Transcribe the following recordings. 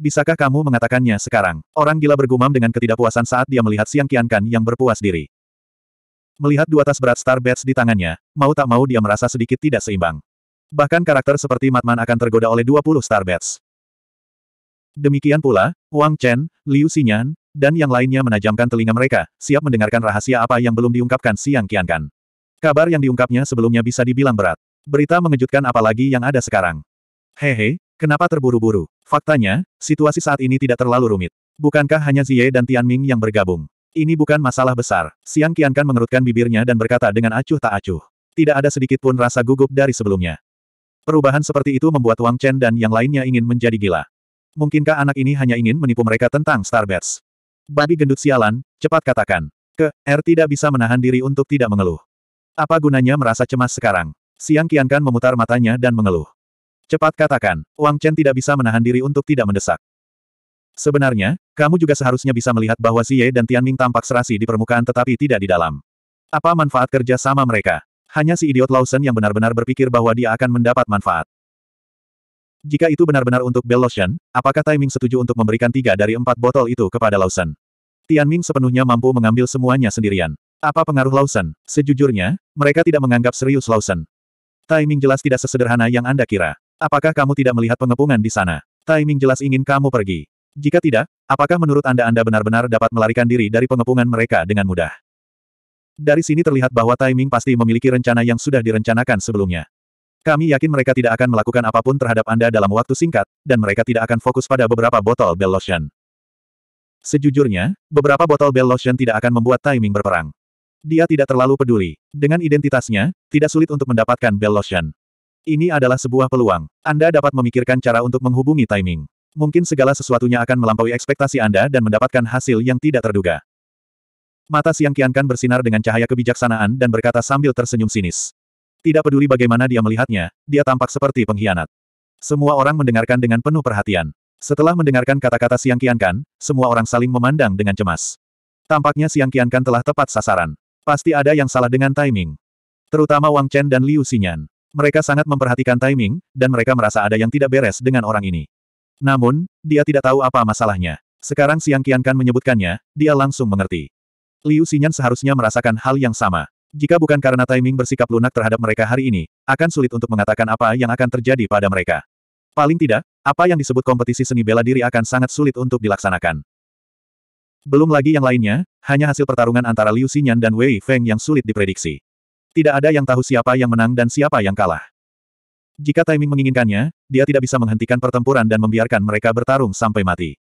Bisakah kamu mengatakannya sekarang? Orang gila bergumam dengan ketidakpuasan saat dia melihat Siang Qiankan yang berpuas diri. Melihat dua tas berat Star Bats di tangannya, mau tak mau dia merasa sedikit tidak seimbang. Bahkan karakter seperti Matman akan tergoda oleh 20 Star Bats. Demikian pula, Wang Chen, Liu Xinyan, dan yang lainnya menajamkan telinga mereka, siap mendengarkan rahasia apa yang belum diungkapkan Siang Qiankan. Kabar yang diungkapnya sebelumnya bisa dibilang berat. Berita mengejutkan apalagi yang ada sekarang. Hehe, Kenapa terburu-buru? Faktanya, situasi saat ini tidak terlalu rumit. Bukankah hanya Ziye dan Tianming yang bergabung? Ini bukan masalah besar. Siang Qiankan mengerutkan bibirnya dan berkata dengan acuh tak acuh. Tidak ada sedikit pun rasa gugup dari sebelumnya. Perubahan seperti itu membuat Wang Chen dan yang lainnya ingin menjadi gila. Mungkinkah anak ini hanya ingin menipu mereka tentang Starbats? Babi gendut sialan, cepat katakan. Ke, R er tidak bisa menahan diri untuk tidak mengeluh. Apa gunanya merasa cemas sekarang? Siang Qiankan memutar matanya dan mengeluh. Cepat katakan, Wang Chen tidak bisa menahan diri untuk tidak mendesak. Sebenarnya, kamu juga seharusnya bisa melihat bahwa Xie dan Tianming tampak serasi di permukaan tetapi tidak di dalam. Apa manfaat kerja sama mereka? Hanya si idiot Lawson yang benar-benar berpikir bahwa dia akan mendapat manfaat. Jika itu benar-benar untuk Bell Lotion, apakah Timing setuju untuk memberikan tiga dari empat botol itu kepada Lawson? Tianming sepenuhnya mampu mengambil semuanya sendirian. Apa pengaruh Lawson? Sejujurnya, mereka tidak menganggap serius Lawson. Timing jelas tidak sesederhana yang Anda kira. Apakah kamu tidak melihat pengepungan di sana? Timing jelas ingin kamu pergi. Jika tidak, apakah menurut Anda Anda benar-benar dapat melarikan diri dari pengepungan mereka dengan mudah? Dari sini terlihat bahwa timing pasti memiliki rencana yang sudah direncanakan sebelumnya. Kami yakin mereka tidak akan melakukan apapun terhadap Anda dalam waktu singkat, dan mereka tidak akan fokus pada beberapa botol Bell Lotion. Sejujurnya, beberapa botol Bell Lotion tidak akan membuat timing berperang. Dia tidak terlalu peduli. Dengan identitasnya, tidak sulit untuk mendapatkan Bell Lotion. Ini adalah sebuah peluang. Anda dapat memikirkan cara untuk menghubungi timing. Mungkin segala sesuatunya akan melampaui ekspektasi Anda dan mendapatkan hasil yang tidak terduga. Mata siang Kiankan bersinar dengan cahaya kebijaksanaan dan berkata sambil tersenyum sinis. Tidak peduli bagaimana dia melihatnya, dia tampak seperti pengkhianat. Semua orang mendengarkan dengan penuh perhatian. Setelah mendengarkan kata-kata siang Kiankan, semua orang saling memandang dengan cemas. Tampaknya siang Kiankan telah tepat sasaran. Pasti ada yang salah dengan timing. Terutama Wang Chen dan Liu Xinyan. Mereka sangat memperhatikan timing, dan mereka merasa ada yang tidak beres dengan orang ini. Namun, dia tidak tahu apa masalahnya. Sekarang Siang Qiankan menyebutkannya, dia langsung mengerti. Liu Xinyan seharusnya merasakan hal yang sama. Jika bukan karena timing bersikap lunak terhadap mereka hari ini, akan sulit untuk mengatakan apa yang akan terjadi pada mereka. Paling tidak, apa yang disebut kompetisi seni bela diri akan sangat sulit untuk dilaksanakan. Belum lagi yang lainnya, hanya hasil pertarungan antara Liu Xinyan dan Wei Feng yang sulit diprediksi. Tidak ada yang tahu siapa yang menang dan siapa yang kalah. Jika timing menginginkannya, dia tidak bisa menghentikan pertempuran dan membiarkan mereka bertarung sampai mati.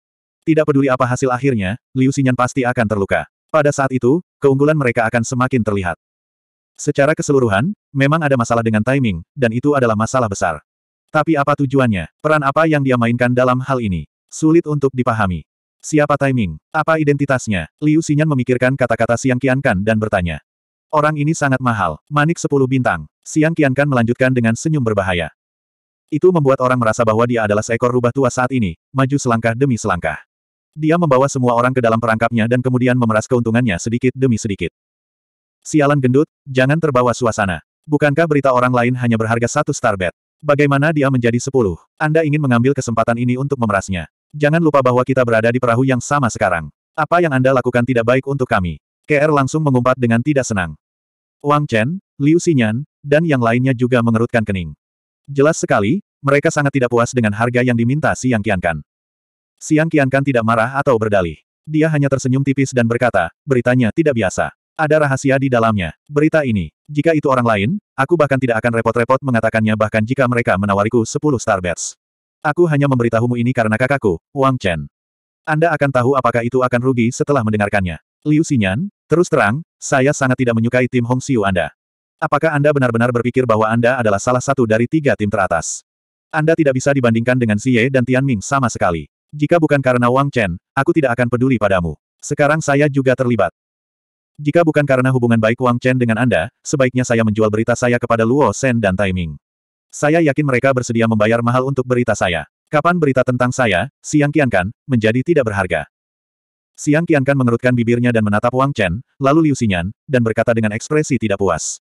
Tidak peduli apa hasil akhirnya, Liu Xinyan pasti akan terluka. Pada saat itu, keunggulan mereka akan semakin terlihat. Secara keseluruhan, memang ada masalah dengan timing, dan itu adalah masalah besar. Tapi apa tujuannya? Peran apa yang dia mainkan dalam hal ini? Sulit untuk dipahami. Siapa timing? Apa identitasnya? Liu Xinyan memikirkan kata-kata Siang Qiankan dan bertanya. Orang ini sangat mahal, manik sepuluh bintang. Siang Kian Kan melanjutkan dengan senyum berbahaya. Itu membuat orang merasa bahwa dia adalah seekor rubah tua saat ini, maju selangkah demi selangkah. Dia membawa semua orang ke dalam perangkapnya dan kemudian memeras keuntungannya sedikit demi sedikit. Sialan gendut, jangan terbawa suasana. Bukankah berita orang lain hanya berharga satu starbet? Bagaimana dia menjadi sepuluh? Anda ingin mengambil kesempatan ini untuk memerasnya. Jangan lupa bahwa kita berada di perahu yang sama sekarang. Apa yang Anda lakukan tidak baik untuk kami. KR langsung mengumpat dengan tidak senang. Wang Chen, Liu Xinyan, dan yang lainnya juga mengerutkan kening. Jelas sekali, mereka sangat tidak puas dengan harga yang diminta Siang Qiankan. Siang Qiankan tidak marah atau berdalih. Dia hanya tersenyum tipis dan berkata, beritanya tidak biasa. Ada rahasia di dalamnya. Berita ini, jika itu orang lain, aku bahkan tidak akan repot-repot mengatakannya bahkan jika mereka menawariku 10 starbets. Aku hanya memberitahumu ini karena kakakku, Wang Chen. Anda akan tahu apakah itu akan rugi setelah mendengarkannya. Liu Xinyan, terus terang, saya sangat tidak menyukai tim Hong Xiu Anda. Apakah Anda benar-benar berpikir bahwa Anda adalah salah satu dari tiga tim teratas? Anda tidak bisa dibandingkan dengan Xie dan Tian Ming sama sekali. Jika bukan karena Wang Chen, aku tidak akan peduli padamu. Sekarang saya juga terlibat. Jika bukan karena hubungan baik Wang Chen dengan Anda, sebaiknya saya menjual berita saya kepada Luo Shen dan Taiming. Saya yakin mereka bersedia membayar mahal untuk berita saya. Kapan berita tentang saya, Siang Kian Kan, menjadi tidak berharga. Siang Qiankan mengerutkan bibirnya dan menatap Wang Chen, lalu Liu Xinyan, dan berkata dengan ekspresi tidak puas.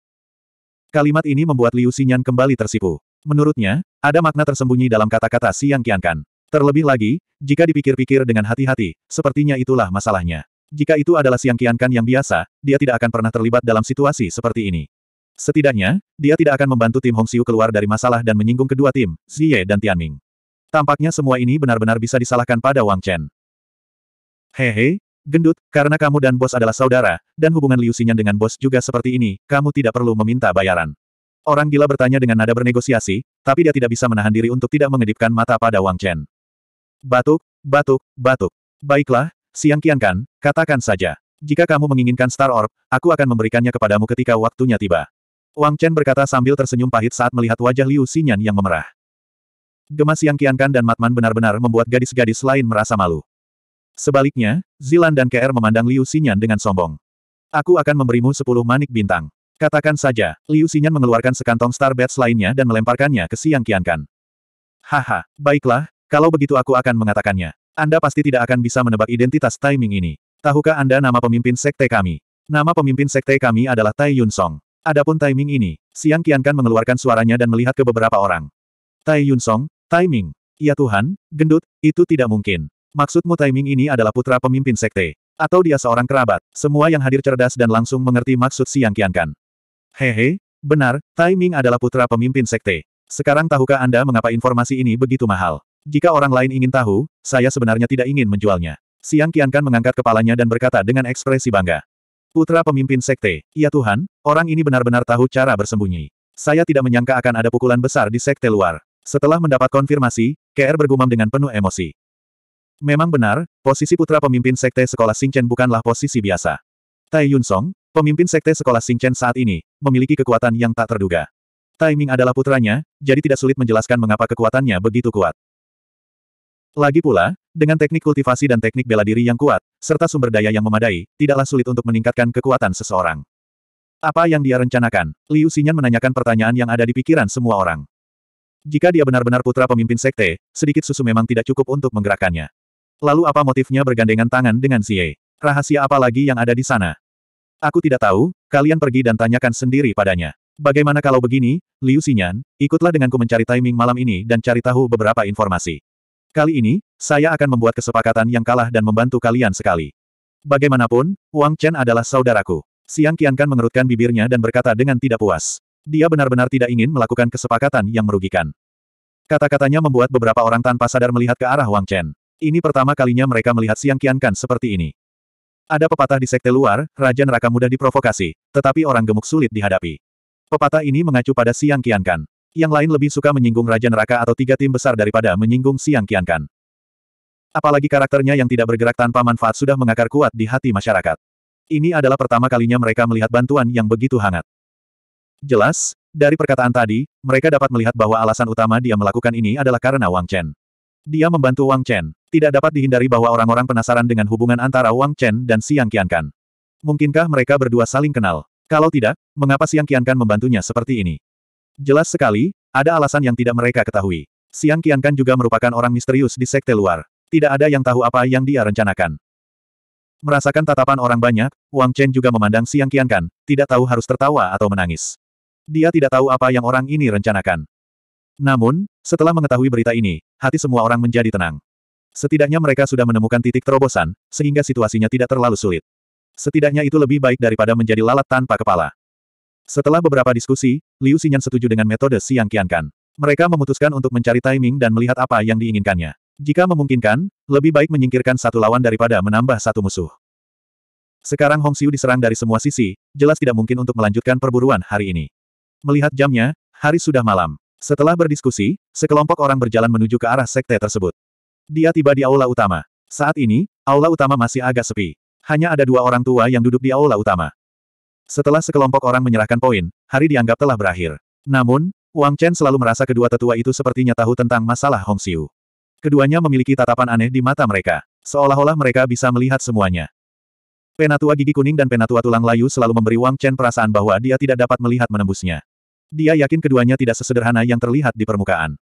Kalimat ini membuat Liu Xinyan kembali tersipu. Menurutnya, ada makna tersembunyi dalam kata-kata Siang Qiankan. Terlebih lagi, jika dipikir-pikir dengan hati-hati, sepertinya itulah masalahnya. Jika itu adalah Siang Qiankan yang biasa, dia tidak akan pernah terlibat dalam situasi seperti ini. Setidaknya, dia tidak akan membantu tim Hong Hongxiu keluar dari masalah dan menyinggung kedua tim, Ziye dan Tianming. Tampaknya semua ini benar-benar bisa disalahkan pada Wang Chen. Hehe, gendut, karena kamu dan bos adalah saudara, dan hubungan Liu dengan bos juga seperti ini, kamu tidak perlu meminta bayaran. Orang gila bertanya dengan nada bernegosiasi, tapi dia tidak bisa menahan diri untuk tidak mengedipkan mata pada Wang Chen. Batuk, batuk, batuk. Baiklah, Siang Kian Kan, katakan saja. Jika kamu menginginkan Star Orb, aku akan memberikannya kepadamu ketika waktunya tiba. Wang Chen berkata sambil tersenyum pahit saat melihat wajah Liu Xinyan yang memerah. Gemas yang kiankan dan Matman benar-benar membuat gadis-gadis lain merasa malu. Sebaliknya, Zilan dan KR memandang Liu Xinyan dengan sombong. Aku akan memberimu sepuluh manik bintang. Katakan saja, Liu Xinyan mengeluarkan sekantong star bats lainnya dan melemparkannya ke Siang Qiankan. Haha, baiklah, kalau begitu aku akan mengatakannya. Anda pasti tidak akan bisa menebak identitas timing ini. Tahukah Anda nama pemimpin sekte kami? Nama pemimpin sekte kami adalah Tai Yun Song. Adapun timing ini, Siang Qiankan mengeluarkan suaranya dan melihat ke beberapa orang. Tai Yun Song, timing. Ya Tuhan, gendut, itu tidak mungkin. Maksudmu timing ini adalah putra pemimpin sekte. Atau dia seorang kerabat. Semua yang hadir cerdas dan langsung mengerti maksud Siang kiankan. Hehe, benar, timing adalah putra pemimpin sekte. Sekarang tahukah Anda mengapa informasi ini begitu mahal? Jika orang lain ingin tahu, saya sebenarnya tidak ingin menjualnya. Siang Kian Kan mengangkat kepalanya dan berkata dengan ekspresi bangga. Putra pemimpin sekte, ya Tuhan, orang ini benar-benar tahu cara bersembunyi. Saya tidak menyangka akan ada pukulan besar di sekte luar. Setelah mendapat konfirmasi, KR bergumam dengan penuh emosi. Memang benar, posisi putra pemimpin sekte sekolah Singchen bukanlah posisi biasa. Tai Yun Song, pemimpin sekte sekolah Singchen saat ini, memiliki kekuatan yang tak terduga. Tai Ming adalah putranya, jadi tidak sulit menjelaskan mengapa kekuatannya begitu kuat. Lagi pula, dengan teknik kultivasi dan teknik bela diri yang kuat, serta sumber daya yang memadai, tidaklah sulit untuk meningkatkan kekuatan seseorang. Apa yang dia rencanakan? Liu Xinyan menanyakan pertanyaan yang ada di pikiran semua orang. Jika dia benar-benar putra pemimpin sekte, sedikit susu memang tidak cukup untuk menggerakkannya. Lalu apa motifnya bergandengan tangan dengan Xie? Rahasia apa lagi yang ada di sana? Aku tidak tahu, kalian pergi dan tanyakan sendiri padanya. Bagaimana kalau begini, Liu Xinyan, ikutlah denganku mencari timing malam ini dan cari tahu beberapa informasi. Kali ini, saya akan membuat kesepakatan yang kalah dan membantu kalian sekali. Bagaimanapun, Wang Chen adalah saudaraku. Siang Qiankan mengerutkan bibirnya dan berkata dengan tidak puas. Dia benar-benar tidak ingin melakukan kesepakatan yang merugikan. Kata-katanya membuat beberapa orang tanpa sadar melihat ke arah Wang Chen. Ini pertama kalinya mereka melihat Siang kiankan seperti ini. Ada pepatah di sekte luar, Raja Neraka mudah diprovokasi, tetapi orang gemuk sulit dihadapi. Pepatah ini mengacu pada Siang kiankan. Yang lain lebih suka menyinggung Raja Neraka atau tiga tim besar daripada menyinggung Siang kiankan. Apalagi karakternya yang tidak bergerak tanpa manfaat sudah mengakar kuat di hati masyarakat. Ini adalah pertama kalinya mereka melihat bantuan yang begitu hangat. Jelas, dari perkataan tadi, mereka dapat melihat bahwa alasan utama dia melakukan ini adalah karena Wang Chen. Dia membantu Wang Chen. Tidak dapat dihindari bahwa orang-orang penasaran dengan hubungan antara Wang Chen dan Siang Qiankan. Mungkinkah mereka berdua saling kenal? Kalau tidak, mengapa Siang Qiankan membantunya seperti ini? Jelas sekali, ada alasan yang tidak mereka ketahui. Siang Qiankan juga merupakan orang misterius di sekte luar. Tidak ada yang tahu apa yang dia rencanakan. Merasakan tatapan orang banyak, Wang Chen juga memandang Siang Qiankan, tidak tahu harus tertawa atau menangis. Dia tidak tahu apa yang orang ini rencanakan. Namun, setelah mengetahui berita ini, hati semua orang menjadi tenang. Setidaknya mereka sudah menemukan titik terobosan, sehingga situasinya tidak terlalu sulit. Setidaknya itu lebih baik daripada menjadi lalat tanpa kepala. Setelah beberapa diskusi, Liu Xinyan setuju dengan metode Siang Qiankan. Mereka memutuskan untuk mencari timing dan melihat apa yang diinginkannya. Jika memungkinkan, lebih baik menyingkirkan satu lawan daripada menambah satu musuh. Sekarang Hong Xiu diserang dari semua sisi, jelas tidak mungkin untuk melanjutkan perburuan hari ini. Melihat jamnya, hari sudah malam. Setelah berdiskusi, sekelompok orang berjalan menuju ke arah sekte tersebut. Dia tiba di aula utama. Saat ini, aula utama masih agak sepi. Hanya ada dua orang tua yang duduk di aula utama. Setelah sekelompok orang menyerahkan poin, hari dianggap telah berakhir. Namun, Wang Chen selalu merasa kedua tetua itu sepertinya tahu tentang masalah Hong Xiu. Keduanya memiliki tatapan aneh di mata mereka. Seolah-olah mereka bisa melihat semuanya. Penatua gigi kuning dan penatua tulang layu selalu memberi Wang Chen perasaan bahwa dia tidak dapat melihat menembusnya. Dia yakin keduanya tidak sesederhana yang terlihat di permukaan.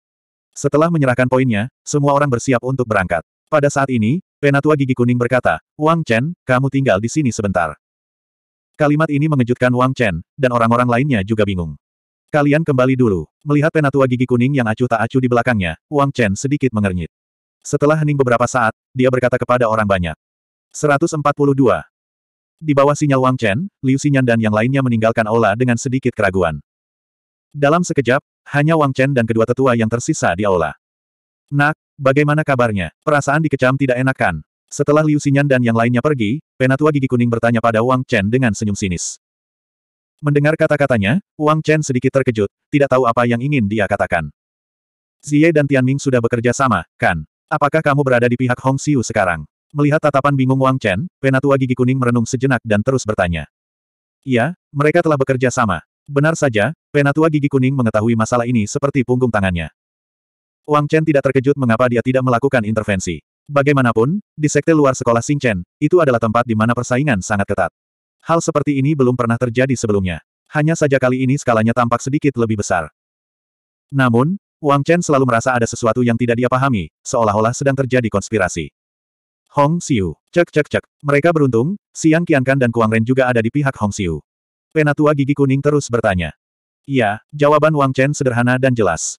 Setelah menyerahkan poinnya, semua orang bersiap untuk berangkat. Pada saat ini, Penatua Gigi Kuning berkata, Wang Chen, kamu tinggal di sini sebentar. Kalimat ini mengejutkan Wang Chen, dan orang-orang lainnya juga bingung. Kalian kembali dulu. Melihat penatua gigi kuning yang acuh tak acuh di belakangnya, Wang Chen sedikit mengernyit. Setelah hening beberapa saat, dia berkata kepada orang banyak. 142. Di bawah sinyal Wang Chen, Liu Xinyan dan yang lainnya meninggalkan aula dengan sedikit keraguan. Dalam sekejap, hanya Wang Chen dan kedua tetua yang tersisa di aula. Nak, bagaimana kabarnya? Perasaan dikecam tidak enakan. Setelah Liu Xinyan dan yang lainnya pergi, penatua gigi kuning bertanya pada Wang Chen dengan senyum sinis. Mendengar kata-katanya, Wang Chen sedikit terkejut, tidak tahu apa yang ingin dia katakan. Xie dan Tianming sudah bekerja sama, kan? Apakah kamu berada di pihak Hong Xiu sekarang? Melihat tatapan bingung Wang Chen, penatua gigi kuning merenung sejenak dan terus bertanya. Iya, mereka telah bekerja sama. Benar saja, Penatua Gigi Kuning mengetahui masalah ini seperti punggung tangannya. Wang Chen tidak terkejut mengapa dia tidak melakukan intervensi. Bagaimanapun, di sekte luar sekolah Xing Chen, itu adalah tempat di mana persaingan sangat ketat. Hal seperti ini belum pernah terjadi sebelumnya. Hanya saja kali ini skalanya tampak sedikit lebih besar. Namun, Wang Chen selalu merasa ada sesuatu yang tidak dia pahami, seolah-olah sedang terjadi konspirasi. Hong Xiu, cek cek cek, mereka beruntung, Siang Qiankan dan Kuang Ren juga ada di pihak Hong Xiu. Penatua gigi kuning terus bertanya. Iya, jawaban Wang Chen sederhana dan jelas.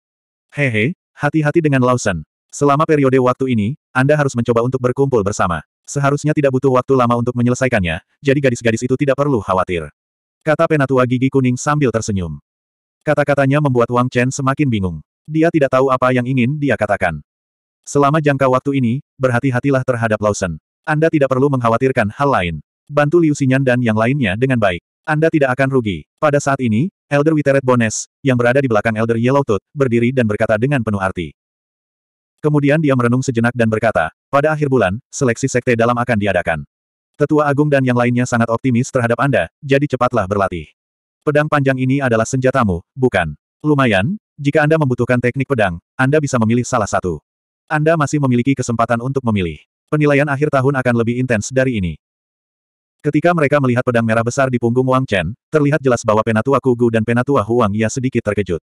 Hehe, hati-hati dengan Lawson. Selama periode waktu ini, Anda harus mencoba untuk berkumpul bersama. Seharusnya tidak butuh waktu lama untuk menyelesaikannya, jadi gadis-gadis itu tidak perlu khawatir. Kata penatua gigi kuning sambil tersenyum. Kata-katanya membuat Wang Chen semakin bingung. Dia tidak tahu apa yang ingin dia katakan. Selama jangka waktu ini, berhati-hatilah terhadap Lawson. Anda tidak perlu mengkhawatirkan hal lain. Bantu Liu Xinyan dan yang lainnya dengan baik. Anda tidak akan rugi. Pada saat ini, Elder Witeret Bones, yang berada di belakang Elder Yellowtooth, berdiri dan berkata dengan penuh arti. Kemudian dia merenung sejenak dan berkata, pada akhir bulan, seleksi sekte dalam akan diadakan. Tetua Agung dan yang lainnya sangat optimis terhadap Anda, jadi cepatlah berlatih. Pedang panjang ini adalah senjatamu, bukan? Lumayan, jika Anda membutuhkan teknik pedang, Anda bisa memilih salah satu. Anda masih memiliki kesempatan untuk memilih. Penilaian akhir tahun akan lebih intens dari ini. Ketika mereka melihat pedang merah besar di punggung Wang Chen, terlihat jelas bahwa Penatua Kugu dan Penatua Huang Ya sedikit terkejut.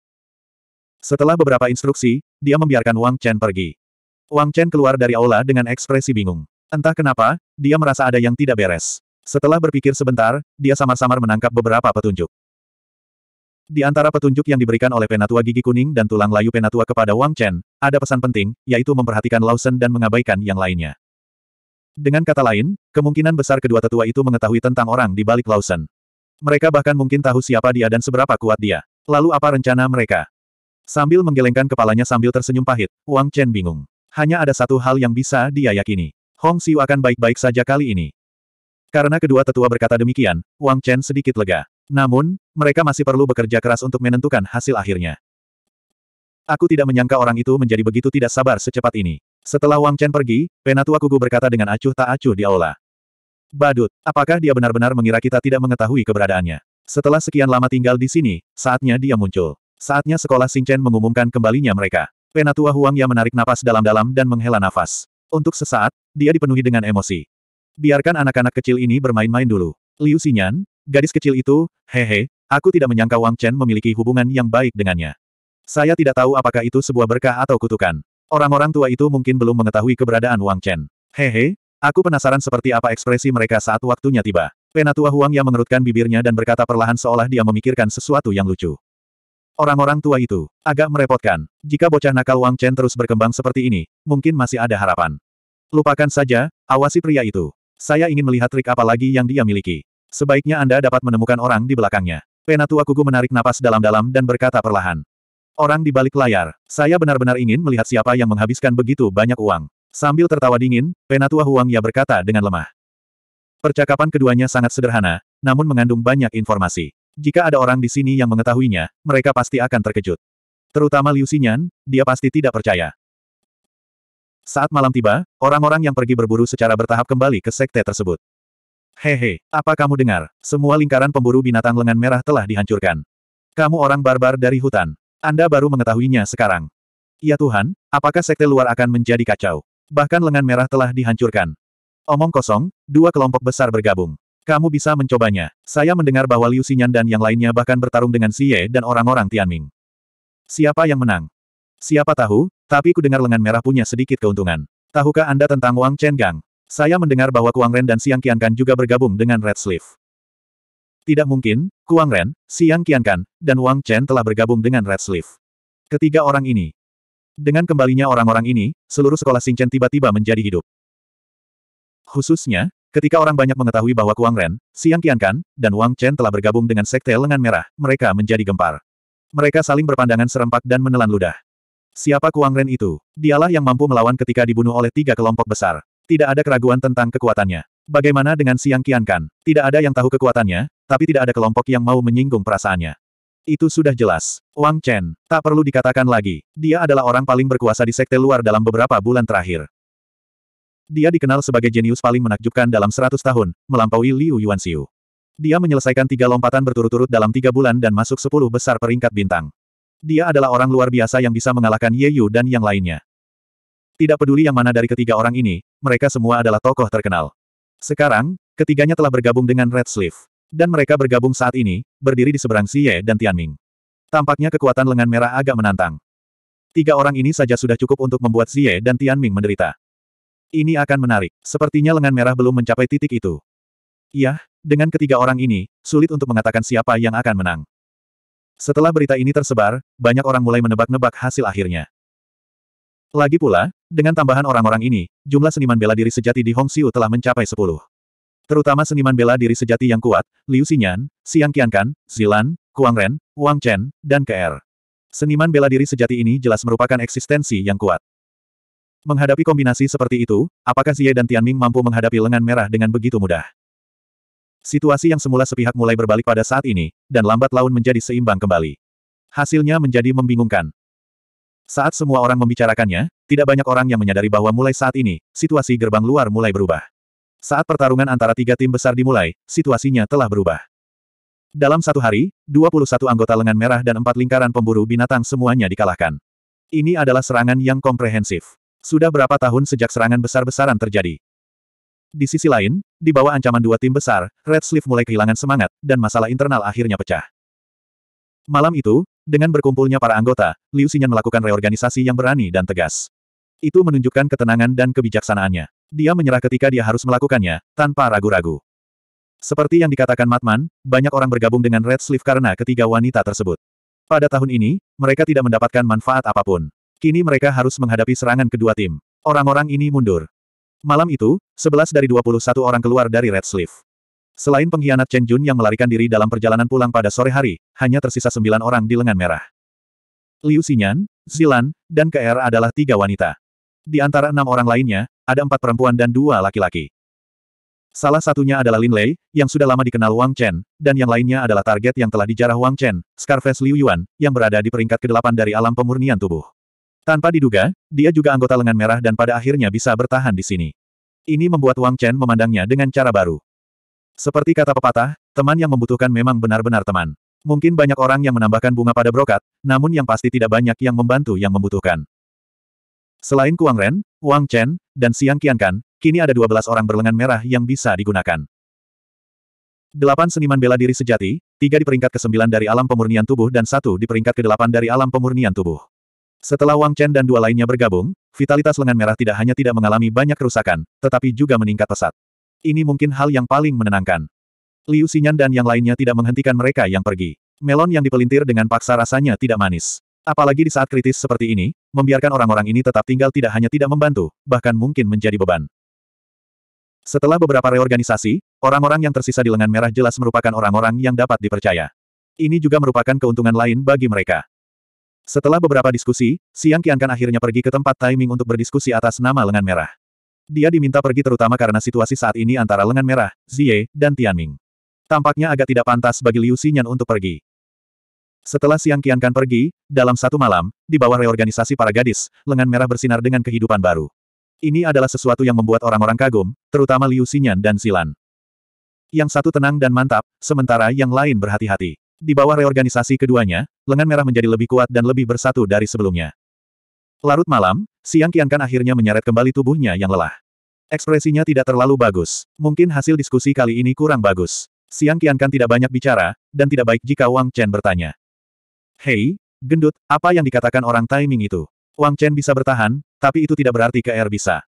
Setelah beberapa instruksi, dia membiarkan Wang Chen pergi. Wang Chen keluar dari aula dengan ekspresi bingung. Entah kenapa, dia merasa ada yang tidak beres. Setelah berpikir sebentar, dia samar-samar menangkap beberapa petunjuk. Di antara petunjuk yang diberikan oleh Penatua Gigi Kuning dan Tulang Layu Penatua kepada Wang Chen, ada pesan penting, yaitu memperhatikan Lawson dan mengabaikan yang lainnya. Dengan kata lain, kemungkinan besar kedua tetua itu mengetahui tentang orang di balik Lawson. Mereka bahkan mungkin tahu siapa dia dan seberapa kuat dia. Lalu apa rencana mereka? Sambil menggelengkan kepalanya sambil tersenyum pahit, Wang Chen bingung. Hanya ada satu hal yang bisa dia yakini. Hong Xiu akan baik-baik saja kali ini. Karena kedua tetua berkata demikian, Wang Chen sedikit lega. Namun, mereka masih perlu bekerja keras untuk menentukan hasil akhirnya. Aku tidak menyangka orang itu menjadi begitu tidak sabar secepat ini. Setelah Wang Chen pergi, Penatua Kugu berkata dengan acuh tak acuh di aula. Badut, apakah dia benar-benar mengira kita tidak mengetahui keberadaannya? Setelah sekian lama tinggal di sini, saatnya dia muncul. Saatnya sekolah Chen mengumumkan kembalinya mereka. Penatua Huang yang menarik napas dalam-dalam dan menghela nafas. Untuk sesaat, dia dipenuhi dengan emosi. Biarkan anak-anak kecil ini bermain-main dulu. Liu Xinyan, gadis kecil itu, hehe, aku tidak menyangka Wang Chen memiliki hubungan yang baik dengannya. Saya tidak tahu apakah itu sebuah berkah atau kutukan. Orang-orang tua itu mungkin belum mengetahui keberadaan Wang Chen. Hehe, aku penasaran seperti apa ekspresi mereka saat waktunya tiba. Penatua Huang yang mengerutkan bibirnya dan berkata perlahan seolah dia memikirkan sesuatu yang lucu. Orang-orang tua itu, agak merepotkan. Jika bocah nakal Wang Chen terus berkembang seperti ini, mungkin masih ada harapan. Lupakan saja, awasi pria itu. Saya ingin melihat trik apa lagi yang dia miliki. Sebaiknya Anda dapat menemukan orang di belakangnya. Penatua Kugu menarik napas dalam-dalam dan berkata perlahan. Orang di balik layar. Saya benar-benar ingin melihat siapa yang menghabiskan begitu banyak uang. Sambil tertawa dingin, Penatua Huang Ya berkata dengan lemah. Percakapan keduanya sangat sederhana, namun mengandung banyak informasi. Jika ada orang di sini yang mengetahuinya, mereka pasti akan terkejut. Terutama Liu Xinyan, dia pasti tidak percaya. Saat malam tiba, orang-orang yang pergi berburu secara bertahap kembali ke sekte tersebut. Hehe, apa kamu dengar? Semua lingkaran pemburu binatang lengan merah telah dihancurkan. Kamu orang barbar dari hutan. Anda baru mengetahuinya sekarang. Ya Tuhan, apakah sekte luar akan menjadi kacau? Bahkan lengan merah telah dihancurkan. Omong kosong, dua kelompok besar bergabung. Kamu bisa mencobanya. Saya mendengar bahwa Liu Xinyan dan yang lainnya bahkan bertarung dengan Ye dan orang-orang Tianming. Siapa yang menang? Siapa tahu, tapi ku dengar lengan merah punya sedikit keuntungan. Tahukah Anda tentang Wang Chen Gang? Saya mendengar bahwa Kuang Ren dan Siang Qiankan juga bergabung dengan Red Sleeve. Tidak mungkin, Kuang Ren, Siang Qiankan, dan Wang Chen telah bergabung dengan Red Sleeve. Ketiga orang ini. Dengan kembalinya orang-orang ini, seluruh sekolah Xingchen tiba-tiba menjadi hidup. Khususnya, ketika orang banyak mengetahui bahwa Kuang Ren, Siang Qiankan, dan Wang Chen telah bergabung dengan Sekte Lengan Merah, mereka menjadi gempar. Mereka saling berpandangan serempak dan menelan ludah. Siapa Kuang Ren itu? Dialah yang mampu melawan ketika dibunuh oleh tiga kelompok besar. Tidak ada keraguan tentang kekuatannya. Bagaimana dengan Siang Qiankan? Tidak ada yang tahu kekuatannya, tapi tidak ada kelompok yang mau menyinggung perasaannya. Itu sudah jelas. Wang Chen, tak perlu dikatakan lagi, dia adalah orang paling berkuasa di sekte luar dalam beberapa bulan terakhir. Dia dikenal sebagai jenius paling menakjubkan dalam 100 tahun, melampaui Liu Yuanxiu. Dia menyelesaikan tiga lompatan berturut-turut dalam tiga bulan dan masuk sepuluh besar peringkat bintang. Dia adalah orang luar biasa yang bisa mengalahkan Ye Yu dan yang lainnya. Tidak peduli yang mana dari ketiga orang ini, mereka semua adalah tokoh terkenal. Sekarang, ketiganya telah bergabung dengan Red Sleeve dan mereka bergabung saat ini, berdiri di seberang Xie dan Tianming. Tampaknya kekuatan lengan merah agak menantang. Tiga orang ini saja sudah cukup untuk membuat Xie dan Tianming menderita. Ini akan menarik. Sepertinya lengan merah belum mencapai titik itu. Yah, dengan ketiga orang ini, sulit untuk mengatakan siapa yang akan menang. Setelah berita ini tersebar, banyak orang mulai menebak-nebak hasil akhirnya. Lagi pula, dengan tambahan orang-orang ini, jumlah seniman bela diri sejati di Hongxiu telah mencapai 10. Terutama seniman bela diri sejati yang kuat, Liu Xinyan, Xiang Qiankan, Zilan, Kuang Ren, Wang Chen, dan KR. Seniman bela diri sejati ini jelas merupakan eksistensi yang kuat. Menghadapi kombinasi seperti itu, apakah Xie dan Tianming mampu menghadapi lengan merah dengan begitu mudah? Situasi yang semula sepihak mulai berbalik pada saat ini, dan lambat laun menjadi seimbang kembali. Hasilnya menjadi membingungkan. Saat semua orang membicarakannya, tidak banyak orang yang menyadari bahwa mulai saat ini, situasi gerbang luar mulai berubah. Saat pertarungan antara tiga tim besar dimulai, situasinya telah berubah. Dalam satu hari, 21 anggota lengan merah dan empat lingkaran pemburu binatang semuanya dikalahkan. Ini adalah serangan yang komprehensif. Sudah berapa tahun sejak serangan besar-besaran terjadi? Di sisi lain, di bawah ancaman dua tim besar, Red Sleeve mulai kehilangan semangat, dan masalah internal akhirnya pecah. Malam itu, dengan berkumpulnya para anggota, Liu Xinyan melakukan reorganisasi yang berani dan tegas. Itu menunjukkan ketenangan dan kebijaksanaannya. Dia menyerah ketika dia harus melakukannya, tanpa ragu-ragu. Seperti yang dikatakan Matman, banyak orang bergabung dengan Red Sleeve karena ketiga wanita tersebut. Pada tahun ini, mereka tidak mendapatkan manfaat apapun. Kini mereka harus menghadapi serangan kedua tim. Orang-orang ini mundur. Malam itu, 11 dari 21 orang keluar dari Red Sleeve. Selain pengkhianat Chen Jun yang melarikan diri dalam perjalanan pulang pada sore hari, hanya tersisa sembilan orang di lengan merah. Liu Xinyan, Zilan, dan KR adalah tiga wanita. Di antara enam orang lainnya, ada empat perempuan dan dua laki-laki. Salah satunya adalah Lin Lei, yang sudah lama dikenal Wang Chen, dan yang lainnya adalah target yang telah dijarah Wang Chen, Scarface Liu Yuan, yang berada di peringkat ke-8 dari alam pemurnian tubuh. Tanpa diduga, dia juga anggota lengan merah dan pada akhirnya bisa bertahan di sini. Ini membuat Wang Chen memandangnya dengan cara baru. Seperti kata pepatah, teman yang membutuhkan memang benar-benar teman. Mungkin banyak orang yang menambahkan bunga pada brokat, namun yang pasti tidak banyak yang membantu yang membutuhkan. Selain Kuang Ren, Wang Chen, dan Xiang Qiankan, kini ada 12 orang berlengan merah yang bisa digunakan. Delapan seniman bela diri sejati, tiga di peringkat ke-9 dari alam pemurnian tubuh dan satu di peringkat ke-8 dari alam pemurnian tubuh. Setelah Wang Chen dan dua lainnya bergabung, vitalitas lengan merah tidak hanya tidak mengalami banyak kerusakan, tetapi juga meningkat pesat. Ini mungkin hal yang paling menenangkan. Liu Xinyan dan yang lainnya tidak menghentikan mereka yang pergi. Melon yang dipelintir dengan paksa rasanya tidak manis. Apalagi di saat kritis seperti ini, membiarkan orang-orang ini tetap tinggal tidak hanya tidak membantu, bahkan mungkin menjadi beban. Setelah beberapa reorganisasi, orang-orang yang tersisa di lengan merah jelas merupakan orang-orang yang dapat dipercaya. Ini juga merupakan keuntungan lain bagi mereka. Setelah beberapa diskusi, Siang Qiankan akhirnya pergi ke tempat timing untuk berdiskusi atas nama lengan merah. Dia diminta pergi terutama karena situasi saat ini antara lengan merah, Zie, dan Tianming. Tampaknya agak tidak pantas bagi Liu Xinyan untuk pergi. Setelah Siang Kan pergi, dalam satu malam, di bawah reorganisasi para gadis, lengan merah bersinar dengan kehidupan baru. Ini adalah sesuatu yang membuat orang-orang kagum, terutama Liu Xinyan dan Silan. Yang satu tenang dan mantap, sementara yang lain berhati-hati. Di bawah reorganisasi keduanya, lengan merah menjadi lebih kuat dan lebih bersatu dari sebelumnya. Larut malam, Siang Kan akhirnya menyeret kembali tubuhnya yang lelah. Ekspresinya tidak terlalu bagus. Mungkin hasil diskusi kali ini kurang bagus. Siang Kan tidak banyak bicara, dan tidak baik jika Wang Chen bertanya. Hei, gendut, apa yang dikatakan orang timing itu? Wang Chen bisa bertahan, tapi itu tidak berarti KR bisa.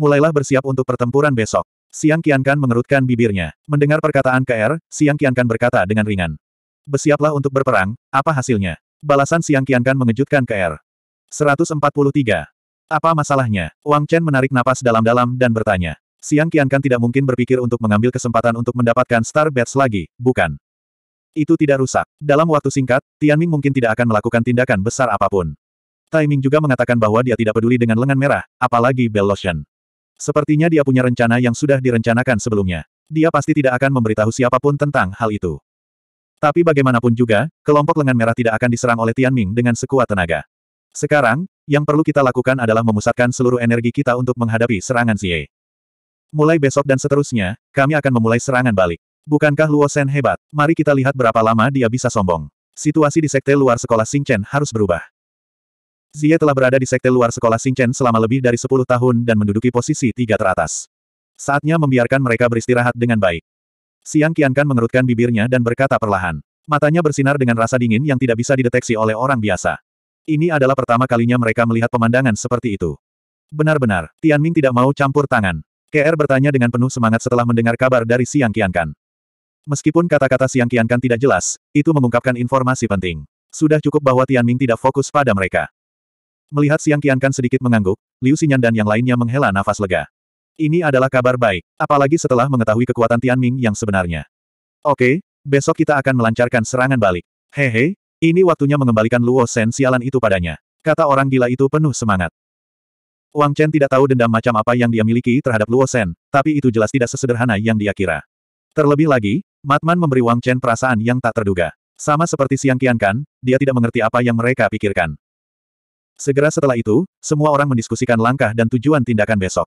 Mulailah bersiap untuk pertempuran besok. Siang Kian Kan mengerutkan bibirnya. Mendengar perkataan KR, Siang Kian Kan berkata dengan ringan. Bersiaplah untuk berperang, apa hasilnya? Balasan Siang Kian Kan mengejutkan KR. 143. Apa masalahnya? Wang Chen menarik napas dalam-dalam dan bertanya. Siang Kian Kan tidak mungkin berpikir untuk mengambil kesempatan untuk mendapatkan Star Bats lagi, bukan? Itu tidak rusak. Dalam waktu singkat, Tianming mungkin tidak akan melakukan tindakan besar apapun. Timing juga mengatakan bahwa dia tidak peduli dengan lengan merah, apalagi Bell Lotion. Sepertinya dia punya rencana yang sudah direncanakan sebelumnya. Dia pasti tidak akan memberitahu siapapun tentang hal itu. Tapi bagaimanapun juga, kelompok lengan merah tidak akan diserang oleh Tianming dengan sekuat tenaga. Sekarang, yang perlu kita lakukan adalah memusatkan seluruh energi kita untuk menghadapi serangan Xie. Mulai besok dan seterusnya, kami akan memulai serangan balik. Bukankah Luo Shen hebat? Mari kita lihat berapa lama dia bisa sombong. Situasi di sekte luar sekolah Chen harus berubah. Zie telah berada di sekte luar sekolah Chen selama lebih dari 10 tahun dan menduduki posisi tiga teratas. Saatnya membiarkan mereka beristirahat dengan baik. Siang Qiankan mengerutkan bibirnya dan berkata perlahan. Matanya bersinar dengan rasa dingin yang tidak bisa dideteksi oleh orang biasa. Ini adalah pertama kalinya mereka melihat pemandangan seperti itu. Benar-benar, Tianming tidak mau campur tangan. KR bertanya dengan penuh semangat setelah mendengar kabar dari Siang Qiankan. Meskipun kata-kata Siang Kian Kan tidak jelas, itu mengungkapkan informasi penting. Sudah cukup bahwa Tian Ming tidak fokus pada mereka. Melihat Siang Kian Kan sedikit mengangguk, Liu Xinyan dan yang lainnya menghela nafas lega. Ini adalah kabar baik, apalagi setelah mengetahui kekuatan Tian Ming yang sebenarnya. Oke, besok kita akan melancarkan serangan balik. Hehe, ini waktunya mengembalikan Luo Shen sialan itu padanya. Kata orang gila itu penuh semangat. Wang Chen tidak tahu dendam macam apa yang dia miliki terhadap Luo Shen, tapi itu jelas tidak sesederhana yang dia kira. Terlebih lagi, Matman memberi Wang Chen perasaan yang tak terduga. Sama seperti Siang Kan, dia tidak mengerti apa yang mereka pikirkan. Segera setelah itu, semua orang mendiskusikan langkah dan tujuan tindakan besok.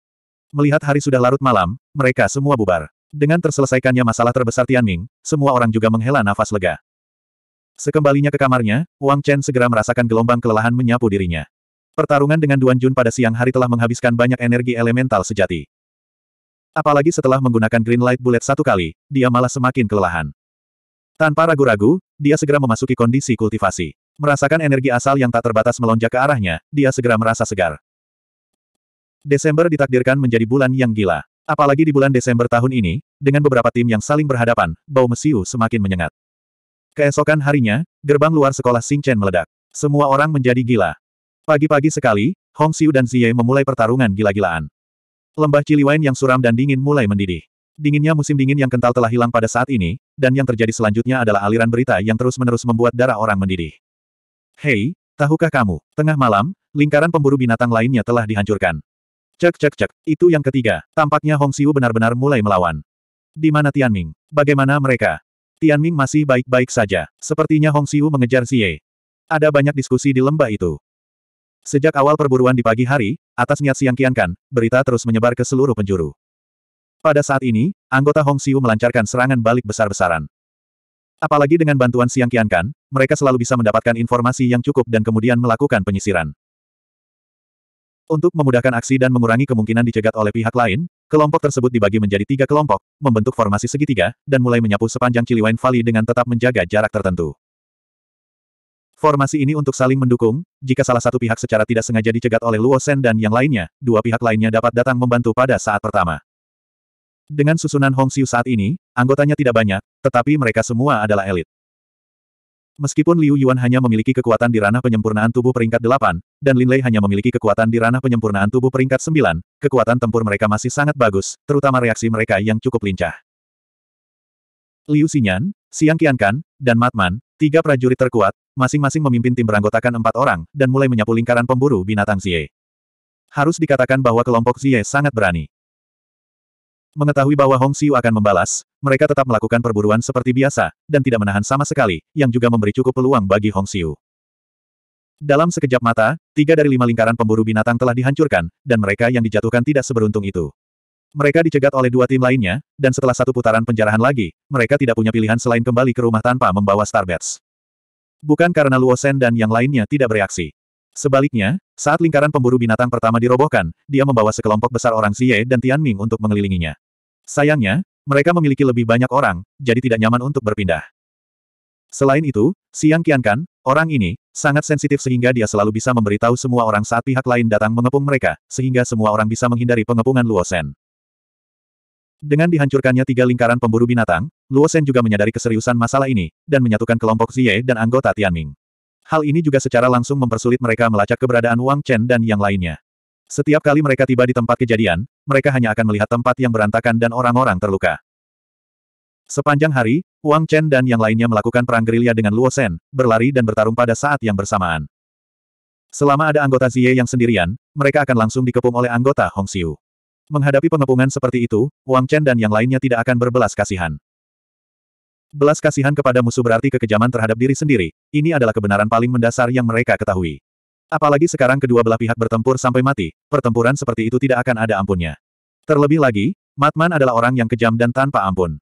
Melihat hari sudah larut malam, mereka semua bubar. Dengan terselesaikannya masalah terbesar Tianming, semua orang juga menghela nafas lega. Sekembalinya ke kamarnya, Wang Chen segera merasakan gelombang kelelahan menyapu dirinya. Pertarungan dengan Duan Jun pada siang hari telah menghabiskan banyak energi elemental sejati. Apalagi setelah menggunakan green light bullet satu kali, dia malah semakin kelelahan. Tanpa ragu-ragu, dia segera memasuki kondisi kultivasi. Merasakan energi asal yang tak terbatas melonjak ke arahnya, dia segera merasa segar. Desember ditakdirkan menjadi bulan yang gila. Apalagi di bulan Desember tahun ini, dengan beberapa tim yang saling berhadapan, bau mesiu semakin menyengat. Keesokan harinya, gerbang luar sekolah Singchen meledak. Semua orang menjadi gila. Pagi-pagi sekali, Hong Xiu dan Ziye memulai pertarungan gila-gilaan. Lembah Ciliwain yang suram dan dingin mulai mendidih. Dinginnya musim dingin yang kental telah hilang pada saat ini, dan yang terjadi selanjutnya adalah aliran berita yang terus-menerus membuat darah orang mendidih. Hei, tahukah kamu, tengah malam, lingkaran pemburu binatang lainnya telah dihancurkan. Cek cek cek, itu yang ketiga, tampaknya Hong Siu benar-benar mulai melawan. Di mana Tianming? Bagaimana mereka? Tianming masih baik-baik saja, sepertinya Hong Siu mengejar Xie. Ada banyak diskusi di lembah itu. Sejak awal perburuan di pagi hari, atas niat Siang Kiankan, berita terus menyebar ke seluruh penjuru. Pada saat ini, anggota Hong Xiu melancarkan serangan balik besar-besaran. Apalagi dengan bantuan Siang Kiankan, mereka selalu bisa mendapatkan informasi yang cukup dan kemudian melakukan penyisiran. Untuk memudahkan aksi dan mengurangi kemungkinan dicegat oleh pihak lain, kelompok tersebut dibagi menjadi tiga kelompok, membentuk formasi segitiga, dan mulai menyapu sepanjang Ciliwain Valley dengan tetap menjaga jarak tertentu. Formasi ini untuk saling mendukung, jika salah satu pihak secara tidak sengaja dicegat oleh Luo Shen dan yang lainnya, dua pihak lainnya dapat datang membantu pada saat pertama. Dengan susunan Hong Xiu saat ini, anggotanya tidak banyak, tetapi mereka semua adalah elit. Meskipun Liu Yuan hanya memiliki kekuatan di ranah penyempurnaan tubuh peringkat 8, dan Lin Lei hanya memiliki kekuatan di ranah penyempurnaan tubuh peringkat 9, kekuatan tempur mereka masih sangat bagus, terutama reaksi mereka yang cukup lincah. Liu Xinyan, Siang Qiankan, dan Matman, Tiga prajurit terkuat, masing-masing memimpin tim beranggotakan empat orang, dan mulai menyapu lingkaran pemburu binatang Xie. Harus dikatakan bahwa kelompok Xie sangat berani. Mengetahui bahwa Hong Xiu akan membalas, mereka tetap melakukan perburuan seperti biasa, dan tidak menahan sama sekali, yang juga memberi cukup peluang bagi Hong Xiu. Dalam sekejap mata, tiga dari lima lingkaran pemburu binatang telah dihancurkan, dan mereka yang dijatuhkan tidak seberuntung itu. Mereka dicegat oleh dua tim lainnya, dan setelah satu putaran penjarahan lagi, mereka tidak punya pilihan selain kembali ke rumah tanpa membawa Starbats. Bukan karena Luosen dan yang lainnya tidak bereaksi. Sebaliknya, saat lingkaran pemburu binatang pertama dirobohkan, dia membawa sekelompok besar orang Xie dan Tianming untuk mengelilinginya. Sayangnya, mereka memiliki lebih banyak orang, jadi tidak nyaman untuk berpindah. Selain itu, Siang Qiankan, orang ini, sangat sensitif sehingga dia selalu bisa memberitahu semua orang saat pihak lain datang mengepung mereka, sehingga semua orang bisa menghindari pengepungan Luosen. Dengan dihancurkannya tiga lingkaran pemburu binatang, Luo Shen juga menyadari keseriusan masalah ini, dan menyatukan kelompok Xie dan anggota Tianming. Hal ini juga secara langsung mempersulit mereka melacak keberadaan Wang Chen dan yang lainnya. Setiap kali mereka tiba di tempat kejadian, mereka hanya akan melihat tempat yang berantakan dan orang-orang terluka. Sepanjang hari, Wang Chen dan yang lainnya melakukan perang gerilya dengan Luo Shen, berlari dan bertarung pada saat yang bersamaan. Selama ada anggota Xie yang sendirian, mereka akan langsung dikepung oleh anggota Hong Xiu. Menghadapi pengepungan seperti itu, Wang Chen dan yang lainnya tidak akan berbelas kasihan. Belas kasihan kepada musuh berarti kekejaman terhadap diri sendiri, ini adalah kebenaran paling mendasar yang mereka ketahui. Apalagi sekarang kedua belah pihak bertempur sampai mati, pertempuran seperti itu tidak akan ada ampunnya. Terlebih lagi, Matman adalah orang yang kejam dan tanpa ampun.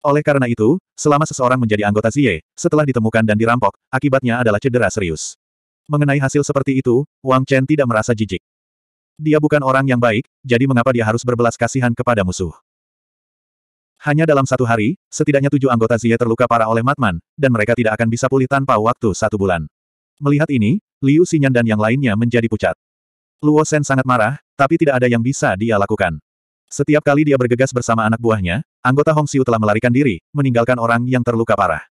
Oleh karena itu, selama seseorang menjadi anggota Zie, setelah ditemukan dan dirampok, akibatnya adalah cedera serius. Mengenai hasil seperti itu, Wang Chen tidak merasa jijik. Dia bukan orang yang baik, jadi mengapa dia harus berbelas kasihan kepada musuh? Hanya dalam satu hari, setidaknya tujuh anggota Zia terluka parah oleh Matman, dan mereka tidak akan bisa pulih tanpa waktu satu bulan. Melihat ini, Liu Xinyan dan yang lainnya menjadi pucat. Luo Sen sangat marah, tapi tidak ada yang bisa dia lakukan. Setiap kali dia bergegas bersama anak buahnya, anggota Hong Xiu telah melarikan diri, meninggalkan orang yang terluka parah.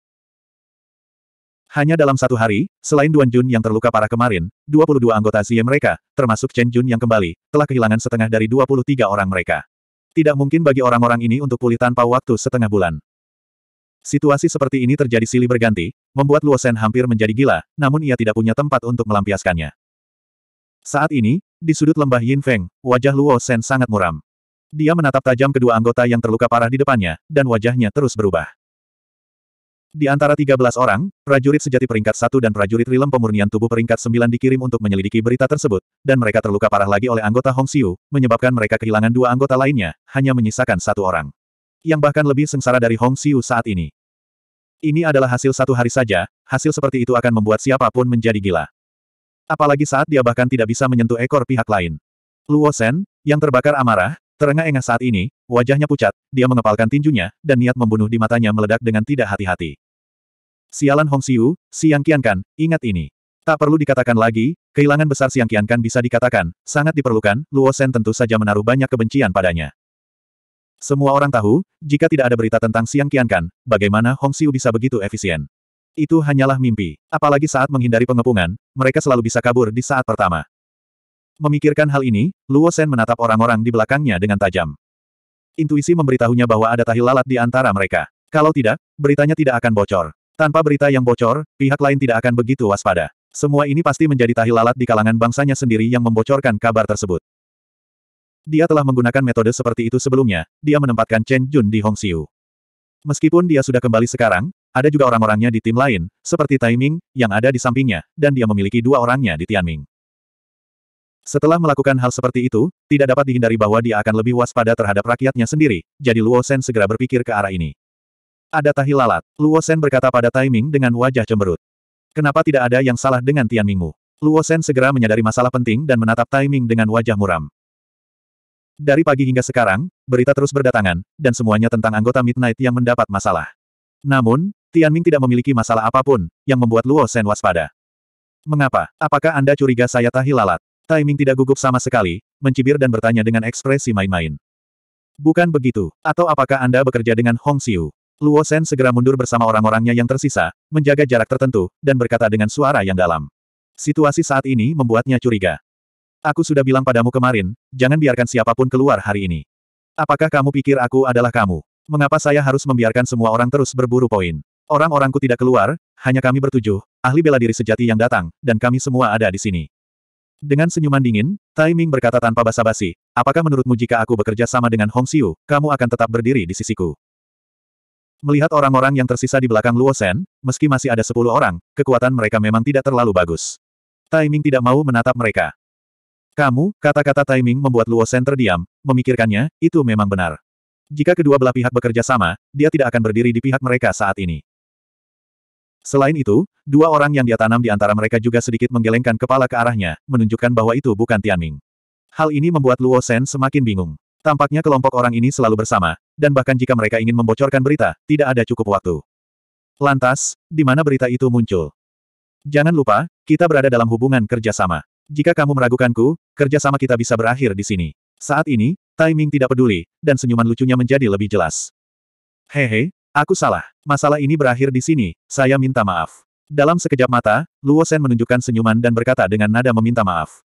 Hanya dalam satu hari, selain Duan Jun yang terluka parah kemarin, 22 anggota Xie mereka, termasuk Chen Jun yang kembali, telah kehilangan setengah dari 23 orang mereka. Tidak mungkin bagi orang-orang ini untuk pulih tanpa waktu setengah bulan. Situasi seperti ini terjadi silih berganti, membuat Luo Shen hampir menjadi gila, namun ia tidak punya tempat untuk melampiaskannya. Saat ini, di sudut lembah Yin Feng, wajah Luo Shen sangat muram. Dia menatap tajam kedua anggota yang terluka parah di depannya, dan wajahnya terus berubah. Di antara 13 orang, prajurit sejati peringkat 1 dan prajurit rilem pemurnian tubuh peringkat 9 dikirim untuk menyelidiki berita tersebut, dan mereka terluka parah lagi oleh anggota Hong Xiu, menyebabkan mereka kehilangan dua anggota lainnya, hanya menyisakan satu orang. Yang bahkan lebih sengsara dari Hong Xiu saat ini. Ini adalah hasil satu hari saja, hasil seperti itu akan membuat siapapun menjadi gila. Apalagi saat dia bahkan tidak bisa menyentuh ekor pihak lain. Luo Shen, yang terbakar amarah, Terengah-engah saat ini, wajahnya pucat, dia mengepalkan tinjunya, dan niat membunuh di matanya meledak dengan tidak hati-hati. Sialan Hong Siu, Siang Qiankan, ingat ini. Tak perlu dikatakan lagi, kehilangan besar Siang Qiankan bisa dikatakan, sangat diperlukan, Luo Sen tentu saja menaruh banyak kebencian padanya. Semua orang tahu, jika tidak ada berita tentang Siang Qiankan, bagaimana Hong Xiu bisa begitu efisien. Itu hanyalah mimpi. Apalagi saat menghindari pengepungan, mereka selalu bisa kabur di saat pertama. Memikirkan hal ini, Luo Shen menatap orang-orang di belakangnya dengan tajam. Intuisi memberitahunya bahwa ada tahi lalat di antara mereka. Kalau tidak, beritanya tidak akan bocor. Tanpa berita yang bocor, pihak lain tidak akan begitu waspada. Semua ini pasti menjadi tahi lalat di kalangan bangsanya sendiri yang membocorkan kabar tersebut. Dia telah menggunakan metode seperti itu sebelumnya, dia menempatkan Chen Jun di Hongxiu. Meskipun dia sudah kembali sekarang, ada juga orang-orangnya di tim lain, seperti Taiming, yang ada di sampingnya, dan dia memiliki dua orangnya di Tianming. Setelah melakukan hal seperti itu, tidak dapat dihindari bahwa dia akan lebih waspada terhadap rakyatnya sendiri, jadi Luo Sen segera berpikir ke arah ini. Ada tahi lalat, Luo Sen berkata pada timing dengan wajah cemberut. Kenapa tidak ada yang salah dengan Tian Mingmu? Luo Sen segera menyadari masalah penting dan menatap timing dengan wajah muram. Dari pagi hingga sekarang, berita terus berdatangan, dan semuanya tentang anggota Midnight yang mendapat masalah. Namun, Tian Ming tidak memiliki masalah apapun, yang membuat Luo Sen waspada. Mengapa? Apakah Anda curiga saya tahi lalat? Taiming tidak gugup sama sekali, mencibir dan bertanya dengan ekspresi main-main. Bukan begitu, atau apakah Anda bekerja dengan Hong Xiu? Luo Shen segera mundur bersama orang-orangnya yang tersisa, menjaga jarak tertentu, dan berkata dengan suara yang dalam. Situasi saat ini membuatnya curiga. Aku sudah bilang padamu kemarin, jangan biarkan siapapun keluar hari ini. Apakah kamu pikir aku adalah kamu? Mengapa saya harus membiarkan semua orang terus berburu poin? Orang-orangku tidak keluar, hanya kami bertujuh, ahli bela diri sejati yang datang, dan kami semua ada di sini. Dengan senyuman dingin, Tai Ming berkata tanpa basa-basi, apakah menurutmu jika aku bekerja sama dengan Hong Xiu, kamu akan tetap berdiri di sisiku? Melihat orang-orang yang tersisa di belakang Luo Shen, meski masih ada sepuluh orang, kekuatan mereka memang tidak terlalu bagus. Tai Ming tidak mau menatap mereka. Kamu, kata-kata Tai Ming membuat Luo Sen terdiam, memikirkannya, itu memang benar. Jika kedua belah pihak bekerja sama, dia tidak akan berdiri di pihak mereka saat ini. Selain itu, dua orang yang dia tanam di antara mereka juga sedikit menggelengkan kepala ke arahnya, menunjukkan bahwa itu bukan Tianming. Hal ini membuat Luo Shen semakin bingung. Tampaknya kelompok orang ini selalu bersama, dan bahkan jika mereka ingin membocorkan berita, tidak ada cukup waktu. Lantas, di mana berita itu muncul? Jangan lupa, kita berada dalam hubungan kerjasama. Jika kamu meragukanku, kerjasama kita bisa berakhir di sini. Saat ini, timing tidak peduli, dan senyuman lucunya menjadi lebih jelas. Hehe, Aku salah. Masalah ini berakhir di sini, saya minta maaf. Dalam sekejap mata, Luo Sen menunjukkan senyuman dan berkata dengan nada meminta maaf.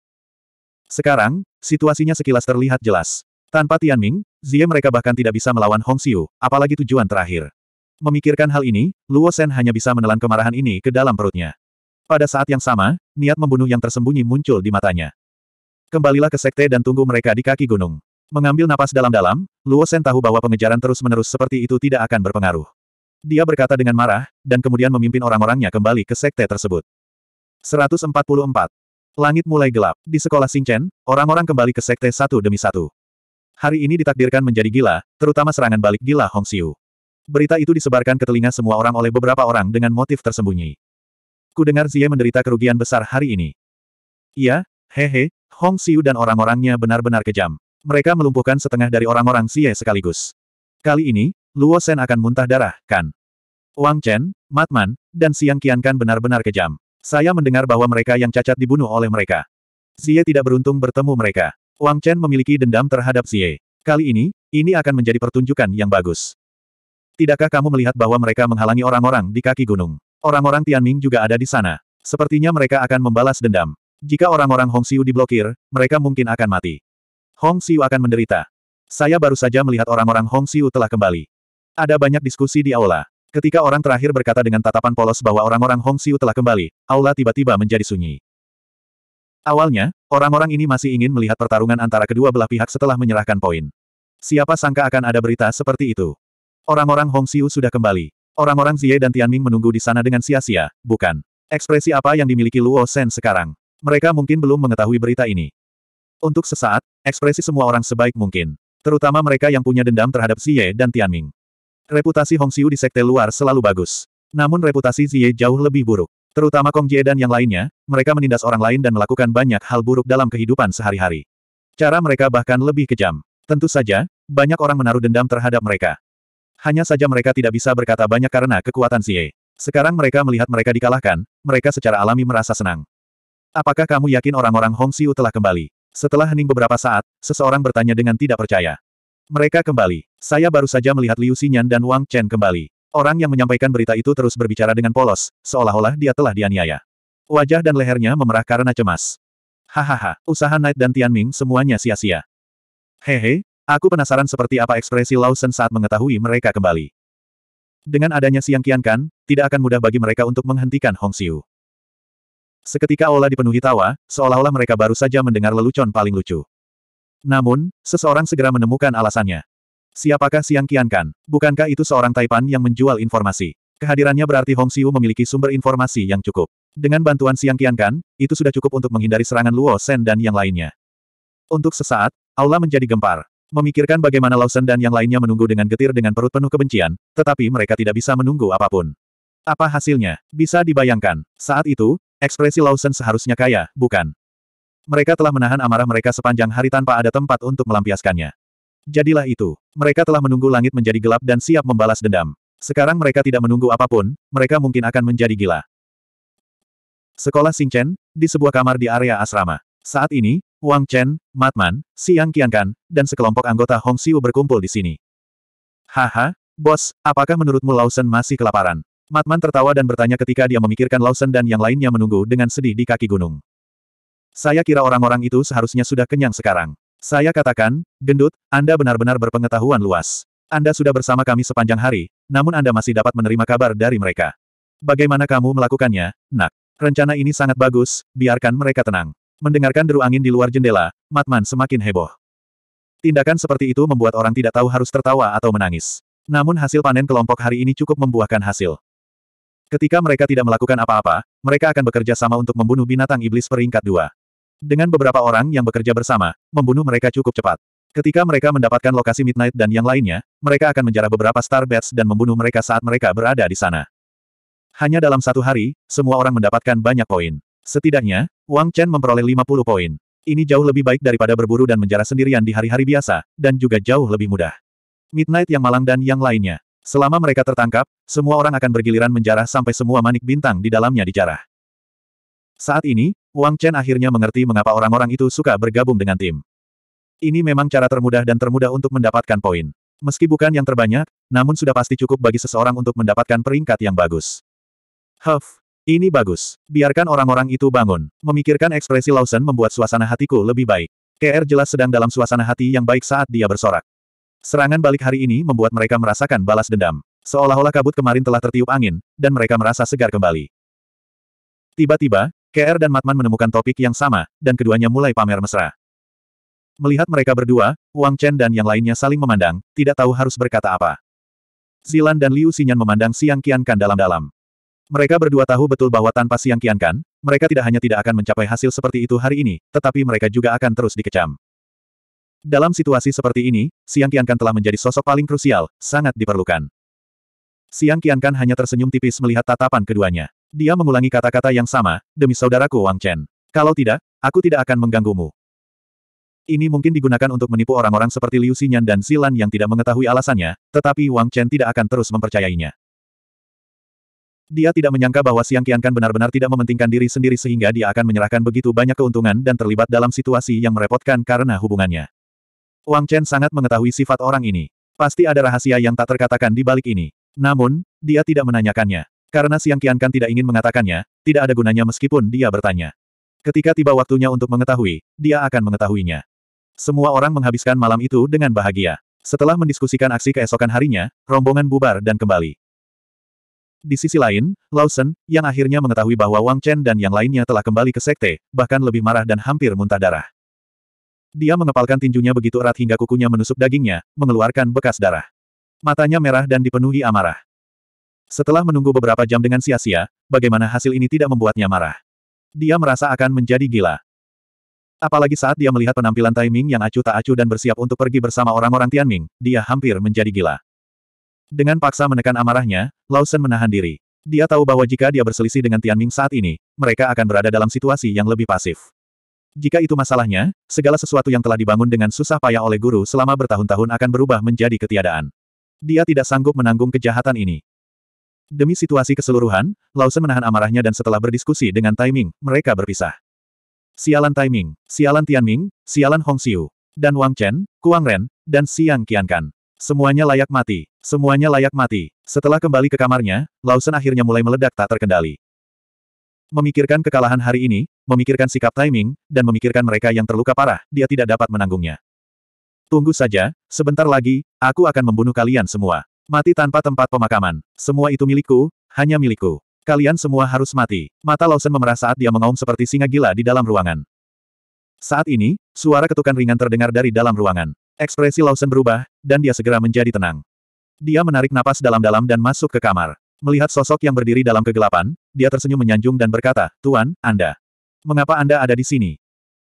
Sekarang, situasinya sekilas terlihat jelas. Tanpa Tianming, Zie mereka bahkan tidak bisa melawan Hong Xiu, apalagi tujuan terakhir. Memikirkan hal ini, Luo Sen hanya bisa menelan kemarahan ini ke dalam perutnya. Pada saat yang sama, niat membunuh yang tersembunyi muncul di matanya. Kembalilah ke sekte dan tunggu mereka di kaki gunung. Mengambil napas dalam-dalam, Luo Sen tahu bahwa pengejaran terus-menerus seperti itu tidak akan berpengaruh. Dia berkata dengan marah, dan kemudian memimpin orang-orangnya kembali ke sekte tersebut. 144. Langit mulai gelap. Di sekolah Xingchen, orang-orang kembali ke sekte satu demi satu. Hari ini ditakdirkan menjadi gila, terutama serangan balik gila Hong Xiu. Berita itu disebarkan ke telinga semua orang oleh beberapa orang dengan motif tersembunyi. Ku dengar Zie menderita kerugian besar hari ini. Iya, hehe, Hong Xiu dan orang-orangnya benar-benar kejam. Mereka melumpuhkan setengah dari orang-orang Xie sekaligus. Kali ini, Luo Shen akan muntah darah, kan? Wang Chen, Matman, dan Siang kan benar-benar kejam. Saya mendengar bahwa mereka yang cacat dibunuh oleh mereka. Xie tidak beruntung bertemu mereka. Wang Chen memiliki dendam terhadap Xie. Kali ini, ini akan menjadi pertunjukan yang bagus. Tidakkah kamu melihat bahwa mereka menghalangi orang-orang di kaki gunung? Orang-orang Tianming juga ada di sana. Sepertinya mereka akan membalas dendam. Jika orang-orang Hongxiu diblokir, mereka mungkin akan mati. Hong Xiu akan menderita. Saya baru saja melihat orang-orang Hong Xiu telah kembali. Ada banyak diskusi di aula. Ketika orang terakhir berkata dengan tatapan polos bahwa orang-orang Hong Xiu telah kembali, aula tiba-tiba menjadi sunyi. Awalnya, orang-orang ini masih ingin melihat pertarungan antara kedua belah pihak setelah menyerahkan poin. Siapa sangka akan ada berita seperti itu. Orang-orang Hong Xiu sudah kembali. Orang-orang Xie dan Tianming menunggu di sana dengan sia-sia, bukan? Ekspresi apa yang dimiliki Luo Shen sekarang? Mereka mungkin belum mengetahui berita ini. Untuk sesaat, ekspresi semua orang sebaik mungkin. Terutama mereka yang punya dendam terhadap Xie dan Tianming. Reputasi Hong Hongxiu di sekte luar selalu bagus. Namun reputasi Xie jauh lebih buruk. Terutama Kong Jie dan yang lainnya, mereka menindas orang lain dan melakukan banyak hal buruk dalam kehidupan sehari-hari. Cara mereka bahkan lebih kejam. Tentu saja, banyak orang menaruh dendam terhadap mereka. Hanya saja mereka tidak bisa berkata banyak karena kekuatan Xie. Sekarang mereka melihat mereka dikalahkan, mereka secara alami merasa senang. Apakah kamu yakin orang-orang Hong Hongxiu telah kembali? Setelah hening beberapa saat, seseorang bertanya dengan tidak percaya. Mereka kembali. Saya baru saja melihat Liu Xinyan dan Wang Chen kembali. Orang yang menyampaikan berita itu terus berbicara dengan polos, seolah-olah dia telah dianiaya. Wajah dan lehernya memerah karena cemas. Hahaha, usaha Knight dan Tianming semuanya sia-sia. Hehe, aku penasaran seperti apa ekspresi Lawson saat mengetahui mereka kembali. Dengan adanya Siang Kian kan, tidak akan mudah bagi mereka untuk menghentikan Hong Xiu. Seketika Ola dipenuhi tawa, seolah-olah mereka baru saja mendengar lelucon paling lucu. Namun, seseorang segera menemukan alasannya. Siapakah Siang Kian Kan? Bukankah itu seorang Taipan yang menjual informasi? Kehadirannya berarti Hong Xiu memiliki sumber informasi yang cukup. Dengan bantuan Siang Kian Kan, itu sudah cukup untuk menghindari serangan Luo Sen dan yang lainnya. Untuk sesaat, Aula menjadi gempar. Memikirkan bagaimana Shen dan yang lainnya menunggu dengan getir dengan perut penuh kebencian, tetapi mereka tidak bisa menunggu apapun. Apa hasilnya? Bisa dibayangkan. Saat itu, Ekspresi Lawson seharusnya kaya, bukan? Mereka telah menahan amarah mereka sepanjang hari tanpa ada tempat untuk melampiaskannya. Jadilah itu. Mereka telah menunggu langit menjadi gelap dan siap membalas dendam. Sekarang mereka tidak menunggu apapun, mereka mungkin akan menjadi gila. Sekolah Chen, di sebuah kamar di area asrama. Saat ini, Wang Chen, Matman, Siang Qiankan, dan sekelompok anggota Hong Xiu berkumpul di sini. Haha, bos, apakah menurutmu Lawson masih kelaparan? Matman tertawa dan bertanya ketika dia memikirkan Lawson dan yang lainnya menunggu dengan sedih di kaki gunung. Saya kira orang-orang itu seharusnya sudah kenyang sekarang. Saya katakan, gendut, Anda benar-benar berpengetahuan luas. Anda sudah bersama kami sepanjang hari, namun Anda masih dapat menerima kabar dari mereka. Bagaimana kamu melakukannya, nak? Rencana ini sangat bagus, biarkan mereka tenang. Mendengarkan deru angin di luar jendela, Matman semakin heboh. Tindakan seperti itu membuat orang tidak tahu harus tertawa atau menangis. Namun hasil panen kelompok hari ini cukup membuahkan hasil. Ketika mereka tidak melakukan apa-apa, mereka akan bekerja sama untuk membunuh binatang iblis peringkat dua. Dengan beberapa orang yang bekerja bersama, membunuh mereka cukup cepat. Ketika mereka mendapatkan lokasi Midnight dan yang lainnya, mereka akan menjarah beberapa Star Bats dan membunuh mereka saat mereka berada di sana. Hanya dalam satu hari, semua orang mendapatkan banyak poin. Setidaknya, Wang Chen memperoleh 50 poin. Ini jauh lebih baik daripada berburu dan menjarah sendirian di hari-hari biasa, dan juga jauh lebih mudah. Midnight yang malang dan yang lainnya. Selama mereka tertangkap, semua orang akan bergiliran menjarah sampai semua manik bintang di dalamnya dijarah. Saat ini, Wang Chen akhirnya mengerti mengapa orang-orang itu suka bergabung dengan tim. Ini memang cara termudah dan termudah untuk mendapatkan poin. Meski bukan yang terbanyak, namun sudah pasti cukup bagi seseorang untuk mendapatkan peringkat yang bagus. Huff, ini bagus. Biarkan orang-orang itu bangun. Memikirkan ekspresi Lawson membuat suasana hatiku lebih baik. KR jelas sedang dalam suasana hati yang baik saat dia bersorak. Serangan balik hari ini membuat mereka merasakan balas dendam. Seolah-olah kabut kemarin telah tertiup angin, dan mereka merasa segar kembali. Tiba-tiba, KR dan Matman menemukan topik yang sama, dan keduanya mulai pamer mesra. Melihat mereka berdua, Wang Chen dan yang lainnya saling memandang, tidak tahu harus berkata apa. Zilan dan Liu Xinyan memandang Siang Qiankan dalam-dalam. Mereka berdua tahu betul bahwa tanpa Siang Qiankan, mereka tidak hanya tidak akan mencapai hasil seperti itu hari ini, tetapi mereka juga akan terus dikecam. Dalam situasi seperti ini, Siang Kiankan telah menjadi sosok paling krusial, sangat diperlukan. Siang Kiankan hanya tersenyum tipis melihat tatapan keduanya. Dia mengulangi kata-kata yang sama, demi saudaraku Wang Chen. Kalau tidak, aku tidak akan mengganggumu. Ini mungkin digunakan untuk menipu orang-orang seperti Liu Xinyan dan Zilan yang tidak mengetahui alasannya, tetapi Wang Chen tidak akan terus mempercayainya. Dia tidak menyangka bahwa Siang Kiankan benar-benar tidak mementingkan diri sendiri sehingga dia akan menyerahkan begitu banyak keuntungan dan terlibat dalam situasi yang merepotkan karena hubungannya. Wang Chen sangat mengetahui sifat orang ini. Pasti ada rahasia yang tak terkatakan di balik ini. Namun, dia tidak menanyakannya. Karena Siang Kan tidak ingin mengatakannya, tidak ada gunanya meskipun dia bertanya. Ketika tiba waktunya untuk mengetahui, dia akan mengetahuinya. Semua orang menghabiskan malam itu dengan bahagia. Setelah mendiskusikan aksi keesokan harinya, rombongan bubar dan kembali. Di sisi lain, Lawson, yang akhirnya mengetahui bahwa Wang Chen dan yang lainnya telah kembali ke sekte, bahkan lebih marah dan hampir muntah darah. Dia mengepalkan tinjunya begitu erat hingga kukunya menusuk dagingnya, mengeluarkan bekas darah. Matanya merah dan dipenuhi amarah. Setelah menunggu beberapa jam dengan sia-sia, bagaimana hasil ini tidak membuatnya marah. Dia merasa akan menjadi gila. Apalagi saat dia melihat penampilan timing yang acuh tak acuh dan bersiap untuk pergi bersama orang-orang Tianming, dia hampir menjadi gila. Dengan paksa menekan amarahnya, Lawson menahan diri. Dia tahu bahwa jika dia berselisih dengan Tianming saat ini, mereka akan berada dalam situasi yang lebih pasif. Jika itu masalahnya, segala sesuatu yang telah dibangun dengan susah payah oleh guru selama bertahun-tahun akan berubah menjadi ketiadaan. Dia tidak sanggup menanggung kejahatan ini. Demi situasi keseluruhan, Lawson menahan amarahnya dan setelah berdiskusi dengan Taiming, mereka berpisah. Sialan Taiming, Sialan Tianming, Sialan Hong Hongxiu, dan Wang Chen, Kuang Ren, dan Siang Qiankan. Semuanya layak mati. Semuanya layak mati. Setelah kembali ke kamarnya, Lawson akhirnya mulai meledak tak terkendali. Memikirkan kekalahan hari ini, memikirkan sikap timing, dan memikirkan mereka yang terluka parah, dia tidak dapat menanggungnya. Tunggu saja, sebentar lagi, aku akan membunuh kalian semua. Mati tanpa tempat pemakaman. Semua itu milikku, hanya milikku. Kalian semua harus mati. Mata Lawson memerah saat dia mengaum seperti singa gila di dalam ruangan. Saat ini, suara ketukan ringan terdengar dari dalam ruangan. Ekspresi Lawson berubah, dan dia segera menjadi tenang. Dia menarik napas dalam-dalam dan masuk ke kamar. Melihat sosok yang berdiri dalam kegelapan, dia tersenyum menyanjung dan berkata, Tuan, Anda. Mengapa Anda ada di sini?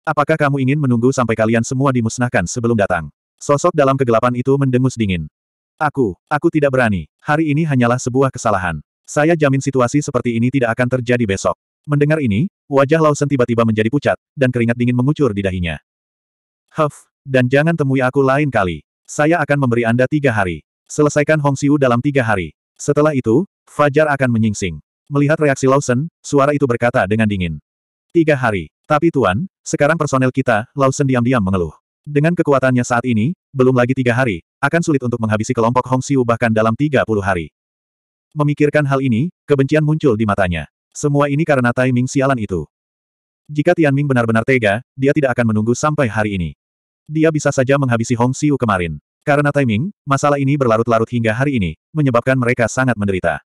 Apakah kamu ingin menunggu sampai kalian semua dimusnahkan sebelum datang? Sosok dalam kegelapan itu mendengus dingin. Aku, aku tidak berani. Hari ini hanyalah sebuah kesalahan. Saya jamin situasi seperti ini tidak akan terjadi besok. Mendengar ini, wajah Lawson tiba-tiba menjadi pucat, dan keringat dingin mengucur di dahinya. Huff, dan jangan temui aku lain kali. Saya akan memberi Anda tiga hari. Selesaikan Hong Xiu dalam tiga hari. Setelah itu, Fajar akan menyingsing. Melihat reaksi Lawson, suara itu berkata dengan dingin. Tiga hari. Tapi Tuan, sekarang personel kita, Lausen diam-diam mengeluh. Dengan kekuatannya saat ini, belum lagi tiga hari, akan sulit untuk menghabisi kelompok Hong Xiu bahkan dalam tiga puluh hari. Memikirkan hal ini, kebencian muncul di matanya. Semua ini karena timing sialan itu. Jika Tianming benar-benar tega, dia tidak akan menunggu sampai hari ini. Dia bisa saja menghabisi Hong Xiu kemarin. Karena timing, masalah ini berlarut-larut hingga hari ini, menyebabkan mereka sangat menderita.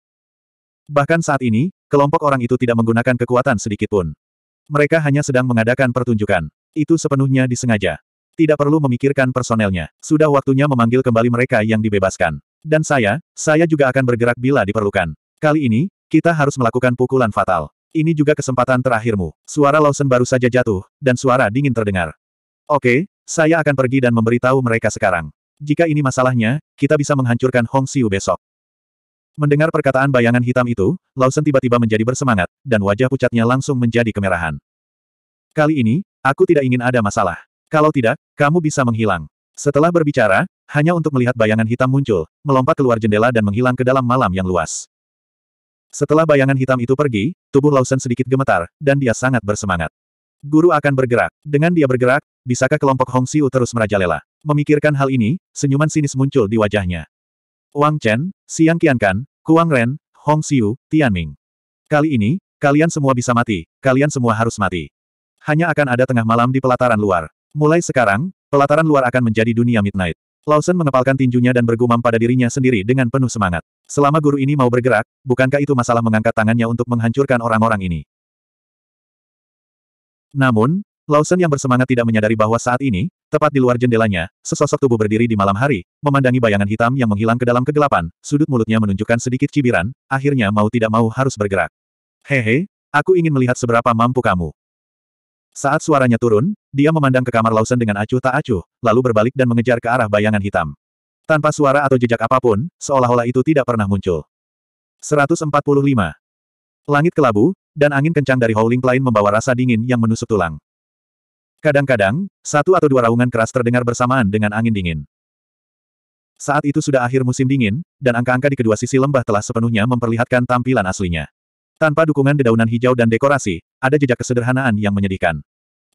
Bahkan saat ini, kelompok orang itu tidak menggunakan kekuatan sedikitpun. Mereka hanya sedang mengadakan pertunjukan. Itu sepenuhnya disengaja. Tidak perlu memikirkan personelnya. Sudah waktunya memanggil kembali mereka yang dibebaskan. Dan saya, saya juga akan bergerak bila diperlukan. Kali ini, kita harus melakukan pukulan fatal. Ini juga kesempatan terakhirmu. Suara Lawson baru saja jatuh, dan suara dingin terdengar. Oke, saya akan pergi dan memberitahu mereka sekarang. Jika ini masalahnya, kita bisa menghancurkan Hong Xiu besok. Mendengar perkataan bayangan hitam itu, Lawson tiba-tiba menjadi bersemangat, dan wajah pucatnya langsung menjadi kemerahan. Kali ini, aku tidak ingin ada masalah. Kalau tidak, kamu bisa menghilang. Setelah berbicara, hanya untuk melihat bayangan hitam muncul, melompat keluar jendela dan menghilang ke dalam malam yang luas. Setelah bayangan hitam itu pergi, tubuh Lawson sedikit gemetar, dan dia sangat bersemangat. Guru akan bergerak. Dengan dia bergerak, bisakah kelompok Hong Siu terus merajalela? Memikirkan hal ini, senyuman sinis muncul di wajahnya. Wang Chen, Xiang Qiankan, Kuang Ren, Hong Xiu, Tianming. Kali ini, kalian semua bisa mati, kalian semua harus mati. Hanya akan ada tengah malam di pelataran luar. Mulai sekarang, pelataran luar akan menjadi dunia midnight. Lawson mengepalkan tinjunya dan bergumam pada dirinya sendiri dengan penuh semangat. Selama guru ini mau bergerak, bukankah itu masalah mengangkat tangannya untuk menghancurkan orang-orang ini? Namun, Lawson yang bersemangat tidak menyadari bahwa saat ini, Tepat di luar jendelanya, sesosok tubuh berdiri di malam hari, memandangi bayangan hitam yang menghilang ke dalam kegelapan, sudut mulutnya menunjukkan sedikit cibiran, akhirnya mau tidak mau harus bergerak. Hehe, aku ingin melihat seberapa mampu kamu. Saat suaranya turun, dia memandang ke kamar Lawson dengan acuh tak acuh, lalu berbalik dan mengejar ke arah bayangan hitam. Tanpa suara atau jejak apapun, seolah-olah itu tidak pernah muncul. 145. Langit kelabu, dan angin kencang dari Howling Plain membawa rasa dingin yang menusuk tulang. Kadang-kadang, satu atau dua raungan keras terdengar bersamaan dengan angin dingin. Saat itu sudah akhir musim dingin, dan angka-angka di kedua sisi lembah telah sepenuhnya memperlihatkan tampilan aslinya. Tanpa dukungan dedaunan hijau dan dekorasi, ada jejak kesederhanaan yang menyedihkan.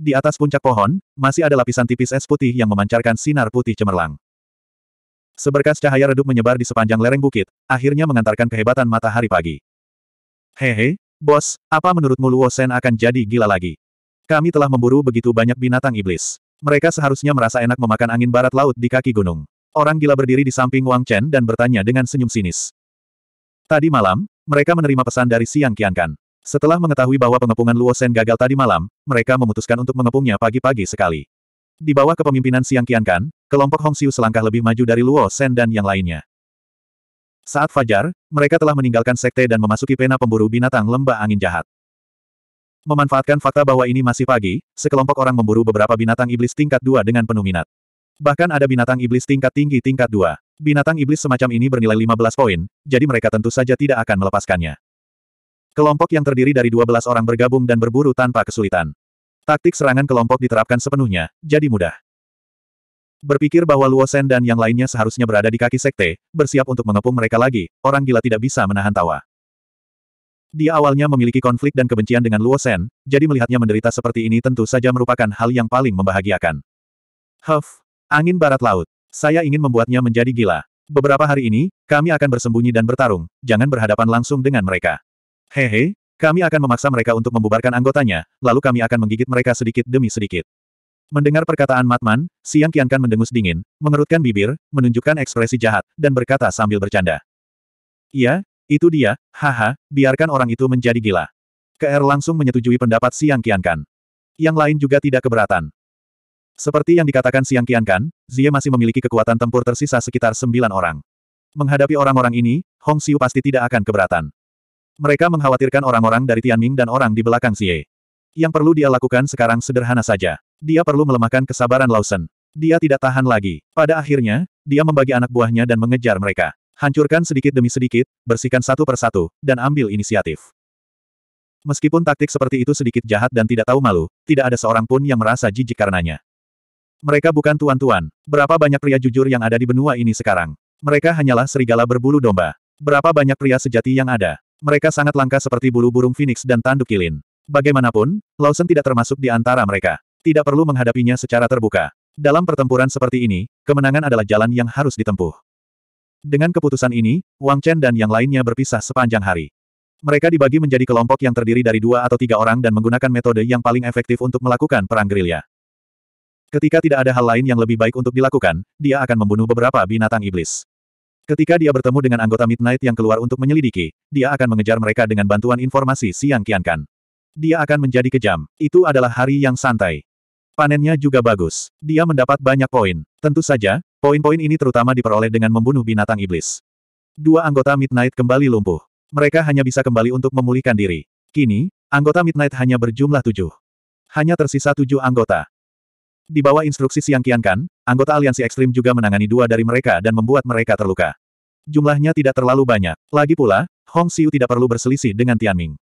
Di atas puncak pohon, masih ada lapisan tipis es putih yang memancarkan sinar putih cemerlang. Seberkas cahaya redup menyebar di sepanjang lereng bukit, akhirnya mengantarkan kehebatan matahari pagi. Hehe, bos, apa menurutmu Luo Sen akan jadi gila lagi? Kami telah memburu begitu banyak binatang iblis. Mereka seharusnya merasa enak memakan angin barat laut di kaki gunung. Orang gila berdiri di samping Wang Chen dan bertanya dengan senyum sinis. Tadi malam, mereka menerima pesan dari Siang Qiankan. Setelah mengetahui bahwa pengepungan Luo Shen gagal tadi malam, mereka memutuskan untuk mengepungnya pagi-pagi sekali. Di bawah kepemimpinan Siang Qiankan, kelompok Hong Hongxiu selangkah lebih maju dari Luo Shen dan yang lainnya. Saat fajar, mereka telah meninggalkan sekte dan memasuki pena pemburu binatang lembah angin jahat. Memanfaatkan fakta bahwa ini masih pagi, sekelompok orang memburu beberapa binatang iblis tingkat dua dengan penuh minat. Bahkan ada binatang iblis tingkat tinggi tingkat dua. Binatang iblis semacam ini bernilai 15 poin, jadi mereka tentu saja tidak akan melepaskannya. Kelompok yang terdiri dari 12 orang bergabung dan berburu tanpa kesulitan. Taktik serangan kelompok diterapkan sepenuhnya, jadi mudah. Berpikir bahwa Luosen dan yang lainnya seharusnya berada di kaki sekte, bersiap untuk mengepung mereka lagi, orang gila tidak bisa menahan tawa. Dia awalnya memiliki konflik dan kebencian dengan Luo Shen, jadi melihatnya menderita seperti ini tentu saja merupakan hal yang paling membahagiakan. Huff, angin barat laut. Saya ingin membuatnya menjadi gila. Beberapa hari ini, kami akan bersembunyi dan bertarung, jangan berhadapan langsung dengan mereka. Hehe, kami akan memaksa mereka untuk membubarkan anggotanya, lalu kami akan menggigit mereka sedikit demi sedikit. Mendengar perkataan Matman, Siang Kiankan mendengus dingin, mengerutkan bibir, menunjukkan ekspresi jahat, dan berkata sambil bercanda. Iya, itu dia, haha, biarkan orang itu menjadi gila. KR er langsung menyetujui pendapat Siang Kiankan. Yang lain juga tidak keberatan. Seperti yang dikatakan Siang Kiankan, Zie masih memiliki kekuatan tempur tersisa sekitar sembilan orang. Menghadapi orang-orang ini, Hong Xiu pasti tidak akan keberatan. Mereka mengkhawatirkan orang-orang dari Tianming dan orang di belakang Xie. Yang perlu dia lakukan sekarang sederhana saja. Dia perlu melemahkan kesabaran Lawson. Dia tidak tahan lagi. Pada akhirnya, dia membagi anak buahnya dan mengejar mereka. Hancurkan sedikit demi sedikit, bersihkan satu persatu, dan ambil inisiatif. Meskipun taktik seperti itu sedikit jahat dan tidak tahu malu, tidak ada seorang pun yang merasa jijik karenanya. Mereka bukan tuan-tuan. Berapa banyak pria jujur yang ada di benua ini sekarang? Mereka hanyalah serigala berbulu domba. Berapa banyak pria sejati yang ada? Mereka sangat langka seperti bulu burung phoenix dan tanduk kilin. Bagaimanapun, Lawson tidak termasuk di antara mereka. Tidak perlu menghadapinya secara terbuka. Dalam pertempuran seperti ini, kemenangan adalah jalan yang harus ditempuh. Dengan keputusan ini, Wang Chen dan yang lainnya berpisah sepanjang hari. Mereka dibagi menjadi kelompok yang terdiri dari dua atau tiga orang dan menggunakan metode yang paling efektif untuk melakukan perang gerilya. Ketika tidak ada hal lain yang lebih baik untuk dilakukan, dia akan membunuh beberapa binatang iblis. Ketika dia bertemu dengan anggota Midnight yang keluar untuk menyelidiki, dia akan mengejar mereka dengan bantuan informasi Siang Kiankan. Dia akan menjadi kejam. Itu adalah hari yang santai. Panennya juga bagus. Dia mendapat banyak poin. Tentu saja, Poin-poin ini terutama diperoleh dengan membunuh binatang iblis. Dua anggota Midnight kembali lumpuh. Mereka hanya bisa kembali untuk memulihkan diri. Kini, anggota Midnight hanya berjumlah tujuh. Hanya tersisa tujuh anggota. Di bawah instruksi Siang Kiankan, anggota aliansi ekstrim juga menangani dua dari mereka dan membuat mereka terluka. Jumlahnya tidak terlalu banyak. Lagi pula, Hong Xiu tidak perlu berselisih dengan Tianming.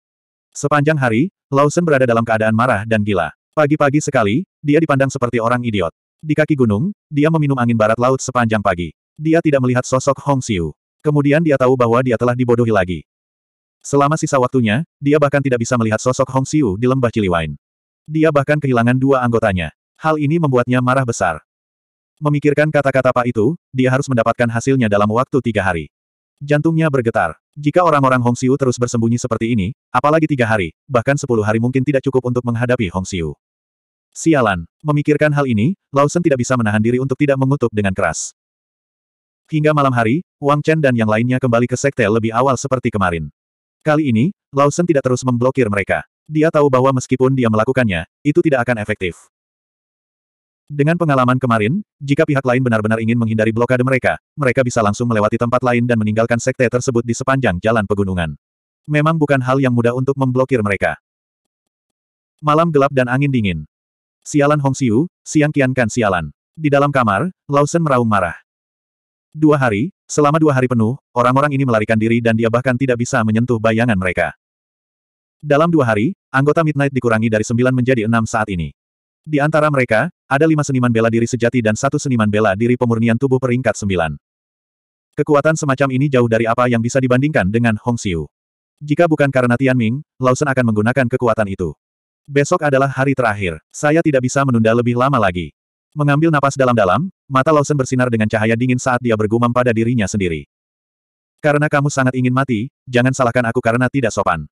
Sepanjang hari, Lawson berada dalam keadaan marah dan gila. Pagi-pagi sekali, dia dipandang seperti orang idiot. Di kaki gunung, dia meminum angin barat laut sepanjang pagi. Dia tidak melihat sosok Hong Xiu. Kemudian dia tahu bahwa dia telah dibodohi lagi. Selama sisa waktunya, dia bahkan tidak bisa melihat sosok Hong Xiu di lembah Ciliwain. Dia bahkan kehilangan dua anggotanya. Hal ini membuatnya marah besar. Memikirkan kata-kata Pak itu, dia harus mendapatkan hasilnya dalam waktu tiga hari. Jantungnya bergetar. Jika orang-orang Hong Xiu terus bersembunyi seperti ini, apalagi tiga hari, bahkan sepuluh hari mungkin tidak cukup untuk menghadapi Hong Xiu. Sialan. Memikirkan hal ini, Lawson tidak bisa menahan diri untuk tidak mengutuk dengan keras. Hingga malam hari, Wang Chen dan yang lainnya kembali ke sekte lebih awal seperti kemarin. Kali ini, Lawson tidak terus memblokir mereka. Dia tahu bahwa meskipun dia melakukannya, itu tidak akan efektif. Dengan pengalaman kemarin, jika pihak lain benar-benar ingin menghindari blokade mereka, mereka bisa langsung melewati tempat lain dan meninggalkan sekte tersebut di sepanjang jalan pegunungan. Memang bukan hal yang mudah untuk memblokir mereka. Malam gelap dan angin dingin. Sialan Hong Xiu, Siang kian Kan sialan. Di dalam kamar, Lawson meraung marah. Dua hari, selama dua hari penuh, orang-orang ini melarikan diri dan dia bahkan tidak bisa menyentuh bayangan mereka. Dalam dua hari, anggota Midnight dikurangi dari sembilan menjadi enam saat ini. Di antara mereka, ada lima seniman bela diri sejati dan satu seniman bela diri pemurnian tubuh peringkat sembilan. Kekuatan semacam ini jauh dari apa yang bisa dibandingkan dengan Hong Xiu. Jika bukan karena Tian Ming, Lawson akan menggunakan kekuatan itu. Besok adalah hari terakhir. Saya tidak bisa menunda lebih lama lagi. Mengambil napas dalam-dalam, mata Lawson bersinar dengan cahaya dingin saat dia bergumam pada dirinya sendiri. Karena kamu sangat ingin mati, jangan salahkan aku karena tidak sopan.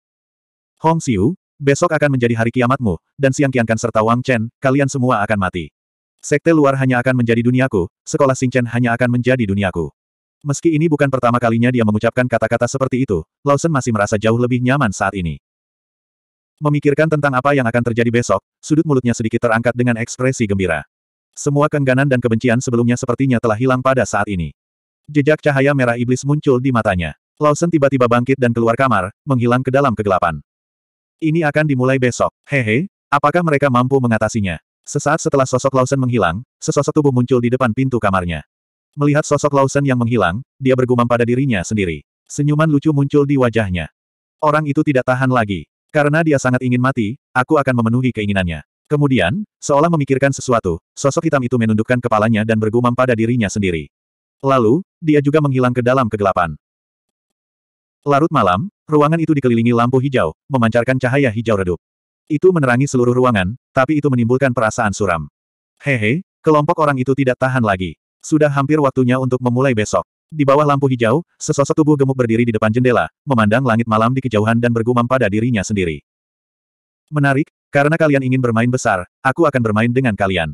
Hong Xiu, besok akan menjadi hari kiamatmu, dan Siang Kiankan serta Wang Chen, kalian semua akan mati. Sekte luar hanya akan menjadi duniaku, sekolah Chen hanya akan menjadi duniaku. Meski ini bukan pertama kalinya dia mengucapkan kata-kata seperti itu, Lawson masih merasa jauh lebih nyaman saat ini. Memikirkan tentang apa yang akan terjadi besok, sudut mulutnya sedikit terangkat dengan ekspresi gembira. Semua kengganan dan kebencian sebelumnya sepertinya telah hilang pada saat ini. Jejak cahaya merah iblis muncul di matanya. Lawson tiba-tiba bangkit dan keluar kamar, menghilang ke dalam kegelapan. Ini akan dimulai besok. Hehe, apakah mereka mampu mengatasinya? Sesaat setelah sosok Lawson menghilang, sesosok tubuh muncul di depan pintu kamarnya. Melihat sosok Lawson yang menghilang, dia bergumam pada dirinya sendiri. Senyuman lucu muncul di wajahnya. Orang itu tidak tahan lagi. Karena dia sangat ingin mati, aku akan memenuhi keinginannya. Kemudian, seolah memikirkan sesuatu, sosok hitam itu menundukkan kepalanya dan bergumam pada dirinya sendiri. Lalu, dia juga menghilang ke dalam kegelapan. Larut malam, ruangan itu dikelilingi lampu hijau, memancarkan cahaya hijau redup. Itu menerangi seluruh ruangan, tapi itu menimbulkan perasaan suram. Hehe, kelompok orang itu tidak tahan lagi. Sudah hampir waktunya untuk memulai besok. Di bawah lampu hijau, sesosok tubuh gemuk berdiri di depan jendela, memandang langit malam di kejauhan dan bergumam pada dirinya sendiri. Menarik, karena kalian ingin bermain besar, aku akan bermain dengan kalian.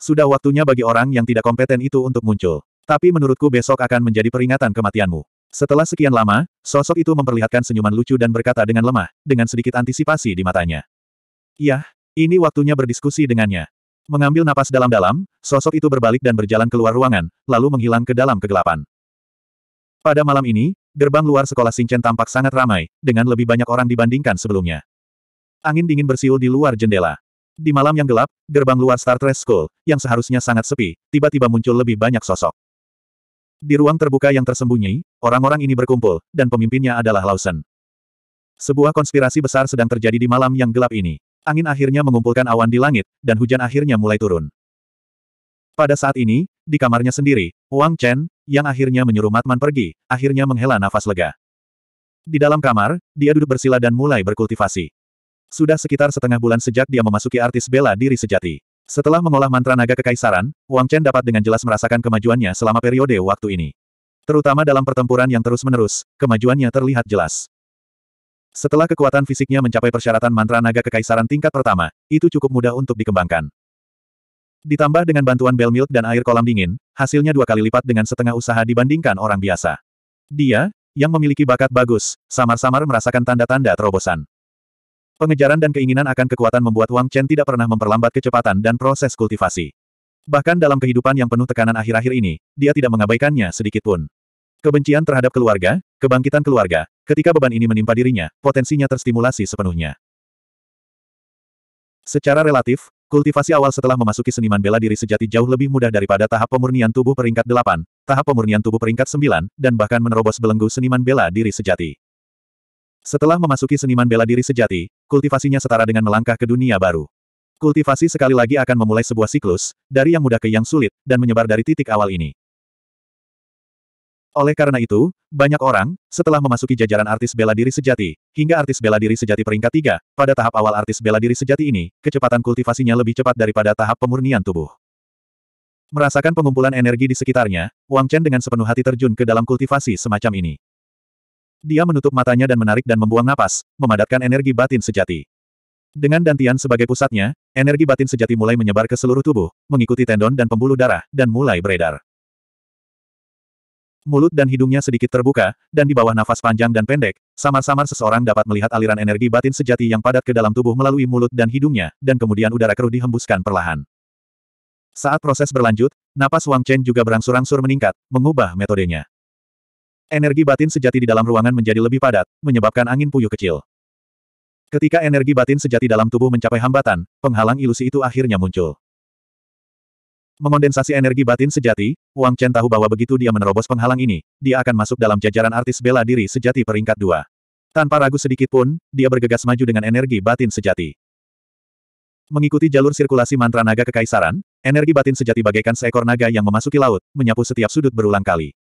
Sudah waktunya bagi orang yang tidak kompeten itu untuk muncul. Tapi menurutku besok akan menjadi peringatan kematianmu. Setelah sekian lama, sosok itu memperlihatkan senyuman lucu dan berkata dengan lemah, dengan sedikit antisipasi di matanya. Yah, ini waktunya berdiskusi dengannya. Mengambil napas dalam-dalam, sosok itu berbalik dan berjalan keluar ruangan, lalu menghilang ke dalam kegelapan. Pada malam ini, gerbang luar sekolah Singchen tampak sangat ramai, dengan lebih banyak orang dibandingkan sebelumnya. Angin dingin bersiul di luar jendela. Di malam yang gelap, gerbang luar Star Trek School, yang seharusnya sangat sepi, tiba-tiba muncul lebih banyak sosok. Di ruang terbuka yang tersembunyi, orang-orang ini berkumpul, dan pemimpinnya adalah Lawson. Sebuah konspirasi besar sedang terjadi di malam yang gelap ini. Angin akhirnya mengumpulkan awan di langit, dan hujan akhirnya mulai turun. Pada saat ini, di kamarnya sendiri, Wang Chen, yang akhirnya menyuruh Matman pergi, akhirnya menghela nafas lega. Di dalam kamar, dia duduk bersila dan mulai berkultivasi. Sudah sekitar setengah bulan sejak dia memasuki artis bela diri sejati. Setelah mengolah mantra naga kekaisaran, Wang Chen dapat dengan jelas merasakan kemajuannya selama periode waktu ini. Terutama dalam pertempuran yang terus-menerus, kemajuannya terlihat jelas. Setelah kekuatan fisiknya mencapai persyaratan mantra naga kekaisaran tingkat pertama, itu cukup mudah untuk dikembangkan. Ditambah dengan bantuan bel milk dan air kolam dingin, hasilnya dua kali lipat dengan setengah usaha dibandingkan orang biasa. Dia, yang memiliki bakat bagus, samar-samar merasakan tanda-tanda terobosan. Pengejaran dan keinginan akan kekuatan membuat Wang Chen tidak pernah memperlambat kecepatan dan proses kultivasi. Bahkan dalam kehidupan yang penuh tekanan akhir-akhir ini, dia tidak mengabaikannya sedikit pun. Kebencian terhadap keluarga, kebangkitan keluarga, ketika beban ini menimpa dirinya, potensinya terstimulasi sepenuhnya. Secara relatif, Kultivasi awal setelah memasuki seniman bela diri sejati jauh lebih mudah daripada tahap pemurnian tubuh peringkat 8, tahap pemurnian tubuh peringkat 9, dan bahkan menerobos belenggu seniman bela diri sejati. Setelah memasuki seniman bela diri sejati, kultivasinya setara dengan melangkah ke dunia baru. Kultivasi sekali lagi akan memulai sebuah siklus, dari yang mudah ke yang sulit, dan menyebar dari titik awal ini. Oleh karena itu, banyak orang, setelah memasuki jajaran artis bela diri sejati, hingga artis bela diri sejati peringkat tiga, pada tahap awal artis bela diri sejati ini, kecepatan kultivasinya lebih cepat daripada tahap pemurnian tubuh. Merasakan pengumpulan energi di sekitarnya, Wang Chen dengan sepenuh hati terjun ke dalam kultivasi semacam ini. Dia menutup matanya dan menarik dan membuang napas, memadatkan energi batin sejati. Dengan dantian sebagai pusatnya, energi batin sejati mulai menyebar ke seluruh tubuh, mengikuti tendon dan pembuluh darah, dan mulai beredar. Mulut dan hidungnya sedikit terbuka, dan di bawah nafas panjang dan pendek, samar-samar seseorang dapat melihat aliran energi batin sejati yang padat ke dalam tubuh melalui mulut dan hidungnya, dan kemudian udara keruh dihembuskan perlahan. Saat proses berlanjut, napas Wang Chen juga berangsur-angsur meningkat, mengubah metodenya. Energi batin sejati di dalam ruangan menjadi lebih padat, menyebabkan angin puyuh kecil. Ketika energi batin sejati dalam tubuh mencapai hambatan, penghalang ilusi itu akhirnya muncul. Mengondensasi energi batin sejati, Wang Chen tahu bahwa begitu dia menerobos penghalang ini, dia akan masuk dalam jajaran artis bela diri sejati peringkat dua. Tanpa ragu sedikit pun, dia bergegas maju dengan energi batin sejati. Mengikuti jalur sirkulasi mantra naga kekaisaran, energi batin sejati bagaikan seekor naga yang memasuki laut, menyapu setiap sudut berulang kali.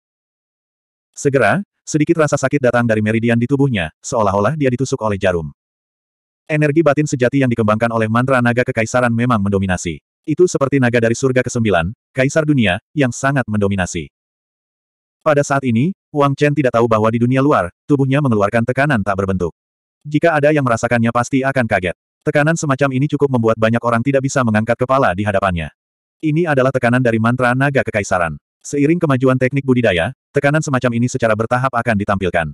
Segera, sedikit rasa sakit datang dari meridian di tubuhnya, seolah-olah dia ditusuk oleh jarum. Energi batin sejati yang dikembangkan oleh mantra naga kekaisaran memang mendominasi. Itu seperti naga dari surga ke-9, kaisar dunia, yang sangat mendominasi. Pada saat ini, Wang Chen tidak tahu bahwa di dunia luar, tubuhnya mengeluarkan tekanan tak berbentuk. Jika ada yang merasakannya pasti akan kaget. Tekanan semacam ini cukup membuat banyak orang tidak bisa mengangkat kepala di hadapannya. Ini adalah tekanan dari mantra naga kekaisaran. Seiring kemajuan teknik budidaya, tekanan semacam ini secara bertahap akan ditampilkan.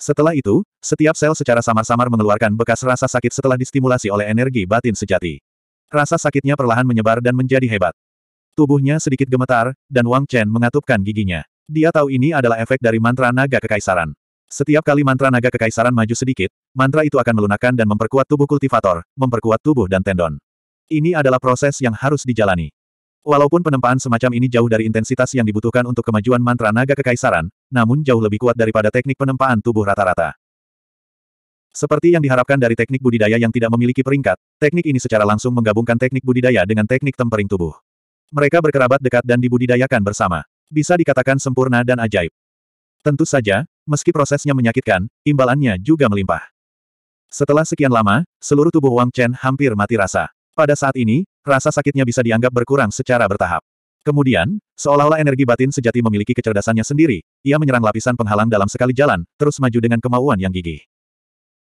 Setelah itu, setiap sel secara samar-samar mengeluarkan bekas rasa sakit setelah distimulasi oleh energi batin sejati. Rasa sakitnya perlahan menyebar dan menjadi hebat. Tubuhnya sedikit gemetar, dan Wang Chen mengatupkan giginya. Dia tahu ini adalah efek dari mantra naga kekaisaran. Setiap kali mantra naga kekaisaran maju sedikit, mantra itu akan melunakkan dan memperkuat tubuh kultivator, memperkuat tubuh dan tendon. Ini adalah proses yang harus dijalani. Walaupun penempaan semacam ini jauh dari intensitas yang dibutuhkan untuk kemajuan mantra naga kekaisaran, namun jauh lebih kuat daripada teknik penempaan tubuh rata-rata. Seperti yang diharapkan dari teknik budidaya yang tidak memiliki peringkat, teknik ini secara langsung menggabungkan teknik budidaya dengan teknik tempering tubuh. Mereka berkerabat dekat dan dibudidayakan bersama. Bisa dikatakan sempurna dan ajaib. Tentu saja, meski prosesnya menyakitkan, imbalannya juga melimpah. Setelah sekian lama, seluruh tubuh Wang Chen hampir mati rasa. Pada saat ini, rasa sakitnya bisa dianggap berkurang secara bertahap. Kemudian, seolah-olah energi batin sejati memiliki kecerdasannya sendiri, ia menyerang lapisan penghalang dalam sekali jalan, terus maju dengan kemauan yang gigih.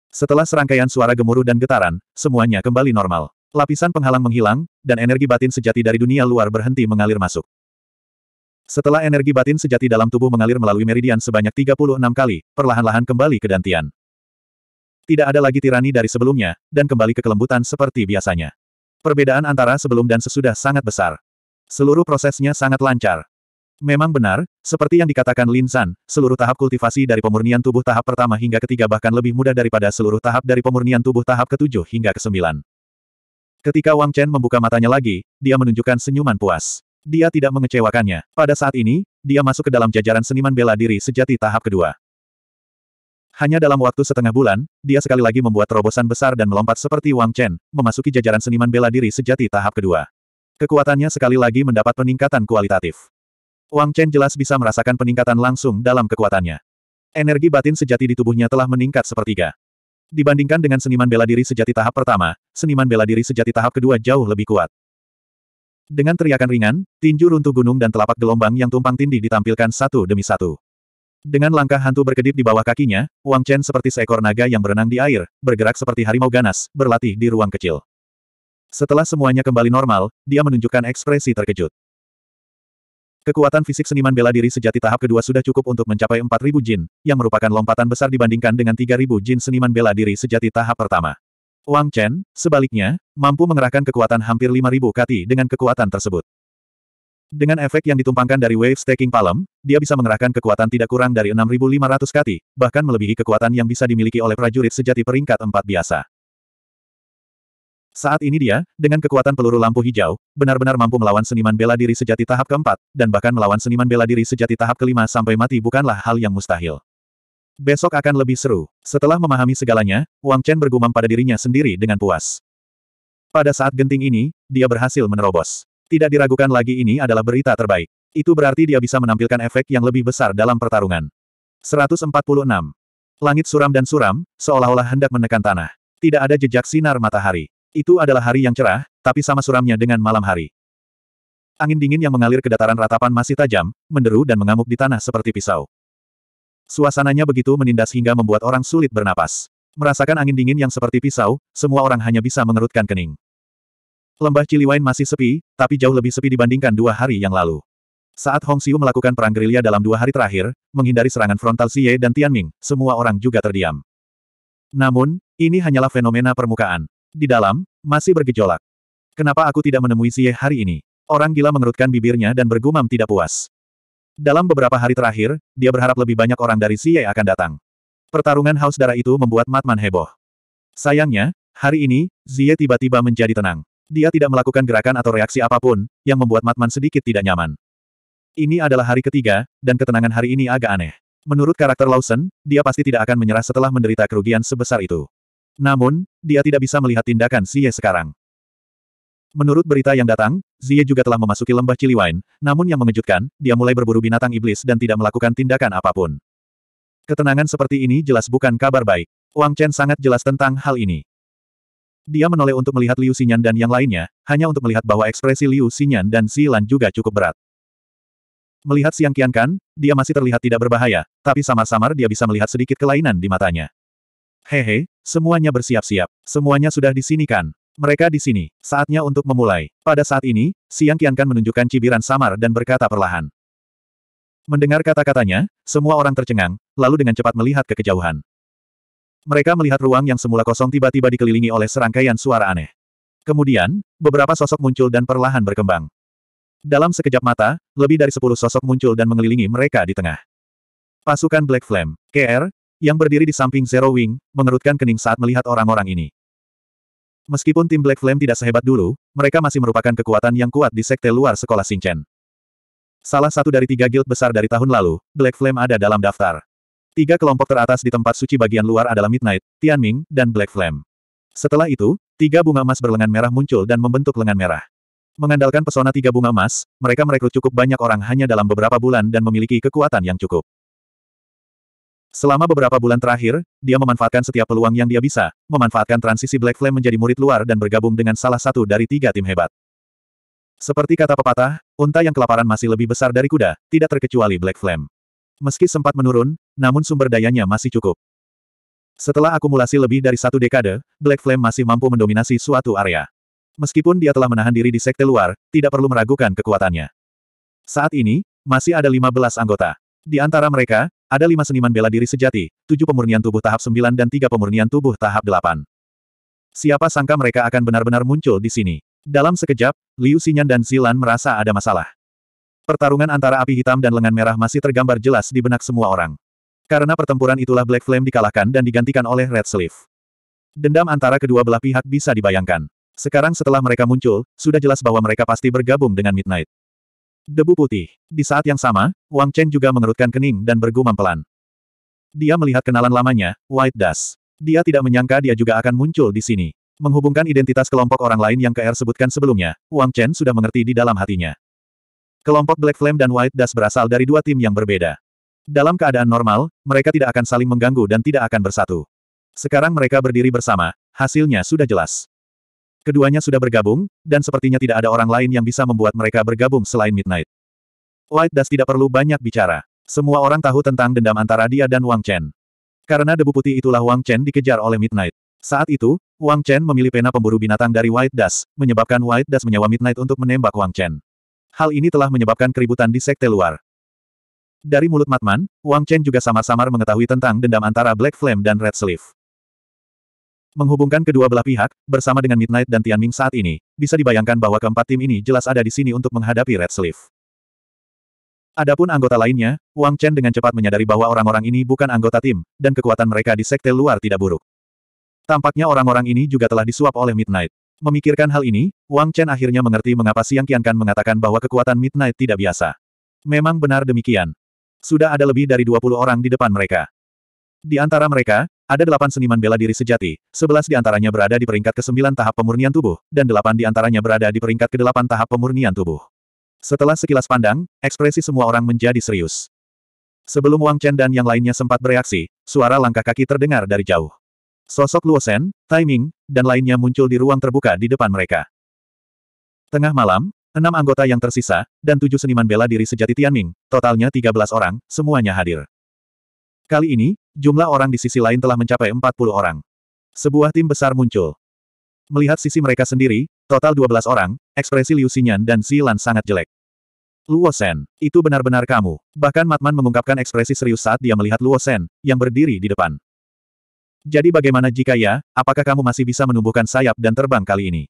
Setelah serangkaian suara gemuruh dan getaran, semuanya kembali normal. Lapisan penghalang menghilang, dan energi batin sejati dari dunia luar berhenti mengalir masuk. Setelah energi batin sejati dalam tubuh mengalir melalui meridian sebanyak 36 kali, perlahan-lahan kembali ke dantian. Tidak ada lagi tirani dari sebelumnya, dan kembali ke kelembutan seperti biasanya. Perbedaan antara sebelum dan sesudah sangat besar. Seluruh prosesnya sangat lancar. Memang benar, seperti yang dikatakan Lin San, seluruh tahap kultivasi dari pemurnian tubuh tahap pertama hingga ketiga bahkan lebih mudah daripada seluruh tahap dari pemurnian tubuh tahap ketujuh hingga kesembilan. Ketika Wang Chen membuka matanya lagi, dia menunjukkan senyuman puas. Dia tidak mengecewakannya. Pada saat ini, dia masuk ke dalam jajaran seniman bela diri sejati tahap kedua. Hanya dalam waktu setengah bulan, dia sekali lagi membuat terobosan besar dan melompat seperti Wang Chen, memasuki jajaran seniman bela diri sejati tahap kedua. Kekuatannya sekali lagi mendapat peningkatan kualitatif. Wang Chen jelas bisa merasakan peningkatan langsung dalam kekuatannya. Energi batin sejati di tubuhnya telah meningkat sepertiga. Dibandingkan dengan seniman bela diri sejati tahap pertama, seniman bela diri sejati tahap kedua jauh lebih kuat. Dengan teriakan ringan, tinju runtuh gunung dan telapak gelombang yang tumpang tindih ditampilkan satu demi satu. Dengan langkah hantu berkedip di bawah kakinya, Wang Chen seperti seekor naga yang berenang di air, bergerak seperti harimau ganas, berlatih di ruang kecil. Setelah semuanya kembali normal, dia menunjukkan ekspresi terkejut. Kekuatan fisik seniman bela diri sejati tahap kedua sudah cukup untuk mencapai 4.000 jin, yang merupakan lompatan besar dibandingkan dengan 3.000 jin seniman bela diri sejati tahap pertama. Wang Chen, sebaliknya, mampu mengerahkan kekuatan hampir 5.000 kati dengan kekuatan tersebut. Dengan efek yang ditumpangkan dari Wave Staking Palm, dia bisa mengerahkan kekuatan tidak kurang dari 6.500 kati, bahkan melebihi kekuatan yang bisa dimiliki oleh prajurit sejati peringkat 4 biasa. Saat ini dia, dengan kekuatan peluru lampu hijau, benar-benar mampu melawan seniman bela diri sejati tahap keempat, dan bahkan melawan seniman bela diri sejati tahap kelima sampai mati bukanlah hal yang mustahil. Besok akan lebih seru. Setelah memahami segalanya, Wang Chen bergumam pada dirinya sendiri dengan puas. Pada saat genting ini, dia berhasil menerobos. Tidak diragukan lagi ini adalah berita terbaik. Itu berarti dia bisa menampilkan efek yang lebih besar dalam pertarungan. 146. Langit suram dan suram, seolah-olah hendak menekan tanah. Tidak ada jejak sinar matahari. Itu adalah hari yang cerah, tapi sama suramnya dengan malam hari. Angin dingin yang mengalir ke dataran ratapan masih tajam, menderu dan mengamuk di tanah seperti pisau. Suasananya begitu menindas hingga membuat orang sulit bernapas. Merasakan angin dingin yang seperti pisau, semua orang hanya bisa mengerutkan kening. Lembah Ciliwain masih sepi, tapi jauh lebih sepi dibandingkan dua hari yang lalu. Saat Hong Xiu melakukan perang gerilya dalam dua hari terakhir, menghindari serangan frontal Xie dan Tianming, semua orang juga terdiam. Namun, ini hanyalah fenomena permukaan. Di dalam, masih bergejolak. Kenapa aku tidak menemui Xie hari ini? Orang gila mengerutkan bibirnya dan bergumam tidak puas. Dalam beberapa hari terakhir, dia berharap lebih banyak orang dari Xie akan datang. Pertarungan haus darah itu membuat Matman heboh. Sayangnya, hari ini, Xie tiba-tiba menjadi tenang. Dia tidak melakukan gerakan atau reaksi apapun, yang membuat Matman sedikit tidak nyaman. Ini adalah hari ketiga, dan ketenangan hari ini agak aneh. Menurut karakter Lawson, dia pasti tidak akan menyerah setelah menderita kerugian sebesar itu. Namun, dia tidak bisa melihat tindakan Xie sekarang. Menurut berita yang datang, Xie juga telah memasuki lembah Ciliwain. namun yang mengejutkan, dia mulai berburu binatang iblis dan tidak melakukan tindakan apapun. Ketenangan seperti ini jelas bukan kabar baik. Wang Chen sangat jelas tentang hal ini. Dia menoleh untuk melihat Liu Xinyan dan yang lainnya, hanya untuk melihat bahwa ekspresi Liu Xinyan dan Xi Lan juga cukup berat. Melihat Siang Qiankan, dia masih terlihat tidak berbahaya, tapi samar-samar dia bisa melihat sedikit kelainan di matanya. Hehe, semuanya bersiap-siap. Semuanya sudah di sini kan? Mereka di sini. Saatnya untuk memulai. Pada saat ini, Siang Kiankan menunjukkan cibiran samar dan berkata perlahan. Mendengar kata-katanya, semua orang tercengang, lalu dengan cepat melihat ke kejauhan. Mereka melihat ruang yang semula kosong tiba-tiba dikelilingi oleh serangkaian suara aneh. Kemudian, beberapa sosok muncul dan perlahan berkembang. Dalam sekejap mata, lebih dari sepuluh sosok muncul dan mengelilingi mereka di tengah. Pasukan Black Flame, KR, yang berdiri di samping Zero Wing, mengerutkan kening saat melihat orang-orang ini. Meskipun tim Black Flame tidak sehebat dulu, mereka masih merupakan kekuatan yang kuat di sekte luar sekolah Singchen. Salah satu dari tiga guild besar dari tahun lalu, Black Flame ada dalam daftar. Tiga kelompok teratas di tempat suci bagian luar adalah Midnight, Tianming, dan Black Flame. Setelah itu, tiga bunga emas berlengan merah muncul dan membentuk lengan merah. Mengandalkan pesona tiga bunga emas, mereka merekrut cukup banyak orang hanya dalam beberapa bulan dan memiliki kekuatan yang cukup. Selama beberapa bulan terakhir, dia memanfaatkan setiap peluang yang dia bisa, memanfaatkan transisi Black Flame menjadi murid luar dan bergabung dengan salah satu dari tiga tim hebat. Seperti kata pepatah, unta yang kelaparan masih lebih besar dari kuda, tidak terkecuali Black Flame. Meski sempat menurun, namun sumber dayanya masih cukup. Setelah akumulasi lebih dari satu dekade, Black Flame masih mampu mendominasi suatu area. Meskipun dia telah menahan diri di sekte luar, tidak perlu meragukan kekuatannya. Saat ini, masih ada 15 anggota. Di antara mereka, ada lima seniman bela diri sejati, tujuh pemurnian tubuh tahap sembilan dan tiga pemurnian tubuh tahap delapan. Siapa sangka mereka akan benar-benar muncul di sini. Dalam sekejap, Liu Xinyan dan Zilan merasa ada masalah. Pertarungan antara api hitam dan lengan merah masih tergambar jelas di benak semua orang. Karena pertempuran itulah Black Flame dikalahkan dan digantikan oleh Red Sleeve. Dendam antara kedua belah pihak bisa dibayangkan. Sekarang setelah mereka muncul, sudah jelas bahwa mereka pasti bergabung dengan Midnight. Debu putih. Di saat yang sama, Wang Chen juga mengerutkan kening dan bergumam pelan. Dia melihat kenalan lamanya, White Dust. Dia tidak menyangka dia juga akan muncul di sini. Menghubungkan identitas kelompok orang lain yang KR sebutkan sebelumnya, Wang Chen sudah mengerti di dalam hatinya. Kelompok Black Flame dan White Dust berasal dari dua tim yang berbeda. Dalam keadaan normal, mereka tidak akan saling mengganggu dan tidak akan bersatu. Sekarang mereka berdiri bersama, hasilnya sudah jelas. Keduanya sudah bergabung, dan sepertinya tidak ada orang lain yang bisa membuat mereka bergabung selain Midnight. White Dust tidak perlu banyak bicara. Semua orang tahu tentang dendam antara dia dan Wang Chen. Karena debu putih itulah Wang Chen dikejar oleh Midnight. Saat itu, Wang Chen memilih pena pemburu binatang dari White Dust, menyebabkan White Dust menyewa Midnight untuk menembak Wang Chen. Hal ini telah menyebabkan keributan di sekte luar. Dari mulut Matman, Wang Chen juga samar-samar mengetahui tentang dendam antara Black Flame dan Red Sleeve. Menghubungkan kedua belah pihak, bersama dengan Midnight dan Tianming saat ini, bisa dibayangkan bahwa keempat tim ini jelas ada di sini untuk menghadapi Red Sleeve. Adapun anggota lainnya, Wang Chen dengan cepat menyadari bahwa orang-orang ini bukan anggota tim, dan kekuatan mereka di sekte luar tidak buruk. Tampaknya orang-orang ini juga telah disuap oleh Midnight. Memikirkan hal ini, Wang Chen akhirnya mengerti mengapa Siang Qiankan mengatakan bahwa kekuatan Midnight tidak biasa. Memang benar demikian. Sudah ada lebih dari 20 orang di depan mereka. Di antara mereka, ada delapan seniman bela diri sejati, sebelas di antaranya berada di peringkat ke-9 tahap pemurnian tubuh, dan delapan di antaranya berada di peringkat ke-8 tahap pemurnian tubuh. Setelah sekilas pandang, ekspresi semua orang menjadi serius. Sebelum Wang Chen dan yang lainnya sempat bereaksi, suara langkah kaki terdengar dari jauh. Sosok Luo Shen, Timing, dan lainnya muncul di ruang terbuka di depan mereka. Tengah malam, enam anggota yang tersisa, dan tujuh seniman bela diri sejati Tianming, totalnya tiga belas orang, semuanya hadir. Kali ini, jumlah orang di sisi lain telah mencapai 40 orang. Sebuah tim besar muncul. Melihat sisi mereka sendiri, total 12 orang, ekspresi Liu Xinyan dan Xi Lan sangat jelek. Luo Shen, itu benar-benar kamu. Bahkan Matman mengungkapkan ekspresi serius saat dia melihat Luo Shen, yang berdiri di depan. Jadi bagaimana jika ya, apakah kamu masih bisa menumbuhkan sayap dan terbang kali ini?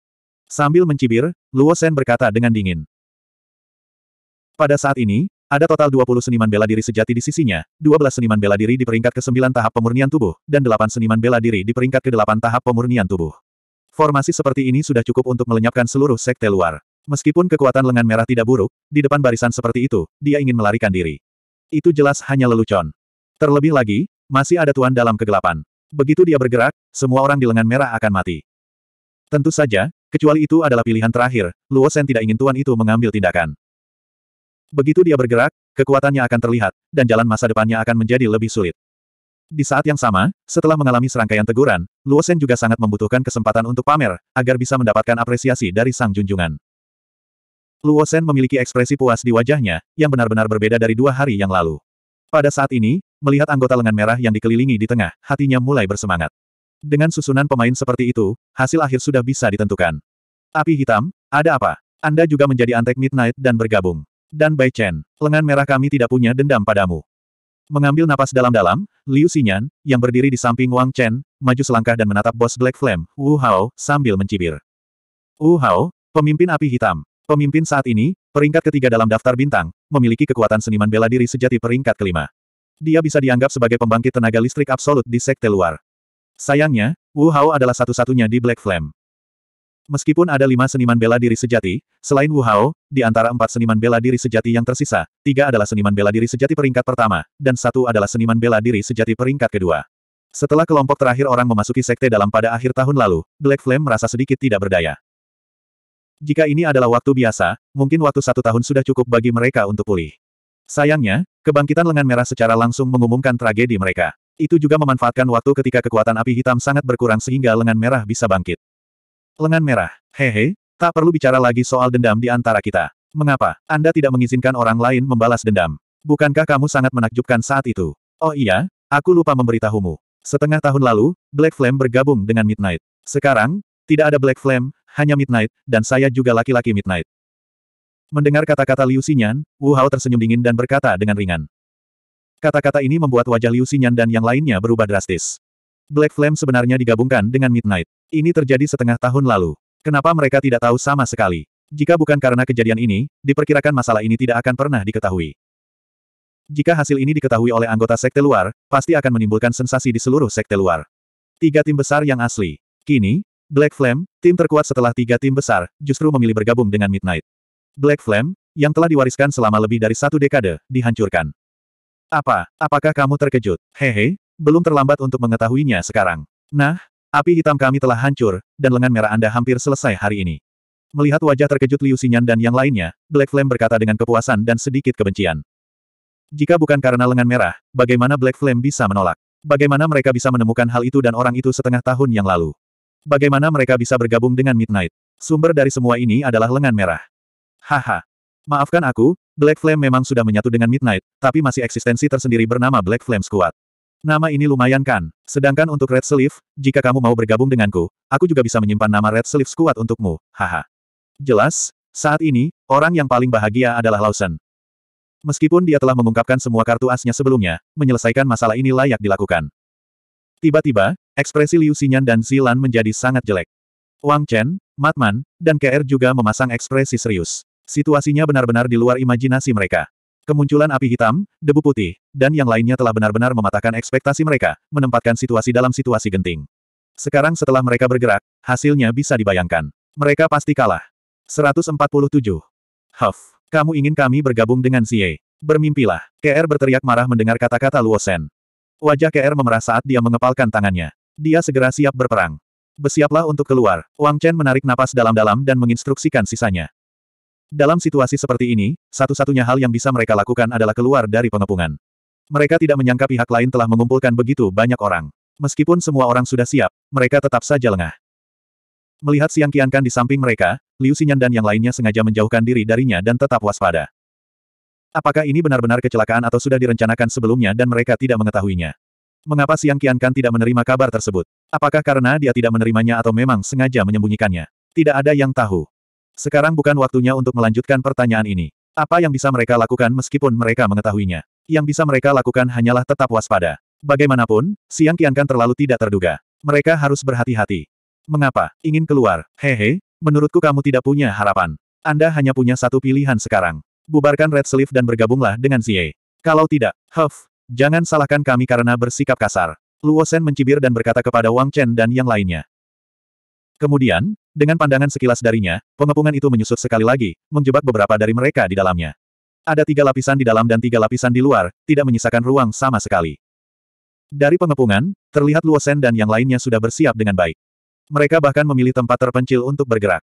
Sambil mencibir, Luo Shen berkata dengan dingin. Pada saat ini, ada total 20 seniman bela diri sejati di sisinya, 12 seniman bela diri di peringkat ke-9 tahap pemurnian tubuh, dan 8 seniman bela diri di peringkat ke-8 tahap pemurnian tubuh. Formasi seperti ini sudah cukup untuk melenyapkan seluruh sekte luar. Meskipun kekuatan lengan merah tidak buruk, di depan barisan seperti itu, dia ingin melarikan diri. Itu jelas hanya lelucon. Terlebih lagi, masih ada tuan dalam kegelapan. Begitu dia bergerak, semua orang di lengan merah akan mati. Tentu saja, kecuali itu adalah pilihan terakhir, Luosen tidak ingin tuan itu mengambil tindakan. Begitu dia bergerak, kekuatannya akan terlihat, dan jalan masa depannya akan menjadi lebih sulit. Di saat yang sama, setelah mengalami serangkaian teguran, Luosen juga sangat membutuhkan kesempatan untuk pamer, agar bisa mendapatkan apresiasi dari sang junjungan. Luosen memiliki ekspresi puas di wajahnya, yang benar-benar berbeda dari dua hari yang lalu. Pada saat ini, melihat anggota lengan merah yang dikelilingi di tengah, hatinya mulai bersemangat. Dengan susunan pemain seperti itu, hasil akhir sudah bisa ditentukan. Api hitam, ada apa? Anda juga menjadi antek Midnight dan bergabung. Dan Bai Chen, lengan merah kami tidak punya dendam padamu. Mengambil napas dalam-dalam, Liu Xinyan, yang berdiri di samping Wang Chen, maju selangkah dan menatap bos Black Flame, Wu Hao, sambil mencibir. Wu Hao, pemimpin api hitam. Pemimpin saat ini, peringkat ketiga dalam daftar bintang, memiliki kekuatan seniman bela diri sejati peringkat kelima. Dia bisa dianggap sebagai pembangkit tenaga listrik absolut di sekte luar. Sayangnya, Wu Hao adalah satu-satunya di Black Flame. Meskipun ada lima seniman bela diri sejati, selain Wu Hao, di antara empat seniman bela diri sejati yang tersisa, tiga adalah seniman bela diri sejati peringkat pertama, dan satu adalah seniman bela diri sejati peringkat kedua. Setelah kelompok terakhir orang memasuki sekte dalam pada akhir tahun lalu, Black Flame merasa sedikit tidak berdaya. Jika ini adalah waktu biasa, mungkin waktu satu tahun sudah cukup bagi mereka untuk pulih. Sayangnya, kebangkitan lengan merah secara langsung mengumumkan tragedi mereka. Itu juga memanfaatkan waktu ketika kekuatan api hitam sangat berkurang sehingga lengan merah bisa bangkit. Lengan merah. Hehe, tak perlu bicara lagi soal dendam di antara kita. Mengapa? Anda tidak mengizinkan orang lain membalas dendam. Bukankah kamu sangat menakjubkan saat itu? Oh iya, aku lupa memberitahumu. Setengah tahun lalu, Black Flame bergabung dengan Midnight. Sekarang, tidak ada Black Flame, hanya Midnight, dan saya juga laki-laki Midnight. Mendengar kata-kata Liu Xinyan, Wu Hao tersenyum dingin dan berkata dengan ringan. Kata-kata ini membuat wajah Liu Xinyan dan yang lainnya berubah drastis. Black Flame sebenarnya digabungkan dengan Midnight. Ini terjadi setengah tahun lalu. Kenapa mereka tidak tahu sama sekali? Jika bukan karena kejadian ini, diperkirakan masalah ini tidak akan pernah diketahui. Jika hasil ini diketahui oleh anggota sekte luar, pasti akan menimbulkan sensasi di seluruh sekte luar. Tiga tim besar yang asli. Kini, Black Flame, tim terkuat setelah tiga tim besar, justru memilih bergabung dengan Midnight. Black Flame, yang telah diwariskan selama lebih dari satu dekade, dihancurkan. Apa, apakah kamu terkejut? Hehe, belum terlambat untuk mengetahuinya sekarang. Nah, Api hitam kami telah hancur, dan lengan merah Anda hampir selesai hari ini. Melihat wajah terkejut Liu Xinyan dan yang lainnya, Black Flame berkata dengan kepuasan dan sedikit kebencian. Jika bukan karena lengan merah, bagaimana Black Flame bisa menolak? Bagaimana mereka bisa menemukan hal itu dan orang itu setengah tahun yang lalu? Bagaimana mereka bisa bergabung dengan Midnight? Sumber dari semua ini adalah lengan merah. Haha. Maafkan aku, Black Flame memang sudah menyatu dengan Midnight, tapi masih eksistensi tersendiri bernama Black Flame Squad. Nama ini lumayan kan? Sedangkan untuk Red Sleeve, jika kamu mau bergabung denganku, aku juga bisa menyimpan nama Red Sleeve kuat untukmu, haha. Jelas, saat ini, orang yang paling bahagia adalah Lawson. Meskipun dia telah mengungkapkan semua kartu asnya sebelumnya, menyelesaikan masalah ini layak dilakukan. Tiba-tiba, ekspresi Liu Xinyan dan Zilan menjadi sangat jelek. Wang Chen, Matman, dan KR juga memasang ekspresi serius. Situasinya benar-benar di luar imajinasi mereka. Kemunculan api hitam, debu putih, dan yang lainnya telah benar-benar mematahkan ekspektasi mereka, menempatkan situasi dalam situasi genting. Sekarang setelah mereka bergerak, hasilnya bisa dibayangkan. Mereka pasti kalah. 147. Huff, kamu ingin kami bergabung dengan Xie. Bermimpilah. KR berteriak marah mendengar kata-kata Luosen. Wajah KR memerah saat dia mengepalkan tangannya. Dia segera siap berperang. Bersiaplah untuk keluar. Wang Chen menarik napas dalam-dalam dan menginstruksikan sisanya. Dalam situasi seperti ini, satu-satunya hal yang bisa mereka lakukan adalah keluar dari pengepungan. Mereka tidak menyangka pihak lain telah mengumpulkan begitu banyak orang. Meskipun semua orang sudah siap, mereka tetap saja lengah. Melihat Siang Qiankan di samping mereka, Liu Xinyan dan yang lainnya sengaja menjauhkan diri darinya dan tetap waspada. Apakah ini benar-benar kecelakaan atau sudah direncanakan sebelumnya dan mereka tidak mengetahuinya? Mengapa Siang Qiankan tidak menerima kabar tersebut? Apakah karena dia tidak menerimanya atau memang sengaja menyembunyikannya? Tidak ada yang tahu. Sekarang bukan waktunya untuk melanjutkan pertanyaan ini. Apa yang bisa mereka lakukan meskipun mereka mengetahuinya? Yang bisa mereka lakukan hanyalah tetap waspada. Bagaimanapun, Siang kan terlalu tidak terduga. Mereka harus berhati-hati. Mengapa? Ingin keluar? Hehe, menurutku kamu tidak punya harapan. Anda hanya punya satu pilihan sekarang. Bubarkan Red Sleeve dan bergabunglah dengan Zie. Kalau tidak, Huff, jangan salahkan kami karena bersikap kasar. Luo mencibir dan berkata kepada Wang Chen dan yang lainnya. Kemudian, dengan pandangan sekilas darinya, pengepungan itu menyusut sekali lagi, menjebak beberapa dari mereka di dalamnya. Ada tiga lapisan di dalam dan tiga lapisan di luar, tidak menyisakan ruang sama sekali. Dari pengepungan, terlihat Luosen dan yang lainnya sudah bersiap dengan baik. Mereka bahkan memilih tempat terpencil untuk bergerak.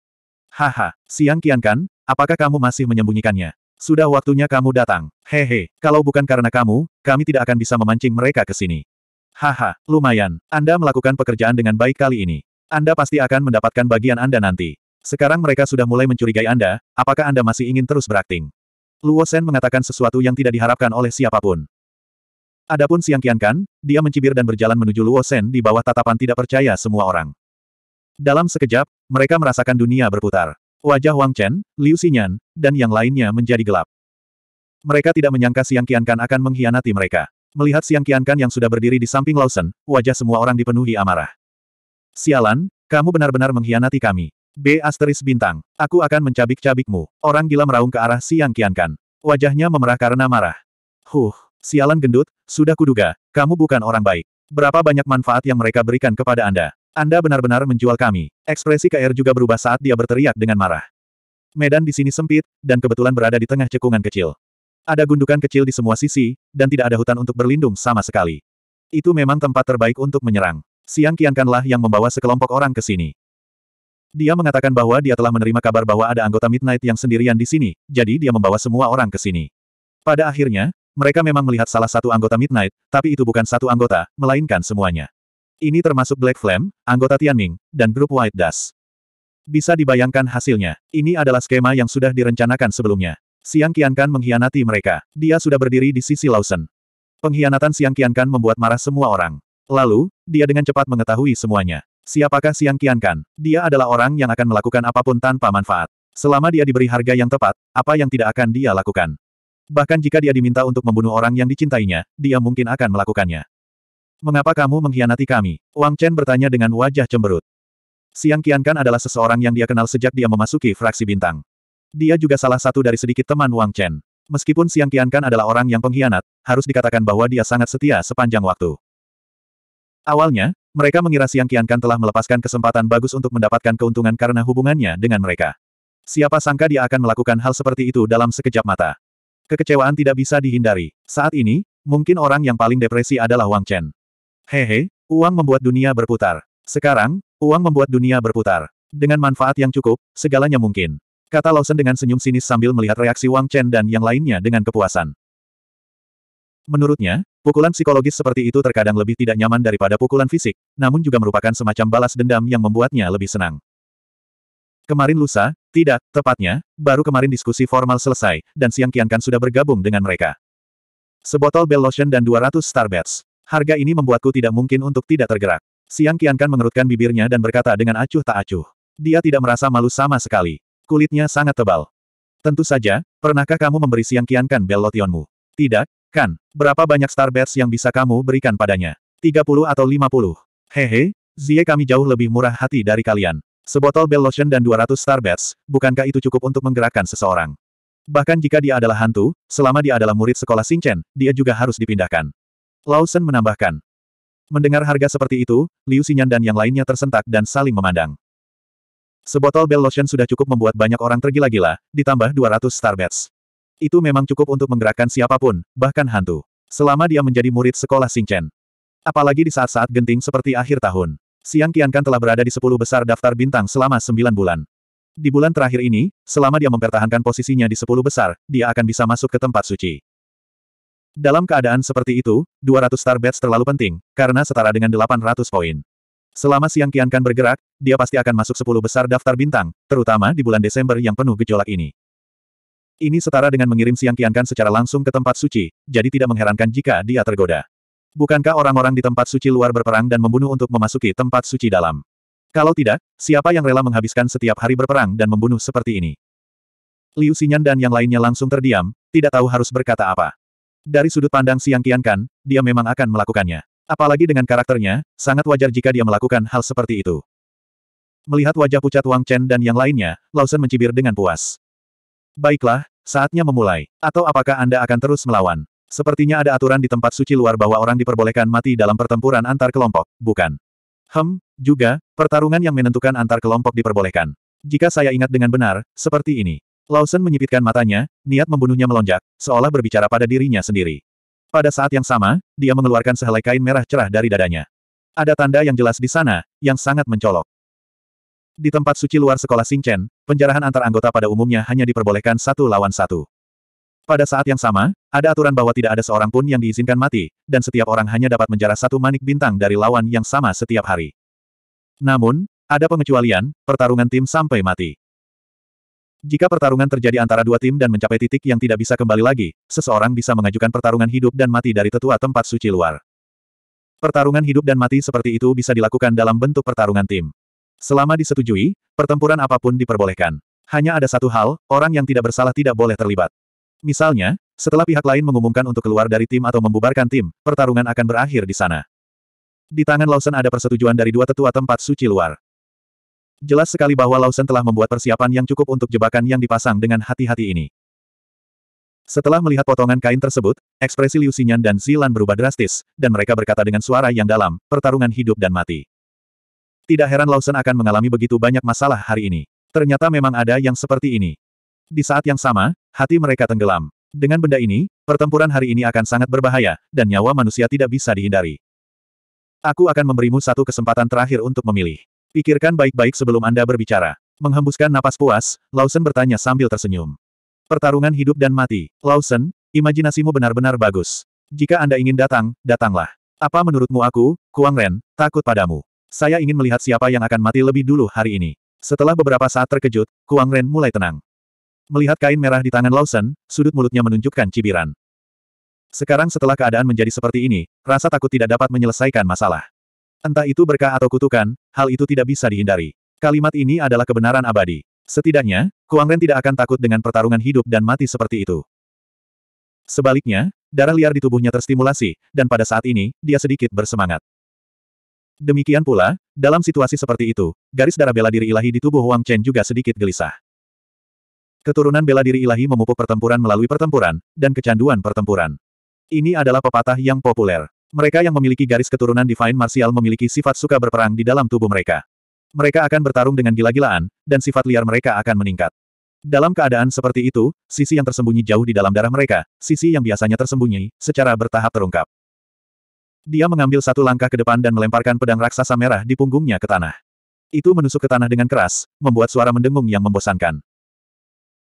Haha, Siang Kiankan, apakah kamu masih menyembunyikannya? Sudah waktunya kamu datang. Hehe, kalau bukan karena kamu, kami tidak akan bisa memancing mereka ke sini. Haha, lumayan, Anda melakukan pekerjaan dengan baik kali ini. Anda pasti akan mendapatkan bagian Anda nanti. Sekarang mereka sudah mulai mencurigai Anda, apakah Anda masih ingin terus berakting? Luo Shen mengatakan sesuatu yang tidak diharapkan oleh siapapun. Adapun Siang Kan, dia mencibir dan berjalan menuju Luo Shen di bawah tatapan tidak percaya semua orang. Dalam sekejap, mereka merasakan dunia berputar. Wajah Wang Chen, Liu Xinyan, dan yang lainnya menjadi gelap. Mereka tidak menyangka Siang Kan akan mengkhianati mereka. Melihat Siang Kan yang sudah berdiri di samping Lawson, wajah semua orang dipenuhi amarah. Sialan, kamu benar-benar mengkhianati kami. B asteris bintang. Aku akan mencabik-cabikmu. Orang gila meraung ke arah Siang Kiankan. Wajahnya memerah karena marah. Huh, sialan gendut, sudah kuduga, kamu bukan orang baik. Berapa banyak manfaat yang mereka berikan kepada Anda. Anda benar-benar menjual kami. Ekspresi KR juga berubah saat dia berteriak dengan marah. Medan di sini sempit, dan kebetulan berada di tengah cekungan kecil. Ada gundukan kecil di semua sisi, dan tidak ada hutan untuk berlindung sama sekali. Itu memang tempat terbaik untuk menyerang. Siang Kiankanlah yang membawa sekelompok orang ke sini. Dia mengatakan bahwa dia telah menerima kabar bahwa ada anggota Midnight yang sendirian di sini, jadi dia membawa semua orang ke sini. Pada akhirnya, mereka memang melihat salah satu anggota Midnight, tapi itu bukan satu anggota, melainkan semuanya. Ini termasuk Black Flame, anggota Tianming, dan grup White Dust. Bisa dibayangkan hasilnya. Ini adalah skema yang sudah direncanakan sebelumnya. Siang Kiankan mengkhianati mereka. Dia sudah berdiri di sisi Lawson. Pengkhianatan Siang Kiankan membuat marah semua orang. Lalu, dia dengan cepat mengetahui semuanya. Siapakah Siang Kan? Dia adalah orang yang akan melakukan apapun tanpa manfaat. Selama dia diberi harga yang tepat, apa yang tidak akan dia lakukan? Bahkan jika dia diminta untuk membunuh orang yang dicintainya, dia mungkin akan melakukannya. Mengapa kamu mengkhianati kami? Wang Chen bertanya dengan wajah cemberut. Siang Kan adalah seseorang yang dia kenal sejak dia memasuki fraksi bintang. Dia juga salah satu dari sedikit teman Wang Chen. Meskipun Siang Kan adalah orang yang pengkhianat, harus dikatakan bahwa dia sangat setia sepanjang waktu. Awalnya, mereka mengira Siang Kiankan telah melepaskan kesempatan bagus untuk mendapatkan keuntungan karena hubungannya dengan mereka. Siapa sangka dia akan melakukan hal seperti itu dalam sekejap mata. Kekecewaan tidak bisa dihindari. Saat ini, mungkin orang yang paling depresi adalah Wang Chen. Hehe, uang membuat dunia berputar. Sekarang, uang membuat dunia berputar. Dengan manfaat yang cukup, segalanya mungkin. Kata Lawson dengan senyum sinis sambil melihat reaksi Wang Chen dan yang lainnya dengan kepuasan. Menurutnya, pukulan psikologis seperti itu terkadang lebih tidak nyaman daripada pukulan fisik, namun juga merupakan semacam balas dendam yang membuatnya lebih senang. Kemarin lusa, tidak, tepatnya, baru kemarin diskusi formal selesai, dan Siang Kiankan sudah bergabung dengan mereka. Sebotol Bell Lotion dan 200 Starbats. Harga ini membuatku tidak mungkin untuk tidak tergerak. Siang Kiankan mengerutkan bibirnya dan berkata dengan acuh tak acuh. Dia tidak merasa malu sama sekali. Kulitnya sangat tebal. Tentu saja, pernahkah kamu memberi Siang Kiankan Bell Lotionmu? Tidak, kan? Berapa banyak starbets yang bisa kamu berikan padanya? 30 atau 50? Hehe, Zie kami jauh lebih murah hati dari kalian. Sebotol Bell Lotion dan 200 starbets, bukankah itu cukup untuk menggerakkan seseorang? Bahkan jika dia adalah hantu, selama dia adalah murid sekolah Xingchen, dia juga harus dipindahkan. Lawson menambahkan. Mendengar harga seperti itu, Liu Xinyan dan yang lainnya tersentak dan saling memandang. Sebotol Bell Lotion sudah cukup membuat banyak orang tergila-gila, ditambah 200 starbets. Itu memang cukup untuk menggerakkan siapapun, bahkan hantu. Selama dia menjadi murid sekolah Singchen. Apalagi di saat-saat genting seperti akhir tahun. Siang Qiankan telah berada di sepuluh besar daftar bintang selama sembilan bulan. Di bulan terakhir ini, selama dia mempertahankan posisinya di sepuluh besar, dia akan bisa masuk ke tempat suci. Dalam keadaan seperti itu, 200 star bets terlalu penting, karena setara dengan 800 poin. Selama siang Qiankan bergerak, dia pasti akan masuk sepuluh besar daftar bintang, terutama di bulan Desember yang penuh gejolak ini. Ini setara dengan mengirim Siang kiankan secara langsung ke tempat suci, jadi tidak mengherankan jika dia tergoda. Bukankah orang-orang di tempat suci luar berperang dan membunuh untuk memasuki tempat suci dalam? Kalau tidak, siapa yang rela menghabiskan setiap hari berperang dan membunuh seperti ini? Liu Xinyan dan yang lainnya langsung terdiam, tidak tahu harus berkata apa. Dari sudut pandang Siang kiankan, dia memang akan melakukannya. Apalagi dengan karakternya, sangat wajar jika dia melakukan hal seperti itu. Melihat wajah pucat Wang Chen dan yang lainnya, Lawson mencibir dengan puas. Baiklah, saatnya memulai. Atau apakah Anda akan terus melawan? Sepertinya ada aturan di tempat suci luar bahwa orang diperbolehkan mati dalam pertempuran antar kelompok, bukan? Hem, juga, pertarungan yang menentukan antar kelompok diperbolehkan. Jika saya ingat dengan benar, seperti ini. Lawson menyipitkan matanya, niat membunuhnya melonjak, seolah berbicara pada dirinya sendiri. Pada saat yang sama, dia mengeluarkan sehelai kain merah cerah dari dadanya. Ada tanda yang jelas di sana, yang sangat mencolok. Di tempat suci luar sekolah Singchen, penjarahan antar anggota pada umumnya hanya diperbolehkan satu lawan satu. Pada saat yang sama, ada aturan bahwa tidak ada seorang pun yang diizinkan mati, dan setiap orang hanya dapat menjarah satu manik bintang dari lawan yang sama setiap hari. Namun, ada pengecualian, pertarungan tim sampai mati. Jika pertarungan terjadi antara dua tim dan mencapai titik yang tidak bisa kembali lagi, seseorang bisa mengajukan pertarungan hidup dan mati dari tetua tempat suci luar. Pertarungan hidup dan mati seperti itu bisa dilakukan dalam bentuk pertarungan tim. Selama disetujui, pertempuran apapun diperbolehkan. Hanya ada satu hal, orang yang tidak bersalah tidak boleh terlibat. Misalnya, setelah pihak lain mengumumkan untuk keluar dari tim atau membubarkan tim, pertarungan akan berakhir di sana. Di tangan Lawson ada persetujuan dari dua tetua tempat suci luar. Jelas sekali bahwa Lawson telah membuat persiapan yang cukup untuk jebakan yang dipasang dengan hati-hati ini. Setelah melihat potongan kain tersebut, ekspresi Liu Xinyan dan Zilan berubah drastis, dan mereka berkata dengan suara yang dalam, pertarungan hidup dan mati. Tidak heran Lawson akan mengalami begitu banyak masalah hari ini. Ternyata memang ada yang seperti ini. Di saat yang sama, hati mereka tenggelam. Dengan benda ini, pertempuran hari ini akan sangat berbahaya, dan nyawa manusia tidak bisa dihindari. Aku akan memberimu satu kesempatan terakhir untuk memilih. Pikirkan baik-baik sebelum Anda berbicara. Menghembuskan napas puas, Lawson bertanya sambil tersenyum. Pertarungan hidup dan mati. Lawson, imajinasimu benar-benar bagus. Jika Anda ingin datang, datanglah. Apa menurutmu aku, Kuang Ren, takut padamu? Saya ingin melihat siapa yang akan mati lebih dulu hari ini. Setelah beberapa saat terkejut, Kuang Ren mulai tenang. Melihat kain merah di tangan Lawson, sudut mulutnya menunjukkan cibiran. Sekarang setelah keadaan menjadi seperti ini, rasa takut tidak dapat menyelesaikan masalah. Entah itu berkah atau kutukan, hal itu tidak bisa dihindari. Kalimat ini adalah kebenaran abadi. Setidaknya, Kuang Ren tidak akan takut dengan pertarungan hidup dan mati seperti itu. Sebaliknya, darah liar di tubuhnya terstimulasi, dan pada saat ini, dia sedikit bersemangat. Demikian pula, dalam situasi seperti itu, garis darah bela diri ilahi di tubuh Wang Chen juga sedikit gelisah. Keturunan bela diri ilahi memupuk pertempuran melalui pertempuran, dan kecanduan pertempuran. Ini adalah pepatah yang populer. Mereka yang memiliki garis keturunan Divine Martial memiliki sifat suka berperang di dalam tubuh mereka. Mereka akan bertarung dengan gila-gilaan, dan sifat liar mereka akan meningkat. Dalam keadaan seperti itu, sisi yang tersembunyi jauh di dalam darah mereka, sisi yang biasanya tersembunyi, secara bertahap terungkap. Dia mengambil satu langkah ke depan dan melemparkan pedang raksasa merah di punggungnya ke tanah. Itu menusuk ke tanah dengan keras, membuat suara mendengung yang membosankan.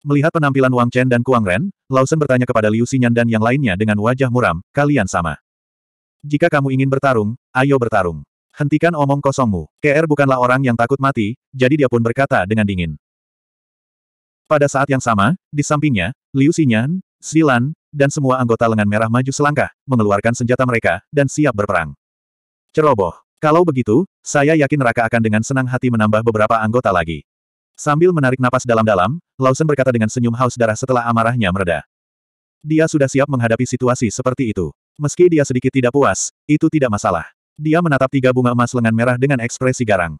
Melihat penampilan Wang Chen dan Kuang Ren, Lawson bertanya kepada Liu Xinyan dan yang lainnya dengan wajah muram, kalian sama. Jika kamu ingin bertarung, ayo bertarung. Hentikan omong kosongmu. KR bukanlah orang yang takut mati, jadi dia pun berkata dengan dingin. Pada saat yang sama, di sampingnya, Liu Xinyan, Zilan, dan semua anggota lengan merah maju selangkah, mengeluarkan senjata mereka, dan siap berperang. Ceroboh. Kalau begitu, saya yakin Raka akan dengan senang hati menambah beberapa anggota lagi. Sambil menarik napas dalam-dalam, Lawson berkata dengan senyum haus darah setelah amarahnya mereda. Dia sudah siap menghadapi situasi seperti itu. Meski dia sedikit tidak puas, itu tidak masalah. Dia menatap tiga bunga emas lengan merah dengan ekspresi garang.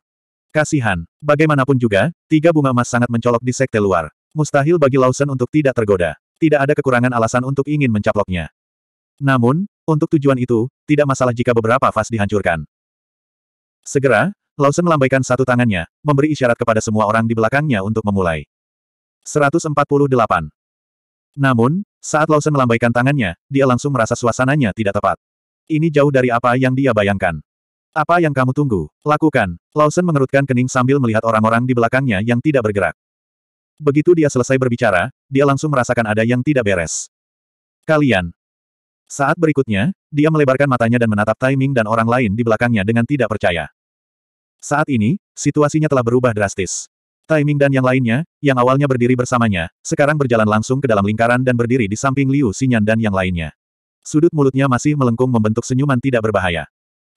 Kasihan, bagaimanapun juga, tiga bunga emas sangat mencolok di sekte luar. Mustahil bagi Lawson untuk tidak tergoda tidak ada kekurangan alasan untuk ingin mencaploknya. Namun, untuk tujuan itu, tidak masalah jika beberapa vas dihancurkan. Segera, Lawson melambaikan satu tangannya, memberi isyarat kepada semua orang di belakangnya untuk memulai. 148. Namun, saat Lawson melambaikan tangannya, dia langsung merasa suasananya tidak tepat. Ini jauh dari apa yang dia bayangkan. Apa yang kamu tunggu? Lakukan. Lawson mengerutkan kening sambil melihat orang-orang di belakangnya yang tidak bergerak. Begitu dia selesai berbicara, dia langsung merasakan ada yang tidak beres. Kalian. Saat berikutnya, dia melebarkan matanya dan menatap timing dan orang lain di belakangnya dengan tidak percaya. Saat ini, situasinya telah berubah drastis. Timing dan yang lainnya, yang awalnya berdiri bersamanya, sekarang berjalan langsung ke dalam lingkaran dan berdiri di samping Liu Xinyan dan yang lainnya. Sudut mulutnya masih melengkung membentuk senyuman tidak berbahaya.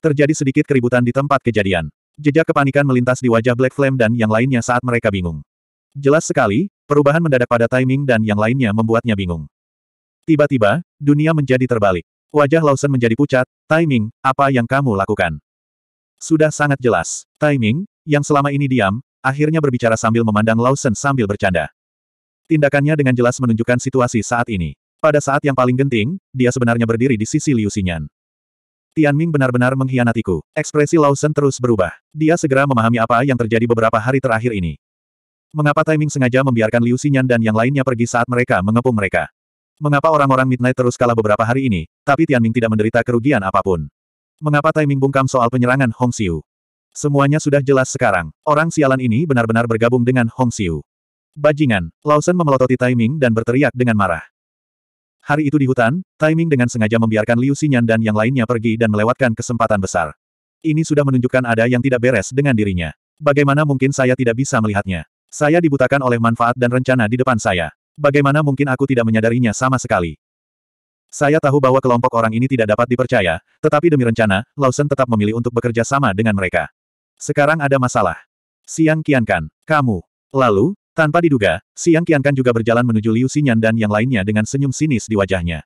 Terjadi sedikit keributan di tempat kejadian. Jejak kepanikan melintas di wajah Black Flame dan yang lainnya saat mereka bingung. Jelas sekali, perubahan mendadak pada timing dan yang lainnya membuatnya bingung. Tiba-tiba, dunia menjadi terbalik. Wajah Lawson menjadi pucat, timing, apa yang kamu lakukan? Sudah sangat jelas, timing, yang selama ini diam, akhirnya berbicara sambil memandang Lawson sambil bercanda. Tindakannya dengan jelas menunjukkan situasi saat ini. Pada saat yang paling genting, dia sebenarnya berdiri di sisi Liu Xinyan. Tianming benar-benar mengkhianatiku. Ekspresi Lawson terus berubah. Dia segera memahami apa yang terjadi beberapa hari terakhir ini. Mengapa timing sengaja membiarkan Liu Xinyan dan yang lainnya pergi saat mereka mengepung mereka? Mengapa orang-orang Midnight terus kalah beberapa hari ini, tapi Tianming tidak menderita kerugian apapun? Mengapa timing bungkam soal penyerangan Hong Xiu? Semuanya sudah jelas sekarang. Orang sialan ini benar-benar bergabung dengan Hong Xiu. Bajingan, Lawson memelototi timing dan berteriak dengan marah. Hari itu di hutan, timing dengan sengaja membiarkan Liu Xinyan dan yang lainnya pergi dan melewatkan kesempatan besar. Ini sudah menunjukkan ada yang tidak beres dengan dirinya. Bagaimana mungkin saya tidak bisa melihatnya? Saya dibutakan oleh manfaat dan rencana di depan saya. Bagaimana mungkin aku tidak menyadarinya sama sekali? Saya tahu bahwa kelompok orang ini tidak dapat dipercaya, tetapi demi rencana, Lawson tetap memilih untuk bekerja sama dengan mereka. Sekarang ada masalah. Siang Kiankan, kamu. Lalu, tanpa diduga, Siang Kiankan juga berjalan menuju Liu Xinyan dan yang lainnya dengan senyum sinis di wajahnya.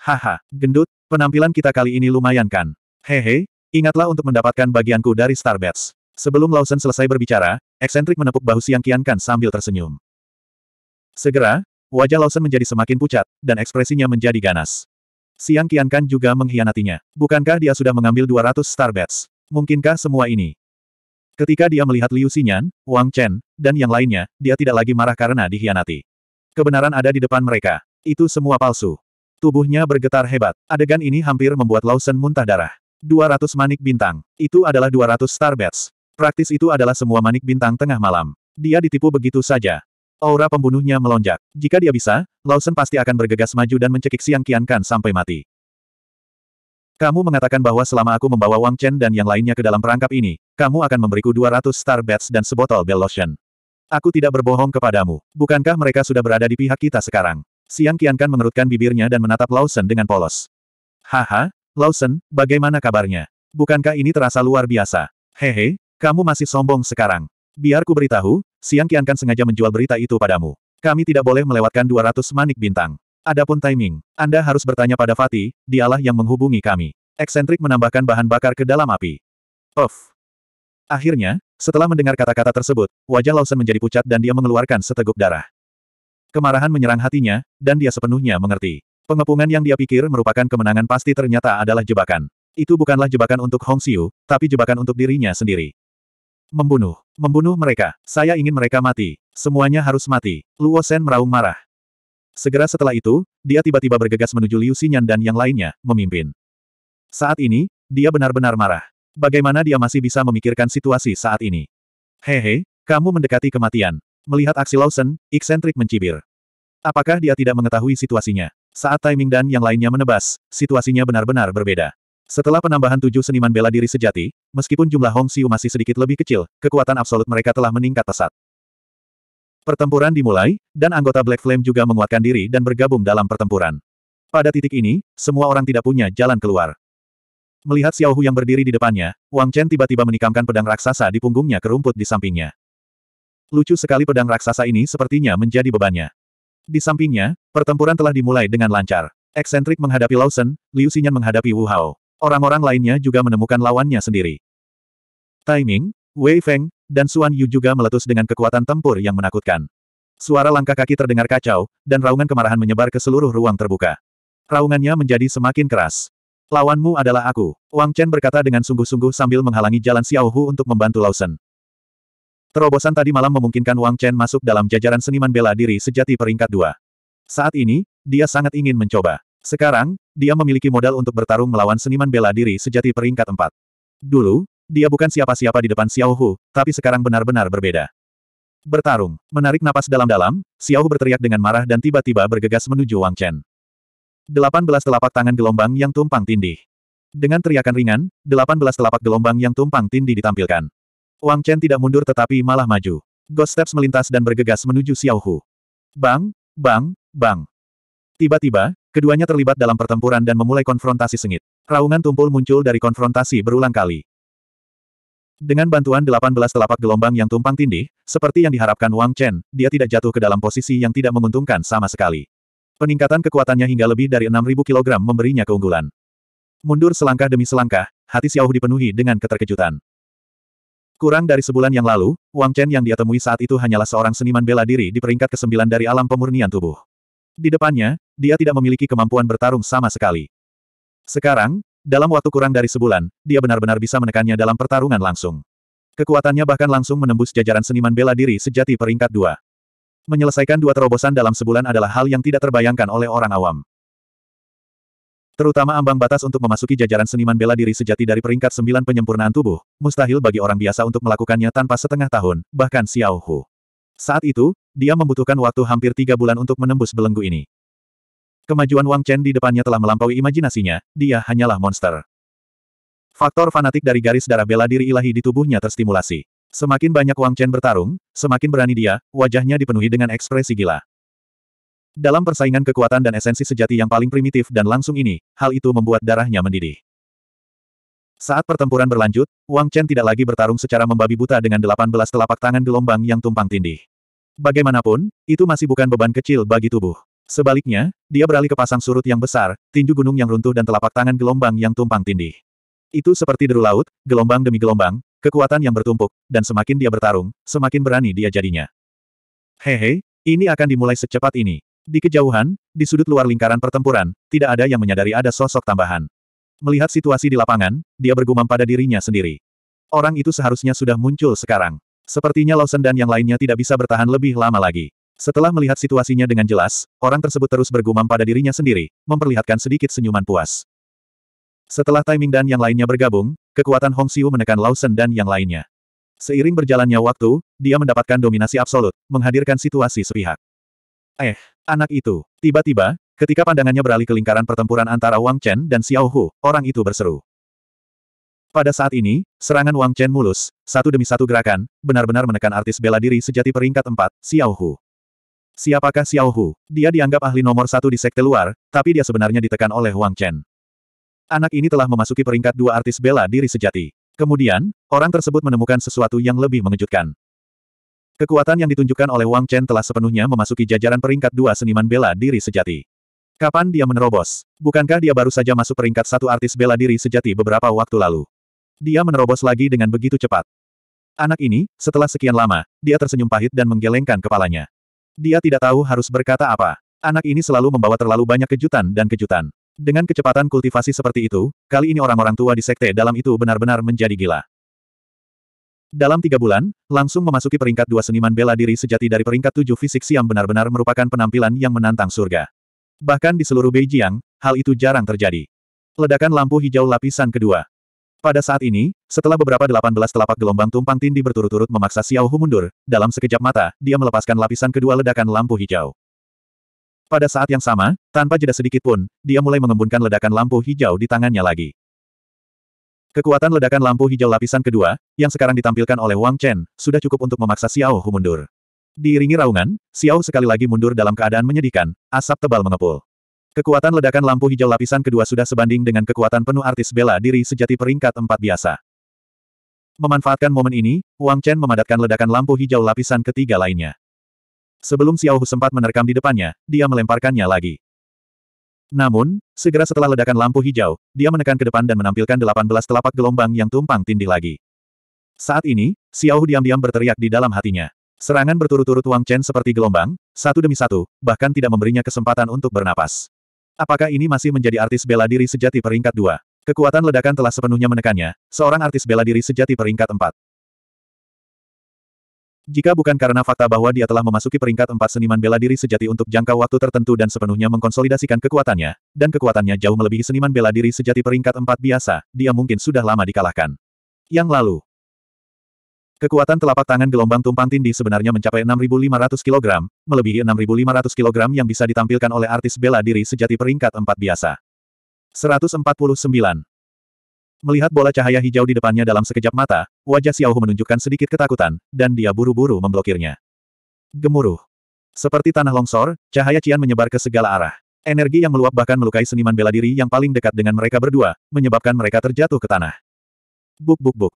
Haha, gendut, penampilan kita kali ini lumayan kan? Hehe, ingatlah untuk mendapatkan bagianku dari Starbats. Sebelum Lawson selesai berbicara, eksentrik menepuk bahu Siang Qiankan sambil tersenyum. Segera, wajah Lawson menjadi semakin pucat, dan ekspresinya menjadi ganas. Siang Qiankan juga mengkhianatinya. Bukankah dia sudah mengambil 200 starbats? Mungkinkah semua ini? Ketika dia melihat Liu Xinyan, Wang Chen, dan yang lainnya, dia tidak lagi marah karena dikhianati. Kebenaran ada di depan mereka. Itu semua palsu. Tubuhnya bergetar hebat. Adegan ini hampir membuat Lawson muntah darah. 200 manik bintang. Itu adalah 200 starbats. Praktis itu adalah semua manik bintang tengah malam. Dia ditipu begitu saja. Aura pembunuhnya melonjak. Jika dia bisa, Lawson pasti akan bergegas maju dan mencekik Siang Kian Kan sampai mati. Kamu mengatakan bahwa selama aku membawa Wang Chen dan yang lainnya ke dalam perangkap ini, kamu akan memberiku 200 star bats dan sebotol bell lotion. Aku tidak berbohong kepadamu. Bukankah mereka sudah berada di pihak kita sekarang? Siang Kian Kan mengerutkan bibirnya dan menatap Lawson dengan polos. Haha, Lawson, bagaimana kabarnya? Bukankah ini terasa luar biasa? Hehe, kamu masih sombong sekarang. Biar ku beritahu, Siang kan sengaja menjual berita itu padamu. Kami tidak boleh melewatkan 200 manik bintang. Adapun timing, Anda harus bertanya pada Fatih, dialah yang menghubungi kami. Eksentrik menambahkan bahan bakar ke dalam api. Of. Akhirnya, setelah mendengar kata-kata tersebut, wajah Lawson menjadi pucat dan dia mengeluarkan seteguk darah. Kemarahan menyerang hatinya, dan dia sepenuhnya mengerti. Pengepungan yang dia pikir merupakan kemenangan pasti ternyata adalah jebakan. Itu bukanlah jebakan untuk Hong Xiu, tapi jebakan untuk dirinya sendiri. Membunuh. Membunuh mereka. Saya ingin mereka mati. Semuanya harus mati. Luo Sen meraung marah. Segera setelah itu, dia tiba-tiba bergegas menuju Liu Xinyan dan yang lainnya, memimpin. Saat ini, dia benar-benar marah. Bagaimana dia masih bisa memikirkan situasi saat ini? Hehe, kamu mendekati kematian. Melihat aksi Lawson, eksentrik mencibir. Apakah dia tidak mengetahui situasinya? Saat timing dan yang lainnya menebas, situasinya benar-benar berbeda. Setelah penambahan tujuh seniman bela diri sejati, meskipun jumlah Hong Xiu masih sedikit lebih kecil, kekuatan absolut mereka telah meningkat pesat. Pertempuran dimulai, dan anggota Black Flame juga menguatkan diri dan bergabung dalam pertempuran. Pada titik ini, semua orang tidak punya jalan keluar. Melihat Xiao Hu yang berdiri di depannya, Wang Chen tiba-tiba menikamkan pedang raksasa di punggungnya ke rumput di sampingnya. Lucu sekali pedang raksasa ini sepertinya menjadi bebannya. Di sampingnya, pertempuran telah dimulai dengan lancar. Eksentrik menghadapi Lawson, Liu Xinyan menghadapi Wu Hao. Orang-orang lainnya juga menemukan lawannya sendiri. Timing, Wei Feng, dan Suan Yu juga meletus dengan kekuatan tempur yang menakutkan. Suara langkah kaki terdengar kacau, dan raungan kemarahan menyebar ke seluruh ruang terbuka. Raungannya menjadi semakin keras. Lawanmu adalah aku, Wang Chen berkata dengan sungguh-sungguh sambil menghalangi jalan Xiao Hu untuk membantu Lawson. Terobosan tadi malam memungkinkan Wang Chen masuk dalam jajaran seniman bela diri sejati peringkat dua. Saat ini, dia sangat ingin mencoba. Sekarang, dia memiliki modal untuk bertarung melawan seniman bela diri sejati peringkat empat. Dulu, dia bukan siapa-siapa di depan Xiao Hu, tapi sekarang benar-benar berbeda. Bertarung, menarik napas dalam-dalam, Xiao Hu berteriak dengan marah dan tiba-tiba bergegas menuju Wang Chen. Delapan belas telapak tangan gelombang yang tumpang tindih. Dengan teriakan ringan, delapan belas telapak gelombang yang tumpang tindih ditampilkan. Wang Chen tidak mundur tetapi malah maju. Ghost Steps melintas dan bergegas menuju Xiao Hu. Bang, bang, bang. Tiba-tiba, keduanya terlibat dalam pertempuran dan memulai konfrontasi sengit. Raungan tumpul muncul dari konfrontasi berulang kali. Dengan bantuan 18 telapak gelombang yang tumpang tindih, seperti yang diharapkan Wang Chen, dia tidak jatuh ke dalam posisi yang tidak menguntungkan sama sekali. Peningkatan kekuatannya hingga lebih dari 6.000 kg memberinya keunggulan. Mundur selangkah demi selangkah, hati Xiaohu dipenuhi dengan keterkejutan. Kurang dari sebulan yang lalu, Wang Chen yang dia temui saat itu hanyalah seorang seniman bela diri di peringkat ke-9 dari alam pemurnian tubuh. Di depannya, dia tidak memiliki kemampuan bertarung sama sekali. Sekarang, dalam waktu kurang dari sebulan, dia benar-benar bisa menekannya dalam pertarungan langsung. Kekuatannya bahkan langsung menembus jajaran seniman bela diri sejati peringkat dua. Menyelesaikan dua terobosan dalam sebulan adalah hal yang tidak terbayangkan oleh orang awam. Terutama ambang batas untuk memasuki jajaran seniman bela diri sejati dari peringkat sembilan penyempurnaan tubuh, mustahil bagi orang biasa untuk melakukannya tanpa setengah tahun, bahkan Xiao Hu. Saat itu, dia membutuhkan waktu hampir tiga bulan untuk menembus belenggu ini. Kemajuan Wang Chen di depannya telah melampaui imajinasinya, dia hanyalah monster. Faktor fanatik dari garis darah bela diri ilahi di tubuhnya terstimulasi. Semakin banyak Wang Chen bertarung, semakin berani dia, wajahnya dipenuhi dengan ekspresi gila. Dalam persaingan kekuatan dan esensi sejati yang paling primitif dan langsung ini, hal itu membuat darahnya mendidih. Saat pertempuran berlanjut, Wang Chen tidak lagi bertarung secara membabi buta dengan 18 telapak tangan gelombang yang tumpang tindih. Bagaimanapun, itu masih bukan beban kecil bagi tubuh. Sebaliknya, dia beralih ke pasang surut yang besar, tinju gunung yang runtuh dan telapak tangan gelombang yang tumpang tindih. Itu seperti deru laut, gelombang demi gelombang, kekuatan yang bertumpuk, dan semakin dia bertarung, semakin berani dia jadinya. Hehe, ini akan dimulai secepat ini. Di kejauhan, di sudut luar lingkaran pertempuran, tidak ada yang menyadari ada sosok tambahan. Melihat situasi di lapangan, dia bergumam pada dirinya sendiri. Orang itu seharusnya sudah muncul sekarang. Sepertinya Lawson dan yang lainnya tidak bisa bertahan lebih lama lagi. Setelah melihat situasinya dengan jelas, orang tersebut terus bergumam pada dirinya sendiri, memperlihatkan sedikit senyuman puas. Setelah timing dan yang lainnya bergabung, kekuatan Hong Xiu menekan Lawson dan yang lainnya. Seiring berjalannya waktu, dia mendapatkan dominasi absolut, menghadirkan situasi sepihak. Eh, anak itu. Tiba-tiba, ketika pandangannya beralih ke lingkaran pertempuran antara Wang Chen dan Xiao Hu, orang itu berseru. Pada saat ini, serangan Wang Chen mulus, satu demi satu gerakan, benar-benar menekan artis bela diri sejati peringkat 4, Xiao Hu. Siapakah Xiao Hu? Dia dianggap ahli nomor satu di sekte luar, tapi dia sebenarnya ditekan oleh Wang Chen. Anak ini telah memasuki peringkat dua artis bela diri sejati. Kemudian, orang tersebut menemukan sesuatu yang lebih mengejutkan. Kekuatan yang ditunjukkan oleh Wang Chen telah sepenuhnya memasuki jajaran peringkat dua seniman bela diri sejati. Kapan dia menerobos? Bukankah dia baru saja masuk peringkat satu artis bela diri sejati beberapa waktu lalu? Dia menerobos lagi dengan begitu cepat. Anak ini, setelah sekian lama, dia tersenyum pahit dan menggelengkan kepalanya. Dia tidak tahu harus berkata apa. Anak ini selalu membawa terlalu banyak kejutan dan kejutan. Dengan kecepatan kultivasi seperti itu, kali ini orang-orang tua di sekte dalam itu benar-benar menjadi gila. Dalam tiga bulan, langsung memasuki peringkat dua seniman bela diri sejati dari peringkat tujuh fisik Siam benar-benar merupakan penampilan yang menantang surga. Bahkan di seluruh Beijing, hal itu jarang terjadi. Ledakan lampu hijau lapisan kedua. Pada saat ini, setelah beberapa delapan belas telapak gelombang tumpang tindih berturut-turut memaksa Xiao Hu mundur, dalam sekejap mata, dia melepaskan lapisan kedua ledakan lampu hijau. Pada saat yang sama, tanpa jeda sedikit pun, dia mulai mengembunkan ledakan lampu hijau di tangannya lagi. Kekuatan ledakan lampu hijau lapisan kedua, yang sekarang ditampilkan oleh Wang Chen, sudah cukup untuk memaksa Xiao Hu mundur. Diiringi raungan, Xiao sekali lagi mundur dalam keadaan menyedihkan, asap tebal mengepul. Kekuatan ledakan lampu hijau lapisan kedua sudah sebanding dengan kekuatan penuh artis bela diri sejati peringkat empat biasa. Memanfaatkan momen ini, Wang Chen memadatkan ledakan lampu hijau lapisan ketiga lainnya. Sebelum Xiao Hu sempat menerkam di depannya, dia melemparkannya lagi. Namun, segera setelah ledakan lampu hijau, dia menekan ke depan dan menampilkan 18 telapak gelombang yang tumpang tindih lagi. Saat ini, Xiao Hu diam-diam berteriak di dalam hatinya. Serangan berturut-turut Wang Chen seperti gelombang, satu demi satu, bahkan tidak memberinya kesempatan untuk bernapas. Apakah ini masih menjadi artis bela diri sejati peringkat dua? Kekuatan ledakan telah sepenuhnya menekannya, seorang artis bela diri sejati peringkat empat. Jika bukan karena fakta bahwa dia telah memasuki peringkat empat seniman bela diri sejati untuk jangka waktu tertentu dan sepenuhnya mengkonsolidasikan kekuatannya, dan kekuatannya jauh melebihi seniman bela diri sejati peringkat empat biasa, dia mungkin sudah lama dikalahkan. Yang lalu, Kekuatan telapak tangan gelombang tumpang tindih sebenarnya mencapai 6.500 kg, melebihi 6.500 kg yang bisa ditampilkan oleh artis bela diri sejati peringkat empat biasa. 149. Melihat bola cahaya hijau di depannya dalam sekejap mata, wajah Xiao Hu menunjukkan sedikit ketakutan, dan dia buru-buru memblokirnya. Gemuruh. Seperti tanah longsor, cahaya Cian menyebar ke segala arah. Energi yang meluap bahkan melukai seniman bela diri yang paling dekat dengan mereka berdua, menyebabkan mereka terjatuh ke tanah. Buk buk buk.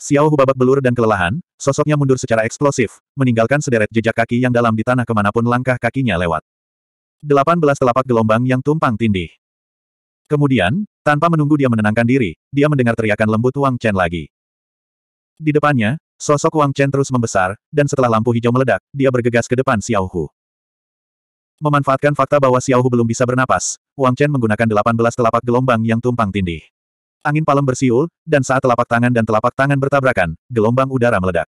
Xiao Hu babak belur dan kelelahan, sosoknya mundur secara eksplosif, meninggalkan sederet jejak kaki yang dalam di tanah kemanapun langkah kakinya lewat. 18 telapak gelombang yang tumpang tindih. Kemudian, tanpa menunggu dia menenangkan diri, dia mendengar teriakan lembut Wang Chen lagi. Di depannya, sosok Wang Chen terus membesar, dan setelah lampu hijau meledak, dia bergegas ke depan Xiao Hu. Memanfaatkan fakta bahwa Xiao Hu belum bisa bernapas, Wang Chen menggunakan 18 telapak gelombang yang tumpang tindih. Angin palem bersiul, dan saat telapak tangan dan telapak tangan bertabrakan, gelombang udara meledak.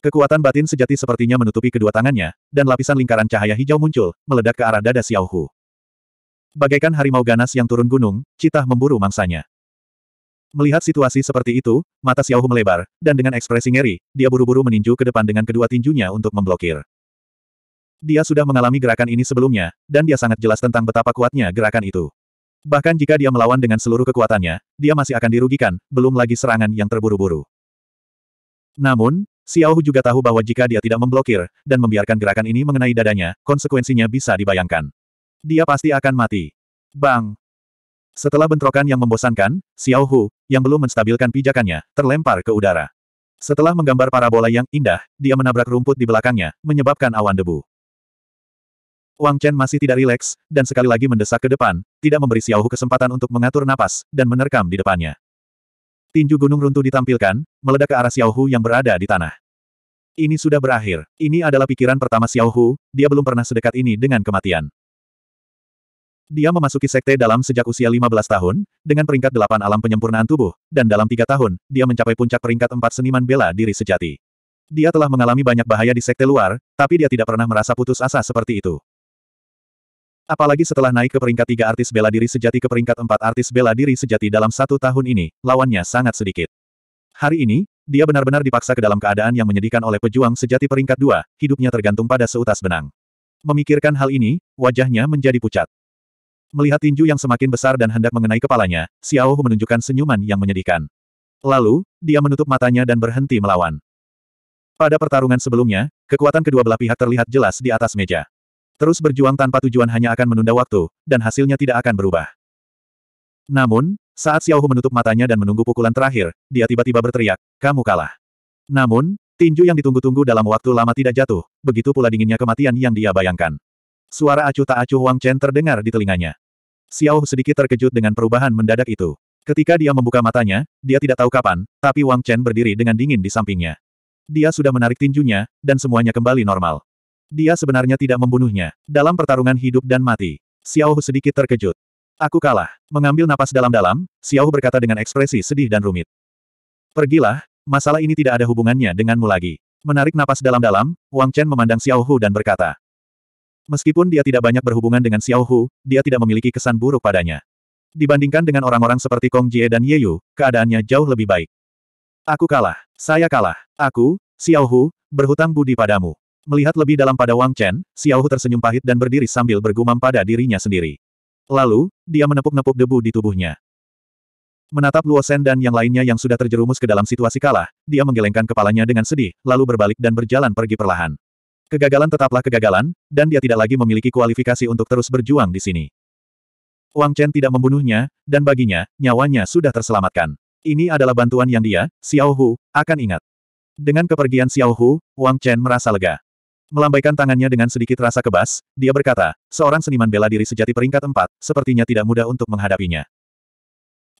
Kekuatan batin sejati sepertinya menutupi kedua tangannya, dan lapisan lingkaran cahaya hijau muncul, meledak ke arah dada Xiao Hu. Bagaikan harimau ganas yang turun gunung, citah memburu mangsanya. Melihat situasi seperti itu, mata Xiao Hu melebar, dan dengan ekspresi ngeri, dia buru-buru meninju ke depan dengan kedua tinjunya untuk memblokir. Dia sudah mengalami gerakan ini sebelumnya, dan dia sangat jelas tentang betapa kuatnya gerakan itu. Bahkan jika dia melawan dengan seluruh kekuatannya, dia masih akan dirugikan, belum lagi serangan yang terburu-buru. Namun, Xiao Hu juga tahu bahwa jika dia tidak memblokir, dan membiarkan gerakan ini mengenai dadanya, konsekuensinya bisa dibayangkan. Dia pasti akan mati. Bang! Setelah bentrokan yang membosankan, Xiao Hu, yang belum menstabilkan pijakannya, terlempar ke udara. Setelah menggambar parabola yang indah, dia menabrak rumput di belakangnya, menyebabkan awan debu. Wang Chen masih tidak rileks, dan sekali lagi mendesak ke depan, tidak memberi Xiao Hu kesempatan untuk mengatur napas, dan menerkam di depannya. Tinju gunung runtuh ditampilkan, meledak ke arah Xiao Hu yang berada di tanah. Ini sudah berakhir. Ini adalah pikiran pertama Xiao Hu. dia belum pernah sedekat ini dengan kematian. Dia memasuki sekte dalam sejak usia 15 tahun, dengan peringkat 8 alam penyempurnaan tubuh, dan dalam tiga tahun, dia mencapai puncak peringkat 4 seniman bela diri sejati. Dia telah mengalami banyak bahaya di sekte luar, tapi dia tidak pernah merasa putus asa seperti itu. Apalagi setelah naik ke peringkat tiga artis bela diri sejati ke peringkat empat artis bela diri sejati dalam satu tahun ini, lawannya sangat sedikit. Hari ini, dia benar-benar dipaksa ke dalam keadaan yang menyedihkan oleh pejuang sejati peringkat dua, hidupnya tergantung pada seutas benang. Memikirkan hal ini, wajahnya menjadi pucat. Melihat tinju yang semakin besar dan hendak mengenai kepalanya, Xiao Hu menunjukkan senyuman yang menyedihkan. Lalu, dia menutup matanya dan berhenti melawan. Pada pertarungan sebelumnya, kekuatan kedua belah pihak terlihat jelas di atas meja. Terus berjuang tanpa tujuan hanya akan menunda waktu, dan hasilnya tidak akan berubah. Namun, saat Xiaohu menutup matanya dan menunggu pukulan terakhir, dia tiba-tiba berteriak, kamu kalah. Namun, tinju yang ditunggu-tunggu dalam waktu lama tidak jatuh, begitu pula dinginnya kematian yang dia bayangkan. Suara acuh tak acuh Wang Chen terdengar di telinganya. Xiaohu sedikit terkejut dengan perubahan mendadak itu. Ketika dia membuka matanya, dia tidak tahu kapan, tapi Wang Chen berdiri dengan dingin di sampingnya. Dia sudah menarik tinjunya, dan semuanya kembali normal. Dia sebenarnya tidak membunuhnya, dalam pertarungan hidup dan mati. Xiao Hu sedikit terkejut. Aku kalah. Mengambil napas dalam-dalam, Xiao Hu berkata dengan ekspresi sedih dan rumit. Pergilah, masalah ini tidak ada hubungannya denganmu lagi. Menarik napas dalam-dalam, Wang Chen memandang Xiao Hu dan berkata. Meskipun dia tidak banyak berhubungan dengan Xiao Hu, dia tidak memiliki kesan buruk padanya. Dibandingkan dengan orang-orang seperti Kong Jie dan Ye Yu, keadaannya jauh lebih baik. Aku kalah. Saya kalah. Aku, Xiao Hu, berhutang budi padamu. Melihat lebih dalam pada Wang Chen, Xiao Hu tersenyum pahit dan berdiri sambil bergumam pada dirinya sendiri. Lalu, dia menepuk-nepuk debu di tubuhnya. Menatap Luo Sen dan yang lainnya yang sudah terjerumus ke dalam situasi kalah, dia menggelengkan kepalanya dengan sedih, lalu berbalik dan berjalan pergi perlahan. Kegagalan tetaplah kegagalan, dan dia tidak lagi memiliki kualifikasi untuk terus berjuang di sini. Wang Chen tidak membunuhnya, dan baginya, nyawanya sudah terselamatkan. Ini adalah bantuan yang dia, Xiao Hu, akan ingat. Dengan kepergian Xiao Hu, Wang Chen merasa lega. Melambaikan tangannya dengan sedikit rasa kebas, dia berkata, seorang seniman bela diri sejati peringkat empat, sepertinya tidak mudah untuk menghadapinya.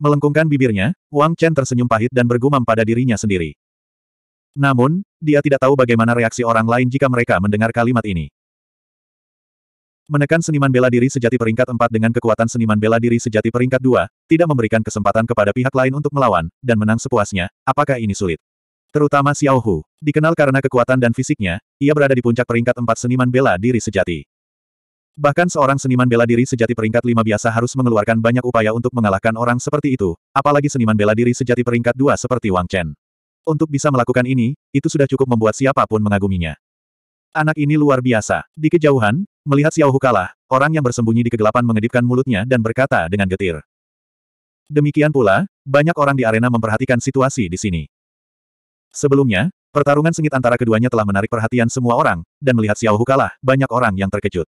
Melengkungkan bibirnya, Wang Chen tersenyum pahit dan bergumam pada dirinya sendiri. Namun, dia tidak tahu bagaimana reaksi orang lain jika mereka mendengar kalimat ini. Menekan seniman bela diri sejati peringkat empat dengan kekuatan seniman bela diri sejati peringkat dua, tidak memberikan kesempatan kepada pihak lain untuk melawan, dan menang sepuasnya, apakah ini sulit? Terutama Xiao Hu. Dikenal karena kekuatan dan fisiknya, ia berada di puncak peringkat empat seniman bela diri sejati. Bahkan seorang seniman bela diri sejati peringkat lima biasa harus mengeluarkan banyak upaya untuk mengalahkan orang seperti itu, apalagi seniman bela diri sejati peringkat dua seperti Wang Chen. Untuk bisa melakukan ini, itu sudah cukup membuat siapapun mengaguminya. Anak ini luar biasa. Di kejauhan, melihat Xiao Hu kalah, orang yang bersembunyi di kegelapan mengedipkan mulutnya dan berkata dengan getir. Demikian pula, banyak orang di arena memperhatikan situasi di sini. Sebelumnya, pertarungan sengit antara keduanya telah menarik perhatian semua orang, dan melihat Xiao Hu kalah, banyak orang yang terkejut.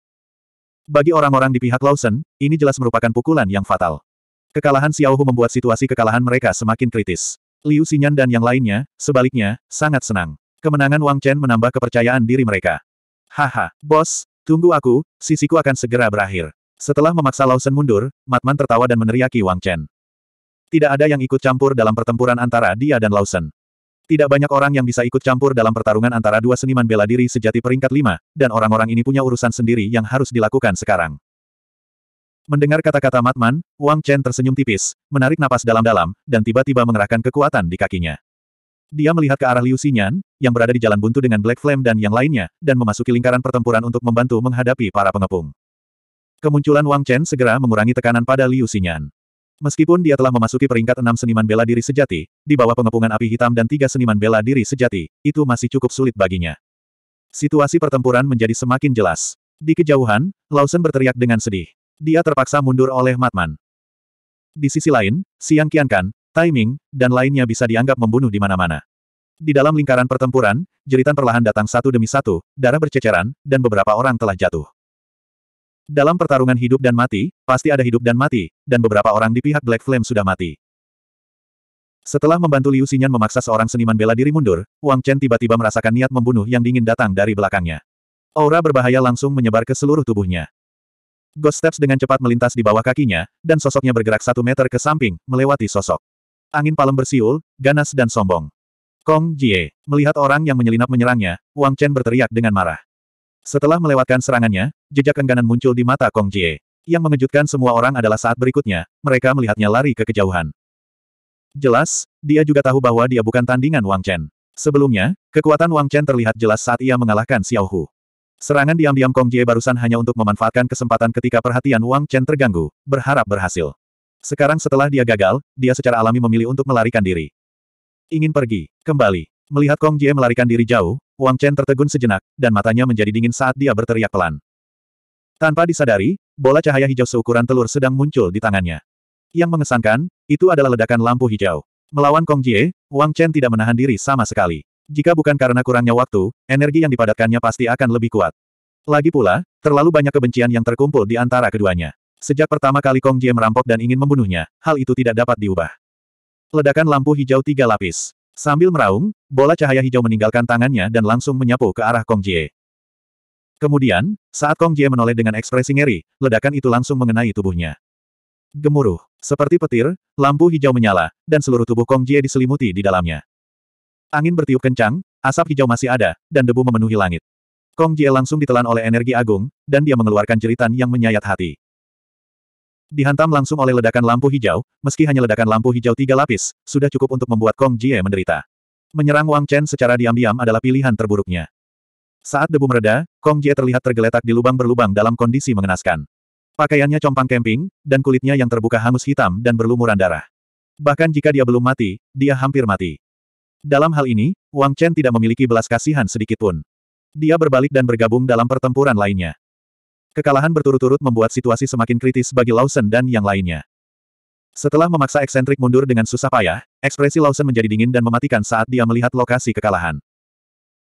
Bagi orang-orang di pihak Lawson, ini jelas merupakan pukulan yang fatal. Kekalahan Xiao Hu membuat situasi kekalahan mereka semakin kritis. Liu Xinyan dan yang lainnya, sebaliknya, sangat senang. Kemenangan Wang Chen menambah kepercayaan diri mereka. Haha, bos, tunggu aku, sisiku akan segera berakhir. Setelah memaksa Lawson mundur, Matman tertawa dan meneriaki Wang Chen. Tidak ada yang ikut campur dalam pertempuran antara dia dan Lawson. Tidak banyak orang yang bisa ikut campur dalam pertarungan antara dua seniman bela diri sejati peringkat lima, dan orang-orang ini punya urusan sendiri yang harus dilakukan sekarang. Mendengar kata-kata Matman, Wang Chen tersenyum tipis, menarik napas dalam-dalam, dan tiba-tiba mengerahkan kekuatan di kakinya. Dia melihat ke arah Liu Xinyan, yang berada di jalan buntu dengan Black Flame dan yang lainnya, dan memasuki lingkaran pertempuran untuk membantu menghadapi para pengepung. Kemunculan Wang Chen segera mengurangi tekanan pada Liu Xinyan. Meskipun dia telah memasuki peringkat enam seniman bela diri sejati, di bawah pengepungan api hitam dan tiga seniman bela diri sejati, itu masih cukup sulit baginya. Situasi pertempuran menjadi semakin jelas. Di kejauhan, Lawson berteriak dengan sedih. Dia terpaksa mundur oleh Matman. Di sisi lain, Siang Kiankan, timing, dan lainnya bisa dianggap membunuh di mana-mana. Di dalam lingkaran pertempuran, jeritan perlahan datang satu demi satu, darah berceceran, dan beberapa orang telah jatuh. Dalam pertarungan hidup dan mati, pasti ada hidup dan mati, dan beberapa orang di pihak Black Flame sudah mati. Setelah membantu Liu Xinyan memaksa seorang seniman bela diri mundur, Wang Chen tiba-tiba merasakan niat membunuh yang dingin datang dari belakangnya. Aura berbahaya langsung menyebar ke seluruh tubuhnya. Ghost Steps dengan cepat melintas di bawah kakinya, dan sosoknya bergerak satu meter ke samping, melewati sosok. Angin palem bersiul, ganas dan sombong. Kong Jie, melihat orang yang menyelinap menyerangnya, Wang Chen berteriak dengan marah. Setelah melewatkan serangannya, jejak engganan muncul di mata Kong Jie. Yang mengejutkan semua orang adalah saat berikutnya, mereka melihatnya lari ke kejauhan. Jelas, dia juga tahu bahwa dia bukan tandingan Wang Chen. Sebelumnya, kekuatan Wang Chen terlihat jelas saat ia mengalahkan Xiao Hu. Serangan diam-diam Kong Jie barusan hanya untuk memanfaatkan kesempatan ketika perhatian Wang Chen terganggu, berharap berhasil. Sekarang setelah dia gagal, dia secara alami memilih untuk melarikan diri. Ingin pergi, kembali. Melihat Kong Jie melarikan diri jauh, Wang Chen tertegun sejenak, dan matanya menjadi dingin saat dia berteriak pelan. Tanpa disadari, bola cahaya hijau seukuran telur sedang muncul di tangannya. Yang mengesankan, itu adalah ledakan lampu hijau. Melawan Kong Jie, Wang Chen tidak menahan diri sama sekali. Jika bukan karena kurangnya waktu, energi yang dipadatkannya pasti akan lebih kuat. Lagi pula, terlalu banyak kebencian yang terkumpul di antara keduanya. Sejak pertama kali Kong Jie merampok dan ingin membunuhnya, hal itu tidak dapat diubah. Ledakan lampu hijau tiga lapis. Sambil meraung, bola cahaya hijau meninggalkan tangannya dan langsung menyapu ke arah Kong Jie. Kemudian, saat Kong Jie menoleh dengan ekspresi ngeri, ledakan itu langsung mengenai tubuhnya. Gemuruh, seperti petir, lampu hijau menyala, dan seluruh tubuh Kong Jie diselimuti di dalamnya. Angin bertiup kencang, asap hijau masih ada, dan debu memenuhi langit. Kong Jie langsung ditelan oleh energi agung, dan dia mengeluarkan jeritan yang menyayat hati. Dihantam langsung oleh ledakan lampu hijau, meski hanya ledakan lampu hijau tiga lapis, sudah cukup untuk membuat Kong Jie menderita. Menyerang Wang Chen secara diam-diam adalah pilihan terburuknya. Saat debu mereda, Kong Jie terlihat tergeletak di lubang berlubang dalam kondisi mengenaskan. Pakaiannya compang camping, dan kulitnya yang terbuka hangus hitam dan berlumuran darah. Bahkan jika dia belum mati, dia hampir mati. Dalam hal ini, Wang Chen tidak memiliki belas kasihan sedikitpun. Dia berbalik dan bergabung dalam pertempuran lainnya. Kekalahan berturut-turut membuat situasi semakin kritis bagi Lawson dan yang lainnya. Setelah memaksa eksentrik mundur dengan susah payah, ekspresi Lawson menjadi dingin dan mematikan saat dia melihat lokasi kekalahan.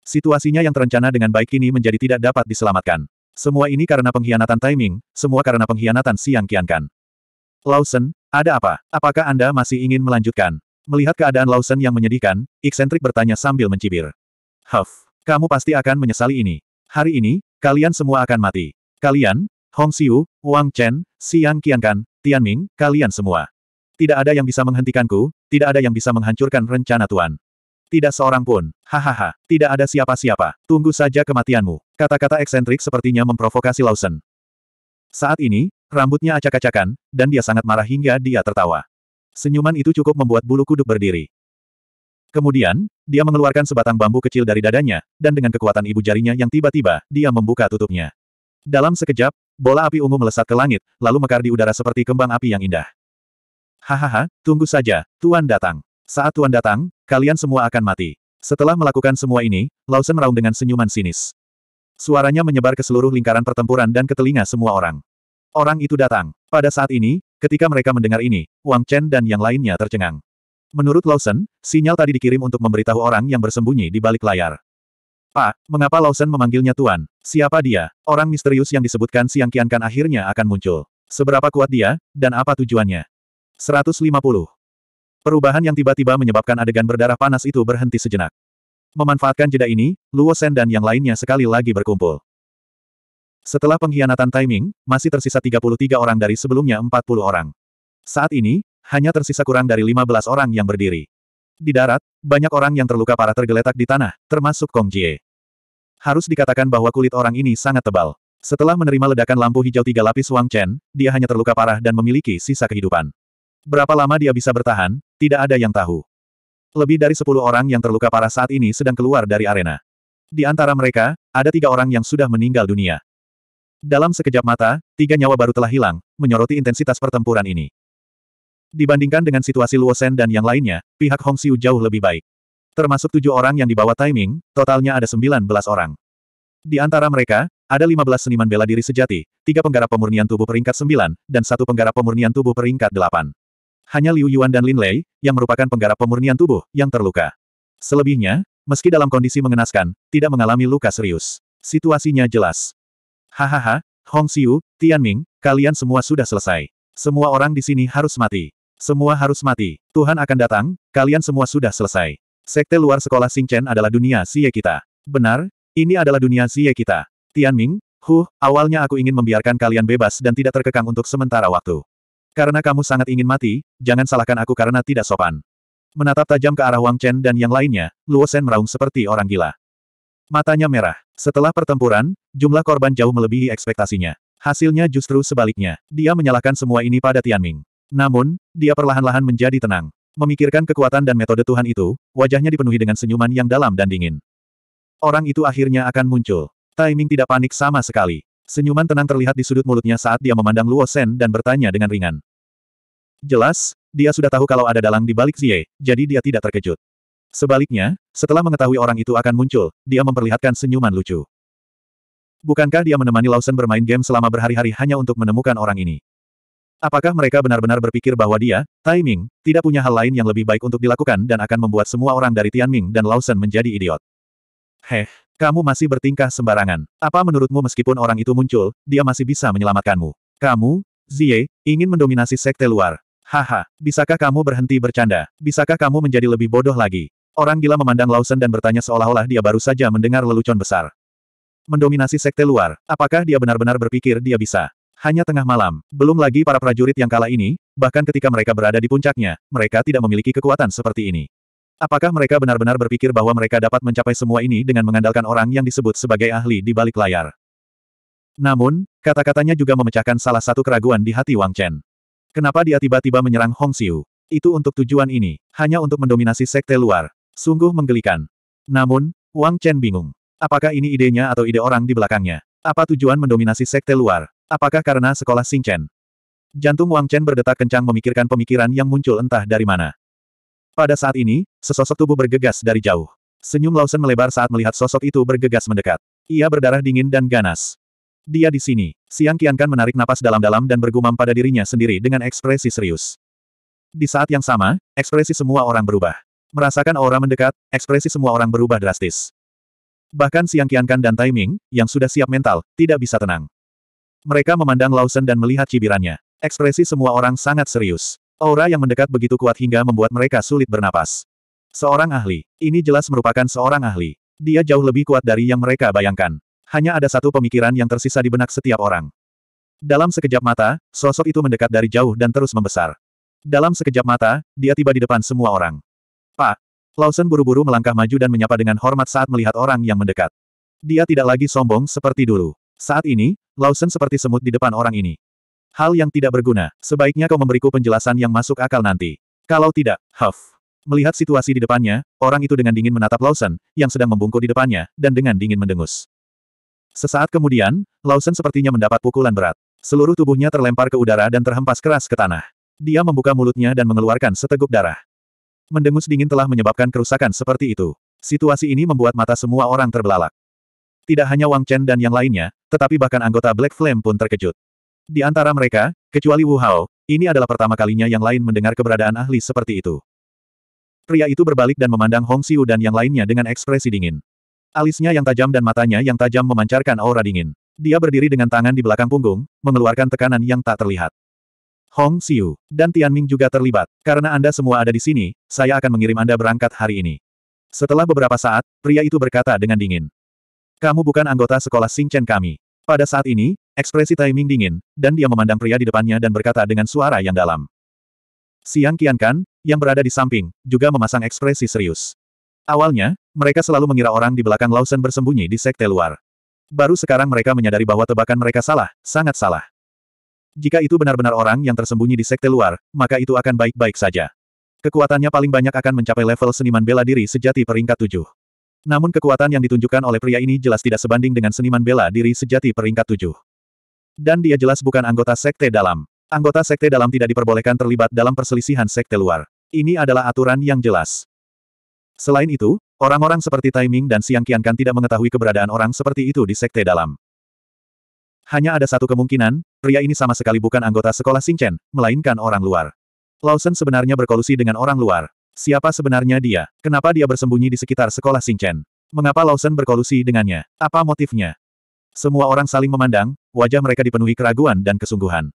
Situasinya yang terencana dengan baik kini menjadi tidak dapat diselamatkan. Semua ini karena pengkhianatan timing, semua karena pengkhianatan Siang Kiankan. Lawson, ada apa? Apakah Anda masih ingin melanjutkan? Melihat keadaan Lawson yang menyedihkan, eksentrik bertanya sambil mencibir. Huff, kamu pasti akan menyesali ini. Hari ini, kalian semua akan mati. Kalian, Hong Xiu, Wang Chen, Xiang Qiankan, Tian Ming, kalian semua. Tidak ada yang bisa menghentikanku, tidak ada yang bisa menghancurkan rencana Tuan. Tidak seorang pun. Hahaha, tidak ada siapa-siapa. Tunggu saja kematianmu. Kata-kata eksentrik sepertinya memprovokasi Lawson. Saat ini, rambutnya acak-acakan, dan dia sangat marah hingga dia tertawa. Senyuman itu cukup membuat bulu kuduk berdiri. Kemudian, dia mengeluarkan sebatang bambu kecil dari dadanya, dan dengan kekuatan ibu jarinya yang tiba-tiba, dia membuka tutupnya. Dalam sekejap, bola api ungu melesat ke langit, lalu mekar di udara seperti kembang api yang indah. Hahaha, tunggu saja, Tuan datang. Saat Tuan datang, kalian semua akan mati. Setelah melakukan semua ini, Lawson meraung dengan senyuman sinis. Suaranya menyebar ke seluruh lingkaran pertempuran dan ke telinga semua orang. Orang itu datang. Pada saat ini, ketika mereka mendengar ini, Wang Chen dan yang lainnya tercengang. Menurut Lawson, sinyal tadi dikirim untuk memberitahu orang yang bersembunyi di balik layar. Pak, mengapa Lawson memanggilnya Tuan? Siapa dia? Orang misterius yang disebutkan Siang Kiankan akhirnya akan muncul. Seberapa kuat dia, dan apa tujuannya? 150. Perubahan yang tiba-tiba menyebabkan adegan berdarah panas itu berhenti sejenak. Memanfaatkan jeda ini, Luo Shen dan yang lainnya sekali lagi berkumpul. Setelah pengkhianatan timing, masih tersisa 33 orang dari sebelumnya 40 orang. Saat ini, hanya tersisa kurang dari 15 orang yang berdiri. Di darat, banyak orang yang terluka parah tergeletak di tanah, termasuk Kong Jie. Harus dikatakan bahwa kulit orang ini sangat tebal. Setelah menerima ledakan lampu hijau tiga lapis Wang Chen, dia hanya terluka parah dan memiliki sisa kehidupan. Berapa lama dia bisa bertahan, tidak ada yang tahu. Lebih dari sepuluh orang yang terluka parah saat ini sedang keluar dari arena. Di antara mereka, ada tiga orang yang sudah meninggal dunia. Dalam sekejap mata, tiga nyawa baru telah hilang, menyoroti intensitas pertempuran ini. Dibandingkan dengan situasi Luosen dan yang lainnya, pihak Hong Xiu jauh lebih baik. Termasuk tujuh orang yang dibawa timing, totalnya ada 19 orang. Di antara mereka, ada 15 seniman bela diri sejati, tiga penggarap pemurnian tubuh peringkat sembilan, dan satu penggarap pemurnian tubuh peringkat delapan. Hanya Liu Yuan dan Lin Lei, yang merupakan penggarap pemurnian tubuh, yang terluka. Selebihnya, meski dalam kondisi mengenaskan, tidak mengalami luka serius. Situasinya jelas. Hahaha, Hong Xiu, Tian Ming, kalian semua sudah selesai. Semua orang di sini harus mati. Semua harus mati. Tuhan akan datang, kalian semua sudah selesai. Sekte luar sekolah Sing Chen adalah dunia Xie kita. Benar, ini adalah dunia Xie kita. Tianming, huh, awalnya aku ingin membiarkan kalian bebas dan tidak terkekang untuk sementara waktu. Karena kamu sangat ingin mati, jangan salahkan aku karena tidak sopan. Menatap tajam ke arah Wang Chen dan yang lainnya, Luo Sen meraung seperti orang gila. Matanya merah. Setelah pertempuran, jumlah korban jauh melebihi ekspektasinya. Hasilnya justru sebaliknya. Dia menyalahkan semua ini pada Tianming. Namun, dia perlahan-lahan menjadi tenang. Memikirkan kekuatan dan metode Tuhan itu, wajahnya dipenuhi dengan senyuman yang dalam dan dingin. Orang itu akhirnya akan muncul. Timing tidak panik sama sekali. Senyuman tenang terlihat di sudut mulutnya saat dia memandang Luo Shen dan bertanya dengan ringan. Jelas, dia sudah tahu kalau ada dalang di balik Xie, jadi dia tidak terkejut. Sebaliknya, setelah mengetahui orang itu akan muncul, dia memperlihatkan senyuman lucu. Bukankah dia menemani Lawson bermain game selama berhari-hari hanya untuk menemukan orang ini? Apakah mereka benar-benar berpikir bahwa dia, Tai tidak punya hal lain yang lebih baik untuk dilakukan dan akan membuat semua orang dari Tianming dan Lawson menjadi idiot? Heh, kamu masih bertingkah sembarangan. Apa menurutmu meskipun orang itu muncul, dia masih bisa menyelamatkanmu? Kamu, Zie, ingin mendominasi sekte luar. Haha, bisakah kamu berhenti bercanda? Bisakah kamu menjadi lebih bodoh lagi? Orang gila memandang Lawson dan bertanya seolah-olah dia baru saja mendengar lelucon besar. Mendominasi sekte luar, apakah dia benar-benar berpikir dia bisa? Hanya tengah malam, belum lagi para prajurit yang kalah ini, bahkan ketika mereka berada di puncaknya, mereka tidak memiliki kekuatan seperti ini. Apakah mereka benar-benar berpikir bahwa mereka dapat mencapai semua ini dengan mengandalkan orang yang disebut sebagai ahli di balik layar? Namun, kata-katanya juga memecahkan salah satu keraguan di hati Wang Chen. Kenapa dia tiba-tiba menyerang Hong Xiu? Itu untuk tujuan ini, hanya untuk mendominasi sekte luar. Sungguh menggelikan. Namun, Wang Chen bingung. Apakah ini idenya atau ide orang di belakangnya? Apa tujuan mendominasi sekte luar? Apakah karena sekolah Chen? Jantung Wang Chen berdetak kencang memikirkan pemikiran yang muncul entah dari mana. Pada saat ini, sesosok tubuh bergegas dari jauh. Senyum Lawson melebar saat melihat sosok itu bergegas mendekat. Ia berdarah dingin dan ganas. Dia di sini. Siang Kian Kan menarik napas dalam-dalam dan bergumam pada dirinya sendiri dengan ekspresi serius. Di saat yang sama, ekspresi semua orang berubah. Merasakan aura mendekat, ekspresi semua orang berubah drastis. Bahkan Siang Kian Kan dan Taiming, yang sudah siap mental, tidak bisa tenang. Mereka memandang Lawson dan melihat cibirannya. Ekspresi semua orang sangat serius. Aura yang mendekat begitu kuat hingga membuat mereka sulit bernapas. Seorang ahli. Ini jelas merupakan seorang ahli. Dia jauh lebih kuat dari yang mereka bayangkan. Hanya ada satu pemikiran yang tersisa di benak setiap orang. Dalam sekejap mata, sosok itu mendekat dari jauh dan terus membesar. Dalam sekejap mata, dia tiba di depan semua orang. Pak! Lawson buru-buru melangkah maju dan menyapa dengan hormat saat melihat orang yang mendekat. Dia tidak lagi sombong seperti dulu. Saat ini, Lawson seperti semut di depan orang ini. Hal yang tidak berguna, sebaiknya kau memberiku penjelasan yang masuk akal nanti. Kalau tidak, Huff. Melihat situasi di depannya, orang itu dengan dingin menatap Lawson, yang sedang membungkuk di depannya, dan dengan dingin mendengus. Sesaat kemudian, Lawson sepertinya mendapat pukulan berat. Seluruh tubuhnya terlempar ke udara dan terhempas keras ke tanah. Dia membuka mulutnya dan mengeluarkan seteguk darah. Mendengus dingin telah menyebabkan kerusakan seperti itu. Situasi ini membuat mata semua orang terbelalak. Tidak hanya Wang Chen dan yang lainnya, tetapi bahkan anggota Black Flame pun terkejut. Di antara mereka, kecuali Wu Hao, ini adalah pertama kalinya yang lain mendengar keberadaan ahli seperti itu. Pria itu berbalik dan memandang Hong Xiu dan yang lainnya dengan ekspresi dingin. Alisnya yang tajam dan matanya yang tajam memancarkan aura dingin. Dia berdiri dengan tangan di belakang punggung, mengeluarkan tekanan yang tak terlihat. Hong Xiu dan Tian Ming juga terlibat. Karena Anda semua ada di sini, saya akan mengirim Anda berangkat hari ini. Setelah beberapa saat, pria itu berkata dengan dingin. Kamu bukan anggota sekolah Singchen kami. Pada saat ini, ekspresi timing dingin, dan dia memandang pria di depannya dan berkata dengan suara yang dalam. Siang Kian Kan, yang berada di samping, juga memasang ekspresi serius. Awalnya, mereka selalu mengira orang di belakang Lawson bersembunyi di sekte luar. Baru sekarang mereka menyadari bahwa tebakan mereka salah, sangat salah. Jika itu benar-benar orang yang tersembunyi di sekte luar, maka itu akan baik-baik saja. Kekuatannya paling banyak akan mencapai level seniman bela diri sejati peringkat tujuh. Namun kekuatan yang ditunjukkan oleh pria ini jelas tidak sebanding dengan seniman bela diri sejati peringkat tujuh. Dan dia jelas bukan anggota sekte dalam. Anggota sekte dalam tidak diperbolehkan terlibat dalam perselisihan sekte luar. Ini adalah aturan yang jelas. Selain itu, orang-orang seperti Taiming dan Siang Kan tidak mengetahui keberadaan orang seperti itu di sekte dalam. Hanya ada satu kemungkinan, pria ini sama sekali bukan anggota sekolah Singchen, melainkan orang luar. Lawson sebenarnya berkolusi dengan orang luar, Siapa sebenarnya dia? Kenapa dia bersembunyi di sekitar sekolah Singchen? Mengapa Lawson berkolusi dengannya? Apa motifnya? Semua orang saling memandang, wajah mereka dipenuhi keraguan dan kesungguhan.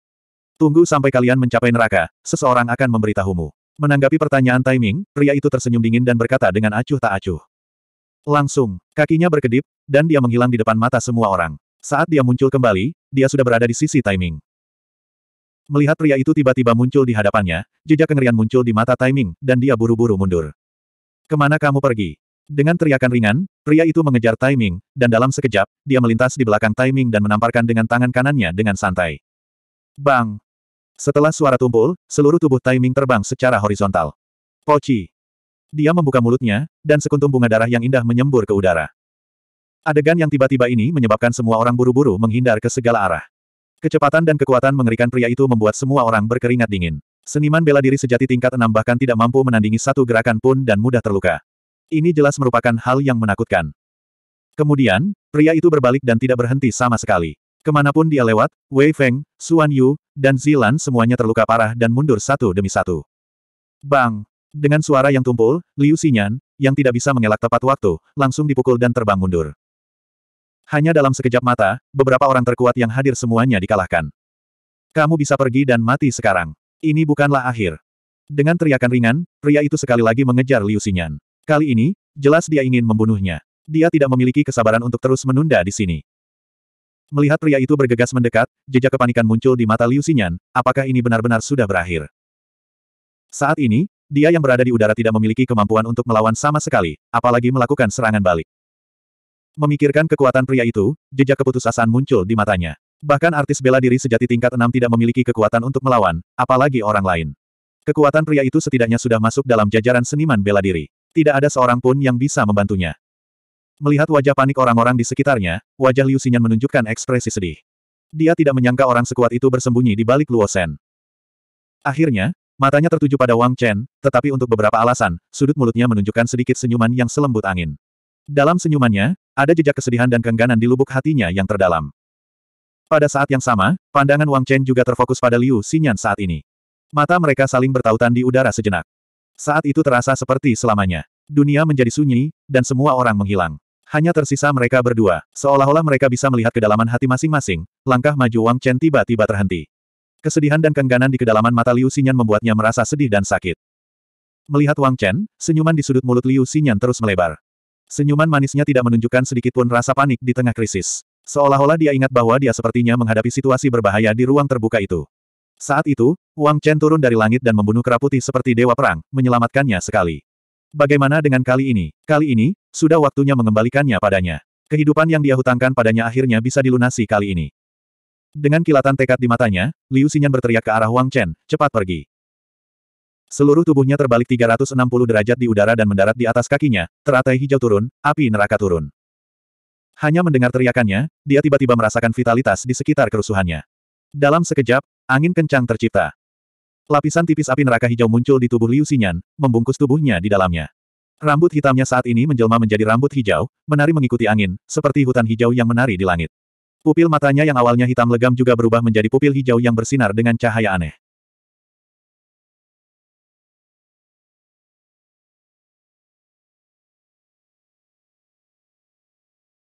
Tunggu sampai kalian mencapai neraka, seseorang akan memberitahumu. Menanggapi pertanyaan timing, pria itu tersenyum dingin dan berkata dengan acuh tak acuh. Langsung, kakinya berkedip, dan dia menghilang di depan mata semua orang. Saat dia muncul kembali, dia sudah berada di sisi timing. Melihat pria itu tiba-tiba muncul di hadapannya, jejak kengerian muncul di mata timing, dan dia buru-buru mundur. Kemana kamu pergi? Dengan teriakan ringan, pria itu mengejar timing, dan dalam sekejap, dia melintas di belakang timing dan menamparkan dengan tangan kanannya dengan santai. Bang! Setelah suara tumpul, seluruh tubuh timing terbang secara horizontal. Poci! Dia membuka mulutnya, dan sekuntum bunga darah yang indah menyembur ke udara. Adegan yang tiba-tiba ini menyebabkan semua orang buru-buru menghindar ke segala arah. Kecepatan dan kekuatan mengerikan pria itu membuat semua orang berkeringat dingin. Seniman bela diri sejati tingkat enam bahkan tidak mampu menandingi satu gerakan pun dan mudah terluka. Ini jelas merupakan hal yang menakutkan. Kemudian, pria itu berbalik dan tidak berhenti sama sekali. Kemanapun dia lewat, Wei Feng, Xuan Yu, dan Zilan semuanya terluka parah dan mundur satu demi satu. Bang! Dengan suara yang tumpul, Liu Xinyan, yang tidak bisa mengelak tepat waktu, langsung dipukul dan terbang mundur. Hanya dalam sekejap mata, beberapa orang terkuat yang hadir semuanya dikalahkan. Kamu bisa pergi dan mati sekarang. Ini bukanlah akhir. Dengan teriakan ringan, pria itu sekali lagi mengejar Liu Xinyan. Kali ini, jelas dia ingin membunuhnya. Dia tidak memiliki kesabaran untuk terus menunda di sini. Melihat pria itu bergegas mendekat, jejak kepanikan muncul di mata Liu Xinyan, apakah ini benar-benar sudah berakhir? Saat ini, dia yang berada di udara tidak memiliki kemampuan untuk melawan sama sekali, apalagi melakukan serangan balik. Memikirkan kekuatan pria itu, jejak keputusasaan muncul di matanya. Bahkan artis bela diri sejati tingkat enam tidak memiliki kekuatan untuk melawan, apalagi orang lain. Kekuatan pria itu setidaknya sudah masuk dalam jajaran seniman bela diri. Tidak ada seorang pun yang bisa membantunya. Melihat wajah panik orang-orang di sekitarnya, wajah Liu Xinyan menunjukkan ekspresi sedih. Dia tidak menyangka orang sekuat itu bersembunyi di balik Luo Shen. Akhirnya, matanya tertuju pada Wang Chen, tetapi untuk beberapa alasan, sudut mulutnya menunjukkan sedikit senyuman yang selembut angin. Dalam senyumannya, ada jejak kesedihan dan kengganan di lubuk hatinya yang terdalam. Pada saat yang sama, pandangan Wang Chen juga terfokus pada Liu Xinyan saat ini. Mata mereka saling bertautan di udara sejenak. Saat itu terasa seperti selamanya. Dunia menjadi sunyi, dan semua orang menghilang. Hanya tersisa mereka berdua, seolah-olah mereka bisa melihat kedalaman hati masing-masing, langkah maju Wang Chen tiba-tiba terhenti. Kesedihan dan kengganan di kedalaman mata Liu Xinyan membuatnya merasa sedih dan sakit. Melihat Wang Chen, senyuman di sudut mulut Liu Xinyan terus melebar. Senyuman manisnya tidak menunjukkan sedikitpun rasa panik di tengah krisis. Seolah-olah dia ingat bahwa dia sepertinya menghadapi situasi berbahaya di ruang terbuka itu. Saat itu, Wang Chen turun dari langit dan membunuh kera seperti dewa perang, menyelamatkannya sekali. Bagaimana dengan kali ini? Kali ini, sudah waktunya mengembalikannya padanya. Kehidupan yang dia hutangkan padanya akhirnya bisa dilunasi kali ini. Dengan kilatan tekad di matanya, Liu Xinyan berteriak ke arah Wang Chen, cepat pergi. Seluruh tubuhnya terbalik 360 derajat di udara dan mendarat di atas kakinya, teratai hijau turun, api neraka turun. Hanya mendengar teriakannya, dia tiba-tiba merasakan vitalitas di sekitar kerusuhannya. Dalam sekejap, angin kencang tercipta. Lapisan tipis api neraka hijau muncul di tubuh Liu Xinyan, membungkus tubuhnya di dalamnya. Rambut hitamnya saat ini menjelma menjadi rambut hijau, menari mengikuti angin, seperti hutan hijau yang menari di langit. Pupil matanya yang awalnya hitam legam juga berubah menjadi pupil hijau yang bersinar dengan cahaya aneh.